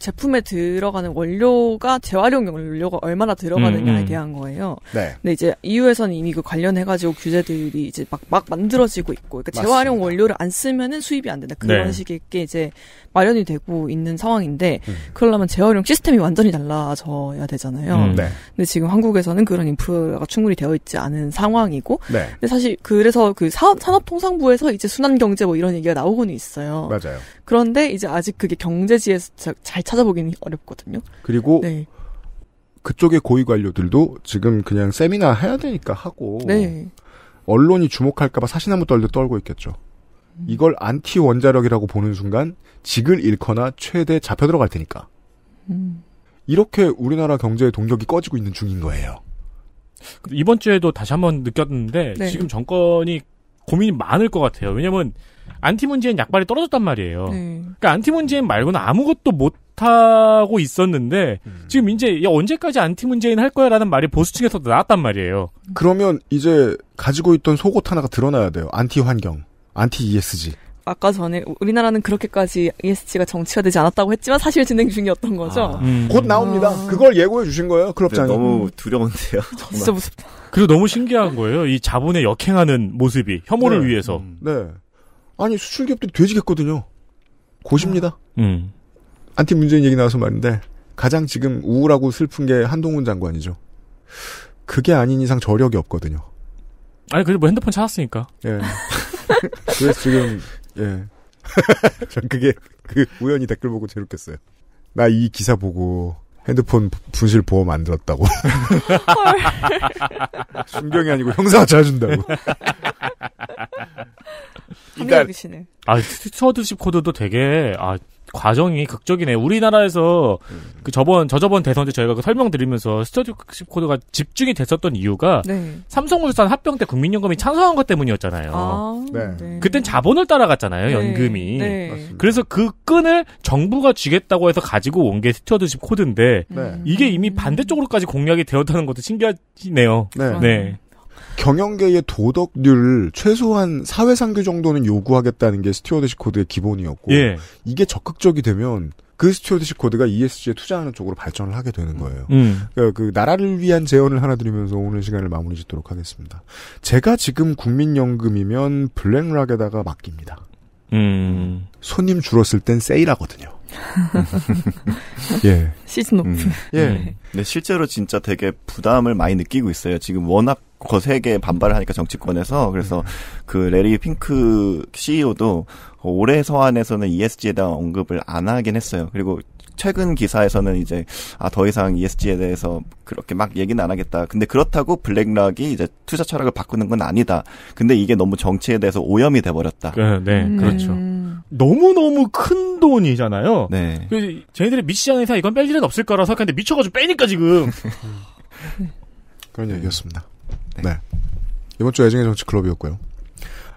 제품에 들어가는 원료가 재활용 원료가 얼마나 들어가느냐에 음, 음. 대한 거예요. 네. 근데 이제 EU에서는 이미 그 관련해가지고 규제들이 이제 막, 막 만들어지고 있고, 그러니까 맞습니다. 재활용 원료를 안 쓰면은 수입이 안 된다. 그런 네. 식의 게 이제 마련이 되고 있는 상황인데, 음. 그러려면 재활용 시스템이 완전히 달라져야 되잖아요. 음, 네. 근데 지금 한국에서는 그런 인프라가 충분히 되어 있지 않은 상황이고, 네. 근데 사실 그래서 그 산업통상부에서 이제 순환경제 뭐 이런 얘기가 나오고는 있어요. 맞아요. 그런데 이제 아직 그게 경제지에서 잘 찾아보기는 어렵거든요. 그리고 네. 그쪽의 고위 관료들도 지금 그냥 세미나 해야 되니까 하고 네. 언론이 주목할까봐 사시나무 떨도 떨고 있겠죠. 음. 이걸 안티 원자력이라고 보는 순간 직을 잃거나 최대 잡혀 들어갈 테니까. 음. 이렇게 우리나라 경제의 동력이 꺼지고 있는 중인 거예요. 이번 주에도 다시 한번 느꼈는데 네. 지금 정권이 고민이 많을 것 같아요. 왜냐면 안티문재인 약발이 떨어졌단 말이에요. 네. 그러니까 안티문재인 말고는 아무것도 못 하고 있었는데 음. 지금 이제 언제까지 안티문재인 할 거야라는 말이 보수 층에서도 나왔단 말이에요. 그러면 이제 가지고 있던 속옷 하나가 드러나야 돼요. 안티 환경, 안티 ESG. 아까 전에 우리나라는 그렇게까지 ESG가 정치가 되지 않았다고 했지만 사실 진행 중이었던 거죠. 아, 음. 곧 나옵니다. 아. 그걸 예고해 주신 거예요, 네, 클럽장. 너무 두려운데요. 정말. 진짜 무섭다. 그리고 너무 신기한 거예요. 이 자본에 역행하는 모습이 혐오를 네. 위해서. 음. 네. 아니 수출기업들이 돼지겠거든요. 고십니다. 음. 음. 안티 문재인 얘기 나와서 말인데 가장 지금 우울하고 슬픈 게 한동훈 장관이죠. 그게 아닌 이상 저력이 없거든요. 아니 그래도 뭐 핸드폰 찾았으니까. 예. 그래서 지금 예. 전 그게 그 우연히 댓글 보고 재밌겠어요. 나 이 기사 보고 핸드폰 분실 보험 안들었다고 순경이 아니고 형사가 잘준다고. 그러니까, 아, 스튜어드십 코드도 되게, 아, 과정이 극적이네. 우리나라에서 음. 그 저번 저저번 대선 때 저희가 그 설명드리면서 스튜디십 코드가 집중이 됐었던 이유가 네. 삼성물산 합병 때 국민연금이 찬성한 것 때문이었잖아요. 아, 네. 네. 그땐 자본을 따라갔잖아요. 네. 연금이. 네. 그래서 그 끈을 정부가 쥐겠다고 해서 가지고 온 게 스튜어드십 코드인데 네. 이게 이미 음. 반대쪽으로까지 공략이 되었다는 것도 신기하네요. 네. 경영계의 도덕률 최소한 사회상규 정도는 요구하겠다는 게 스튜어드십 코드의 기본이었고 예. 이게 적극적이 되면 그 스튜어드십 코드가 ESG에 투자하는 쪽으로 발전을 하게 되는 거예요. 음. 그러니까 그 나라를 위한 재원을 하나 드리면서 오늘 시간을 마무리 짓도록 하겠습니다. 제가 지금 국민연금이면 블랙락에다가 맡깁니다. 음. 손님 줄었을 땐 세일하거든요. 예. 시즌 오프. 음. 예. 네. 실제로 진짜 되게 부담을 많이 느끼고 있어요. 지금 워낙 거세게 반발을 하니까 정치권에서 그래서 그 레리 핑크 CEO도 올해 서한에서는 ESG에 대한 언급을 안 하긴 했어요. 그리고 최근 기사에서는 이제 아 더 이상 ESG에 대해서 그렇게 막 얘기는 안 하겠다. 근데 그렇다고 블랙락이 이제 투자 철학을 바꾸는 건 아니다. 근데 이게 너무 정치에 대해서 오염이 돼 버렸다. 네, 네 음. 그렇죠. 네. 너무너무 큰 돈이잖아요. 네. 그 쟤네들이 미치지 않은 이상 이건 뺄 일은 없을 거라 생각하는데 미쳐가지고 빼니까 지금. 네. 그런 얘기였습니다. 네. 네. 이번 주 애정의 정치 클럽이었고요.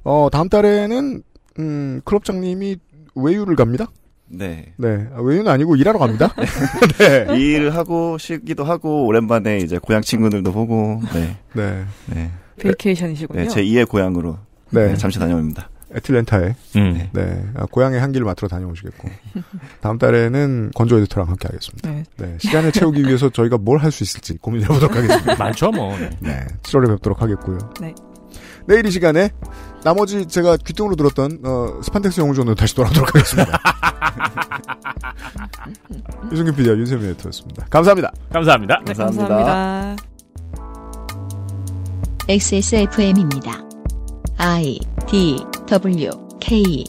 어, 다음 달에는, 음, 클럽장님이 외유를 갑니다. 네. 네. 아, 외유는 아니고 일하러 갑니다. 네. 네. 일을 하고 쉬기도 하고 오랜만에 이제 고향 친구들도 보고. 네. 네. 네. 베이케이션이시군요. 네, 제 2의 고향으로 네. 네. 잠시 다녀옵니다. 애틀랜타에 음. 네 아, 고향의 향기를 맡으러 다녀오시겠고 다음 달에는 건조 에디터랑 함께 하겠습니다. 네, 네 시간을 채우기 위해서 저희가 뭘 할 수 있을지 고민해 보도록 하겠습니다. 많죠 뭐. 네. 네 7월에 뵙도록 하겠고요. 네 내일 이 시간에 나머지 제가 귀등으로 들었던 어, 스판덱스 영웅전으로 다시 돌아오도록 하겠습니다. 유승균 PD와 윤세민 에터였습니다. 감사합니다. 감사합니다. 네, 감사합니다. 감사합니다. XSFM입니다. I D W K